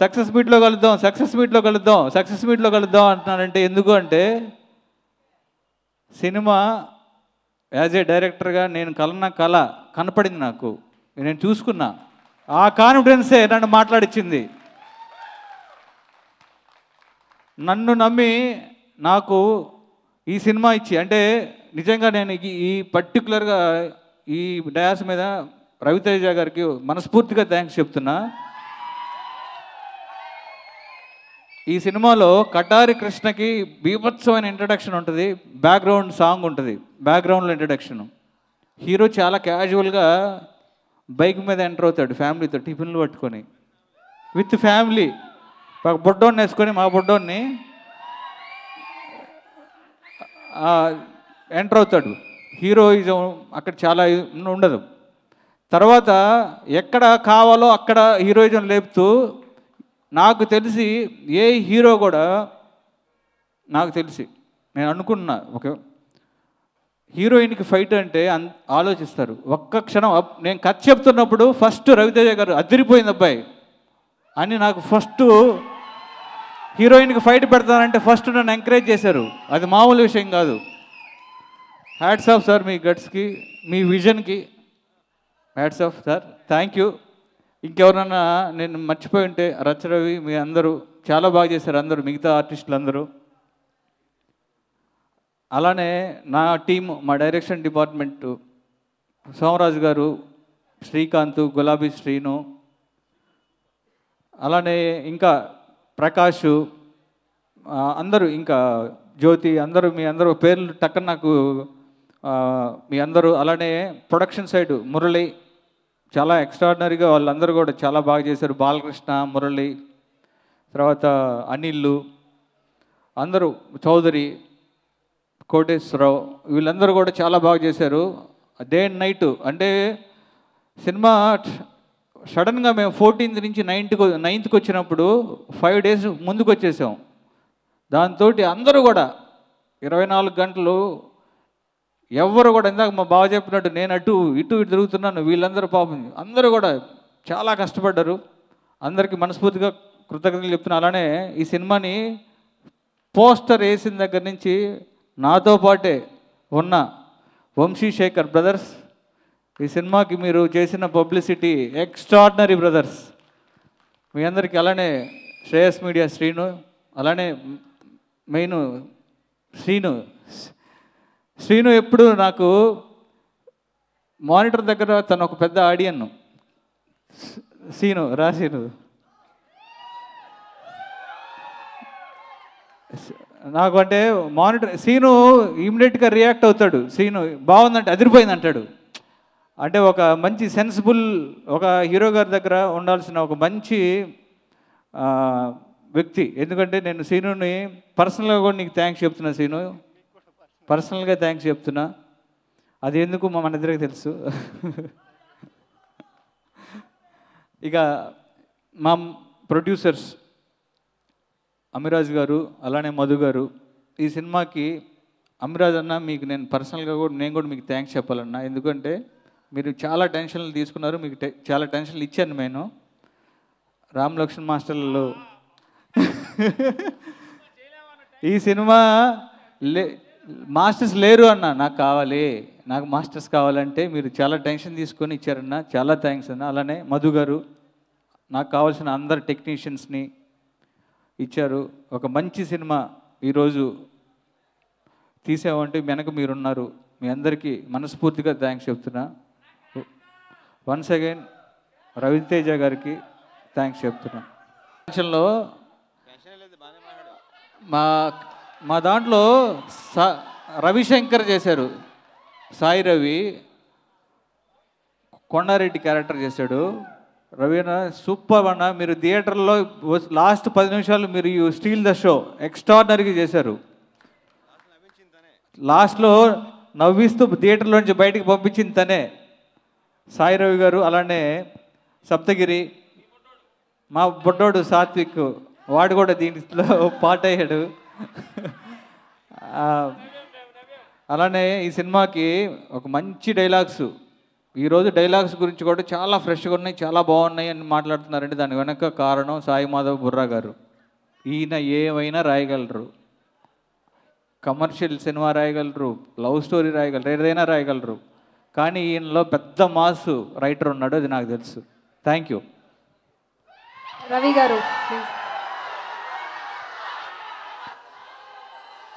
S4: సక్సెస్ మీట్లో కలుద్దాం సక్సెస్ మీట్లో కలుద్దాం సక్సెస్ మీట్లో కలుద్దాం అంటున్నాడంటే ఎందుకు అంటే సినిమా యాజ్ ఏ డైరెక్టర్గా నేను కలన్న కళ కనపడింది నాకు నేను చూసుకున్నా ఆ కాన్ఫిడెన్సే నన్ను మాట్లాడిచ్చింది నన్ను నమ్మి నాకు ఈ సినిమా ఇచ్చి అంటే నిజంగా నేను ఈ పర్టికులర్గా ఈ డయాస్ మీద రవితేజ గారికి మనస్ఫూర్తిగా థ్యాంక్స్ చెప్తున్నా ఈ సినిమాలో కటారి కృష్ణకి బీభత్సమైన ఇంట్రడక్షన్ ఉంటుంది బ్యాక్గ్రౌండ్ సాంగ్ ఉంటుంది బ్యాక్గ్రౌండ్లో ఇంట్రడక్షన్ హీరో చాలా క్యాజువల్గా బైక్ మీద ఎంటర్ అవుతాడు ఫ్యామిలీతో టిఫిన్లు పట్టుకొని విత్ ఫ్యామిలీ ఒక బొడ్డోని వేసుకొని మా బొడ్డోని ఎంటర్ అవుతాడు హీరోయిజం అక్కడ చాలా ఉండదు తర్వాత ఎక్కడ కావాలో అక్కడ హీరోయిజం లేపుతూ నాకు తెలిసి ఏ హీరో కూడా నాకు తెలిసి నేను అనుకున్నా ఓకే హీరోయిన్కి ఫైట్ అంటే అన్ ఆలోచిస్తారు ఒక్క క్షణం నేను కథ చెప్తున్నప్పుడు ఫస్ట్ రవితేజ గారు అదిరిపోయింది అబ్బాయి అని నాకు ఫస్ట్ హీరోయిన్కి ఫైట్ పెడతానంటే ఫస్ట్ నన్ను ఎంకరేజ్ చేశారు అది మామూలు విషయం కాదు హ్యాట్స్ ఆఫ్ సార్ మీ గట్స్కి మీ విజన్కి hats off sir thank you ఇంకెవరన్నా నేను మర్చిపోయి ఉంటే రచరవి మీ అందరూ చాలా బాగా చేశారు అందరూ మిగతా ఆర్టిస్టులు అందరూ అలానే నా టీం మా డైరెక్షన్ డిపార్ట్మెంటు సోమరాజు గారు శ్రీకాంత్ గులాబీ శ్రీను అలానే ఇంకా ప్రకాష్ అందరూ ఇంకా జ్యోతి అందరూ మీ అందరూ పేర్లు టక్కన నాకు మీ అందరూ అలానే ప్రొడక్షన్ సైడు మురళి చాలా ఎక్స్ట్రాడినరీగా వాళ్ళందరూ కూడా చాలా బాగా చేశారు బాలకృష్ణ మురళి తర్వాత అనిల్లు అందరూ చౌదరి కోటేశ్వరరావు వీళ్ళందరూ కూడా చాలా బాగా చేశారు డే అండ్ నైట్ అంటే సినిమా సడన్గా మేము ఫోర్టీన్త్ నుంచి నైన్త్కి నైన్త్కి వచ్చినప్పుడు ఫైవ్ డేస్ ముందుకు వచ్చేసాం దాంతో అందరూ కూడా ఇరవై నాలుగు గంటలు ఎవరు కూడా ఇందాక మా బావ చెప్పినట్టు నేను అటు ఇటు ఇటు తిరుగుతున్నాను వీళ్ళందరూ పాపం అందరూ కూడా చాలా కష్టపడ్డారు అందరికీ మనస్ఫూర్తిగా కృతజ్ఞతలు చెప్తున్నా అలానే ఈ సినిమాని పోస్టర్ వేసిన దగ్గర నుంచి నాతో పాటే ఉన్న వంశీ శేఖర్ బ్రదర్స్ ఈ సినిమాకి మీరు చేసిన పబ్లిసిటీ ఎక్స్ట్రాడినరీ బ్రదర్స్ మీ అందరికీ అలానే శ్రేయస్ మీడియా శ్రీను అలానే మెయిన్ శ్రీను శ్రీను ఎప్పుడు నాకు మానిటర్ దగ్గర తను ఒక పెద్ద ఆడియన్ను సీను రాసీను నాకు అంటే మానిటర్ సీను ఇమీడియట్గా రియాక్ట్ అవుతాడు సీను బాగుందంటే అదిరిపోయింది అంటాడు అంటే ఒక మంచి సెన్సిబుల్ ఒక హీరో గారి దగ్గర ఉండాల్సిన ఒక మంచి వ్యక్తి ఎందుకంటే నేను సీనుని పర్సనల్గా కూడా నీకు థ్యాంక్స్ చెప్తున్నా సీను పర్సనల్గా థ్యాంక్స్ చెప్తున్నా అది ఎందుకు మా మనందరికీ తెలుసు ఇక మా ప్రొడ్యూసర్స్ అమిరాజ్ గారు అలానే మధు గారు ఈ సినిమాకి అమిరాజ్ అన్న మీకు నేను పర్సనల్గా కూడా నేను కూడా మీకు థ్యాంక్స్ చెప్పాలన్నా ఎందుకంటే మీరు చాలా టెన్షన్లు తీసుకున్నారు మీకు చాలా టెన్షన్లు ఇచ్చాను నేను రామ్ లక్ష్మణ్ మాస్టర్లలో ఈ సినిమా లే మాస్టర్స్ లేరు అన్న నాకు కావాలి నాకు మాస్టర్స్ కావాలంటే మీరు చాలా టెన్షన్ తీసుకొని ఇచ్చారన్న చాలా థ్యాంక్స్ అన్న అలానే మధు గారు నాకు కావాల్సిన అందరు టెక్నీషియన్స్ని ఇచ్చారు ఒక మంచి సినిమా ఈరోజు తీసామంటే వెనక మీరున్నారు మీ అందరికీ మనస్ఫూర్తిగా థ్యాంక్స్ చెప్తున్నా వన్స్ అగైన్ రవితేజ గారికి థ్యాంక్స్ చెప్తున్నా ఫంక్షన్లో మా మా దాంట్లో స రవిశంకర్ చేశారు సాయి రవి కొండారెడ్డి క్యారెక్టర్ చేశాడు రవి అన్న సూపర్ అన్న మీరు థియేటర్లో లాస్ట్ పది నిమిషాలు మీరు ఈ స్టీల్ ద షో ఎక్స్ట్రాడినరీగా చేశారు లాస్ట్లో నవ్విస్తూ నుంచి బయటకు పంపించింది తనే సాయి రవి గారు అలానే సప్తగిరి మా బొడ్డోడు సాత్విక్ వాడు కూడా దీంట్లో పాట అయ్యాడు అలానే ఈ సినిమాకి ఒక మంచి డైలాగ్స్ ఈరోజు డైలాగ్స్ గురించి కూడా చాలా ఫ్రెష్గా ఉన్నాయి చాలా బాగున్నాయి అని మాట్లాడుతున్నారండి దాని వెనక కారణం సాయి మాధవ్ బుర్రా గారు ఈయన ఏమైనా రాయగలరు కమర్షియల్ సినిమా రాయగలరు లవ్ స్టోరీ రాయగలరు ఏదైనా రాయగలరు కానీ ఈయనలో పెద్ద మాసు రైటర్ ఉన్నాడు అది నాకు తెలుసు థ్యాంక్ యూ
S5: రవి గారు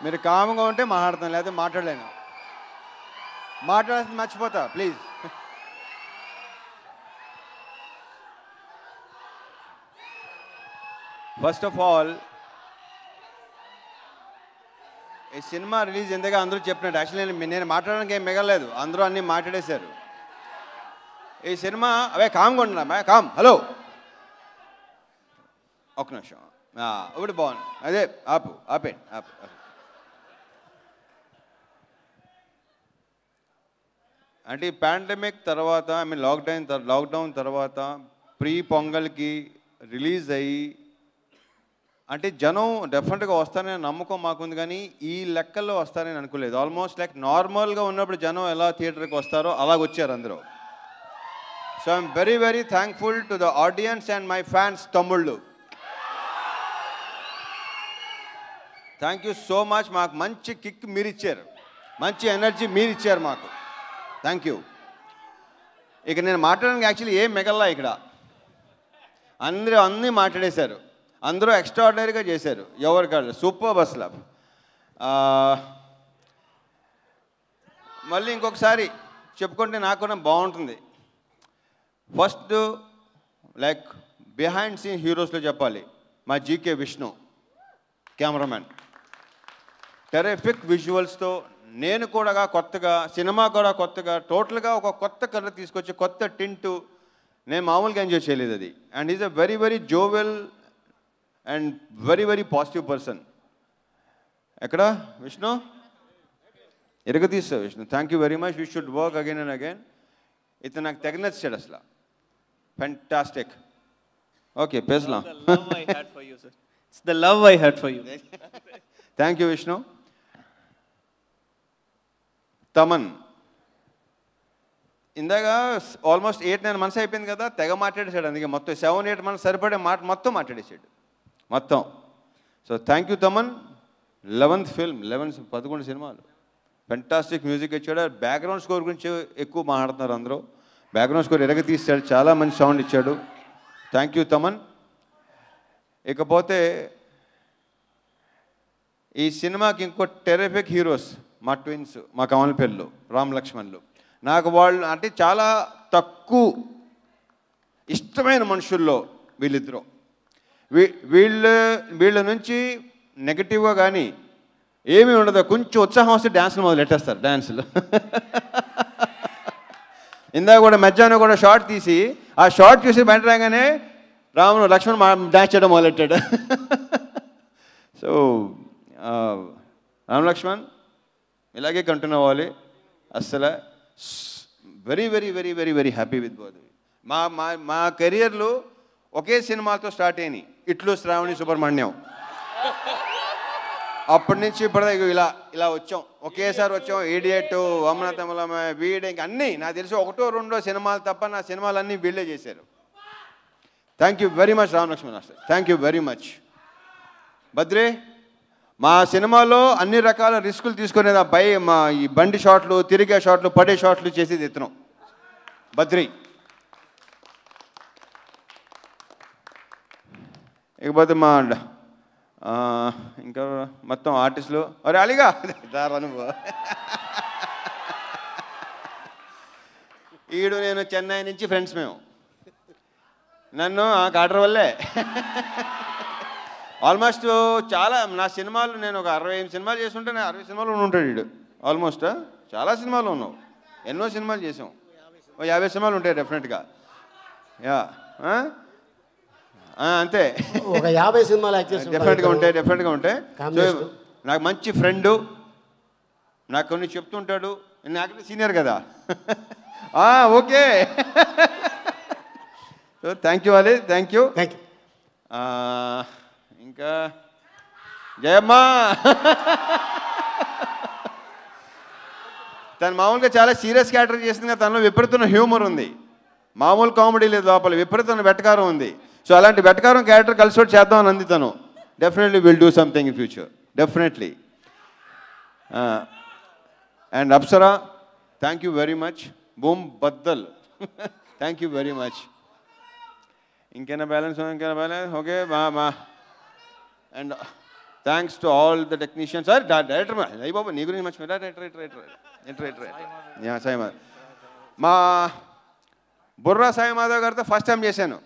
S16: మీరు కామ్గా ఉంటే మాట్లాడతాను లేకపోతే మాట్లాడలేను మాట్లాడాల్సింది మర్చిపోతా ప్లీజ్ ఫస్ట్ ఆఫ్ ఆల్ ఈ సినిమా రిలీజ్ ఎందుకు అందరూ చెప్పినట్టు యాక్చువల్లీ నేను నేను మాట్లాడడానికి ఏం మిగలేదు అందరూ అన్నీ మాట్లాడేశారు ఈ సినిమా అవే కామ్గా ఉండమ్మా కామ్ హలో ఒక నిమిషం ఇప్పుడు బాగుంది అదే ఆపు ఆపేయండి ఆపు అంటే ఈ పాండమిక్ తర్వాత ఐ మీన్ లాక్డౌన్ లాక్డౌన్ తర్వాత ప్రీ పొంగల్కి రిలీజ్ అయ్యి అంటే జనం డెఫినెట్గా వస్తారనే నమ్మకం మాకుంది కానీ ఈ లెక్కల్లో వస్తారని అనుకోలేదు ఆల్మోస్ట్ లైక్ నార్మల్గా ఉన్నప్పుడు జనం ఎలా థియేటర్కి వస్తారో అలాగ వచ్చారు అందరూ so I'm very very thankful to the audience and my fans తమ్ముళ్ళు థ్యాంక్ యూ సో మచ్ మాకు మంచి కిక్ మీరిచ్చారు మంచి ఎనర్జీ మీరిచ్చారు మాకు థ్యాంక్ యూ ఇక నేను మాట్లాడడానికి యాక్చువల్లీ ఏం మిగల్లా ఇక్కడ అందరూ అన్నీ మాట్లాడేశారు అందరూ ఎక్స్ట్రాడినరీగా చేశారు ఎవరు కాదు సూపర్ అసలు మళ్ళీ ఇంకొకసారి చెప్పుకుంటే నాకు బాగుంటుంది ఫస్ట్ లైక్ బిహైండ్ సీన్ హీరోస్లో చెప్పాలి మా జీకే విష్ణు కెమెరామ్యాన్ టెరఫిక్ విజువల్స్తో నేను కూడా కొత్తగా సినిమా కూడా కొత్తగా టోటల్గా ఒక కొత్త కలర్ తీసుకొచ్చి కొత్త టింటు నేను మామూలుగా ఎంజాయ్ చేయలేదు అది and is a very very jovial and very very positive person ఎక్కడ విష్ణు తీస్తా Vishnu thank you very much we should work again and again ఇతను నాకు తెగ నచ్చాడు అసలు ఫెంటాస్టిక్ ఓకే పేసలాం it's the love I had for you thank you Vishnu Thaman ఇందాక almost eight nine months అయిపోయింది కదా తెగ మాట్లాడేశాడు అందుకే మొత్తం సెవెన్ ఎయిట్ మంత్స్ సరిపడే మాట మొత్తం మాట్లాడేశాడు మొత్తం so thank you Thaman eleventh film eleven పదకొండు సినిమాలు ఫెంటాస్టిక్ మ్యూజిక్ ఇచ్చాడు బ్యాక్గ్రౌండ్ స్కోర్ గురించి ఎక్కువ మాట్లాడుతున్నారు అందరూ బ్యాక్గ్రౌండ్ స్కోర్ ఎరగ తీశాడు చాలా మంచి సౌండ్ ఇచ్చాడు థ్యాంక్ యూ తమన్ ఇకపోతే ఈ సినిమాకి ఇంకో టెరఫిక్ హీరోస్ మా ట్విన్స్ మా కమలపల్లు రామ్ లక్ష్మణ్లు నాకు వాళ్ళు అంటే చాలా తక్కువ ఇష్టమైన మనుషుల్లో వీళ్ళిద్దరూ వీ వీళ్ళు వీళ్ళ నుంచి నెగిటివ్గా కానీ ఏమీ ఉండదు కొంచెం ఉత్సాహం వస్తే డ్యాన్స్లు మొదలు పెట్టేస్తారు డ్యాన్సులు ఇందాక కూడా మధ్యాహ్నం కూడా షార్ట్ తీసి ఆ షార్ట్ చూసి బయట రాగానే రాముడు లక్ష్మణ్ డ్యాన్స్ చేయడం మొదలెట్టాడు సో రామ్ లక్ష్మణ్ ఇలాగే కంటిన్యూ అవ్వాలి అస్సలు very very very very very happy with బోధ మా మా మా కెరియర్లో ఒకే సినిమాతో స్టార్ట్ అయినాయి ఇట్లు శ్రావణి సుబ్రహ్మణ్యం అప్పటి నుంచి ఇప్పుడు ఇలా ఇలా వచ్చాం ఒకేసారి వచ్చాం ఈడియట్ వామనతమలమ వీడ అన్నీ నాకు తెలిసి ఒకటో రెండో సినిమాలు తప్ప నా సినిమాలు అన్నీ వీళ్ళే చేశారు thank you very much Ramlakshman master thank you very much భద్రే మా సినిమాలో అన్ని రకాల రిస్కులు తీసుకునేది ఆ మా ఈ బండి షాట్లు తిరిగే షాట్లు పడే షాట్లు చేసేది ఇతను బద్రి ఇకపోతే మా ఇంకా మొత్తం ఆర్టిస్టులు అరే అలిగా దారనుభవ ఈడు నేను చెన్నై నుంచి ఫ్రెండ్స్ మేము నన్ను ఆ కాటర్ వల్లే ఆల్మోస్ట్ చాలా నా సినిమాలు నేను ఒక అరవై ఐదు సినిమాలు చేస్తుంటే నేను అరవై సినిమాలు ఉంటాడు వీడు ఆల్మోస్ట్ చాలా సినిమాలు ఉన్నావు ఎన్నో సినిమాలు చేసాం ఓ యాభై సినిమాలు ఉంటాయి డెఫినెట్గా యా అంతే
S8: ఒక యాభై సినిమాలు డెఫినెట్గా
S16: ఉంటాయి డెఫినెట్గా ఉంటాయి నాకు మంచి ఫ్రెండు నాకు కొన్ని చెప్తుంటాడు నాకంటే సీనియర్ కదా okay thank you Ali thank you thank you ఇంకా జయమ్మా తను మామూలుగా చాలా సీరియస్ క్యాటర్ చేసింది కదా తనలో విపరీతమైన హ్యూమర్ ఉంది మామూలు కామెడీ లేదు లోపల విపరీతమైన వెటకారం ఉంది సో అలాంటి వెటకారం క్యారెక్టర్ కలిసి చేద్దాం అని అంది తను definitely will do something in future definitely and Apsara thank you very much boom బద్దల్ థ్యాంక్ యూ వెరీ మచ్ ఇంకేనా బ్యాలెన్స్ ఇంకేనా బ్యాలెన్స్ ఓకే మా మా and thanks to all the technician sir director అయ్యి బాబు నీ గురించి మంచి డైరెక్టర్ సాయి మాధవ్ మా బుర్రా సాయి మాధవ్ గారితో ఫస్ట్ టైం చేశాను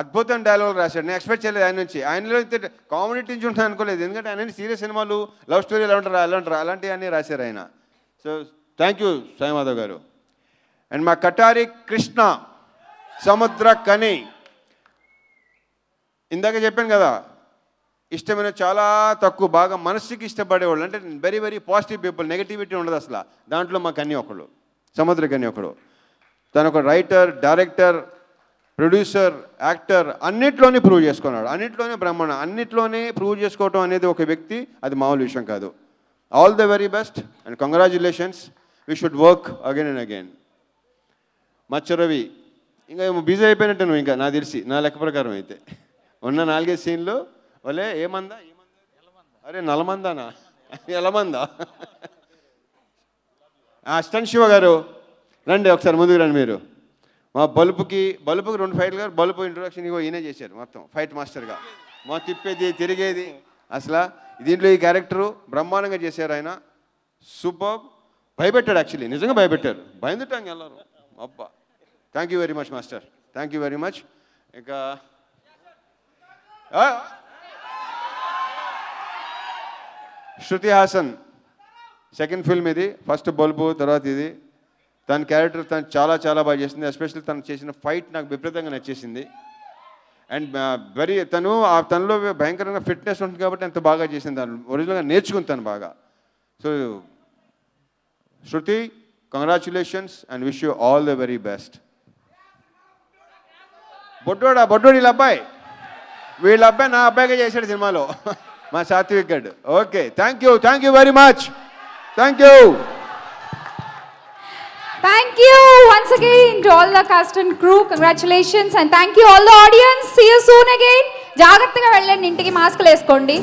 S16: అద్భుతం డైలాగ్ రాశాడు నేను ఎక్స్పెక్ట్ చేయలేదు ఆయన నుంచి ఆయనలో అయితే కామెడీ నుంచి ఉంటాను అనుకోలేదు ఎందుకంటే ఆయన సీరియస్ సినిమాలు లవ్ స్టోరీ ఎలా ఉంటారు ఎలా ఉంటారు అలాంటివన్నీ రాశారు ఆయన so thank you Sai Madhav garu and మా కటారి కృష్ణ సముద్ర కని ఇందాక చెప్పాను కదా ఇష్టమైన చాలా తక్కువ బాగా మనసుకి ఇష్టపడేవాళ్ళు అంటే very very positive people negativity ఉండదు అసలు దాంట్లో మా కన్నీ ఒకడు సముద్ర కన్నీ ఒకడు తను ఒక రైటర్ డైరెక్టర్ ప్రొడ్యూసర్ యాక్టర్ అన్నిట్లోనే ప్రూవ్ చేసుకున్నాడు అన్నిట్లోనే బ్రహ్మాండ అన్నిట్లోనే ప్రూవ్ చేసుకోవటం అనేది ఒక వ్యక్తి అది మామూలు విషయం కాదు all the very best and congratulations we should work again and again మచ్చరవి ఇంకా బిజీ అయిపోయినట్టు నువ్వు ఇంకా నాకు తెలిసి నా లెక్క ప్రకారం అయితే ఉన్న నాలుగైదు సీన్లు ఒలే ఏమందా అరే నలమందానా ఎలమందా అష్టన్ శివ గారు రండి ఒకసారి ముందుకు రండి మీరు మా బల్బుకి బల్బుకి రెండు ఫైట్లు గారు బల్పు ఇంట్రొడక్షన్ ఇవ్వ ఈయనే చేశారు మొత్తం ఫైట్ మాస్టర్గా మా తిప్పేది తిరిగేది అసలు దీంట్లో ఈ క్యారెక్టరు బ్రహ్మాండంగా చేశారు ఆయన సూపర్ భయపెట్టాడు యాక్చువల్లీ నిజంగా భయపెట్టారు తిట్టాం వెళ్ళారు అబ్బా thank you very much master thank you very much ఇంకా శృతి హాసన్ సెకండ్ ఫిల్మ్ ఇది ఫస్ట్ బల్బు తర్వాత ఇది తన క్యారెక్టర్ తను చాలా చాలా బాగా చేసింది ఎస్పెషల్లీ తను చేసిన ఫైట్ నాకు విపరీతంగా నచ్చేసింది అండ్ వెరీ uh, తను ఆ తనలో భయంకరంగా ఫిట్నెస్ ఉంటుంది కాబట్టి ఎంత బాగా చేసింది తను ఒరిజినల్గా నేర్చుకుంది తను బాగా so Shruti congratulations and wish you all the very best బొడ్డోడా బొడ్డోడు వీళ్ళ అబ్బాయి వీళ్ళ అబ్బాయి నా అబ్బాయిగా చేశాడు సినిమాలో మా సాత్విక్ గడ్ okay thank you thank you very much thank you
S1: thank you once again to all the cast and crew congratulations and thank you all the audience see you soon again జాగ్రత్తగా వెళ్ళండి ఇంటికి మాస్క్లు వేసుకోండి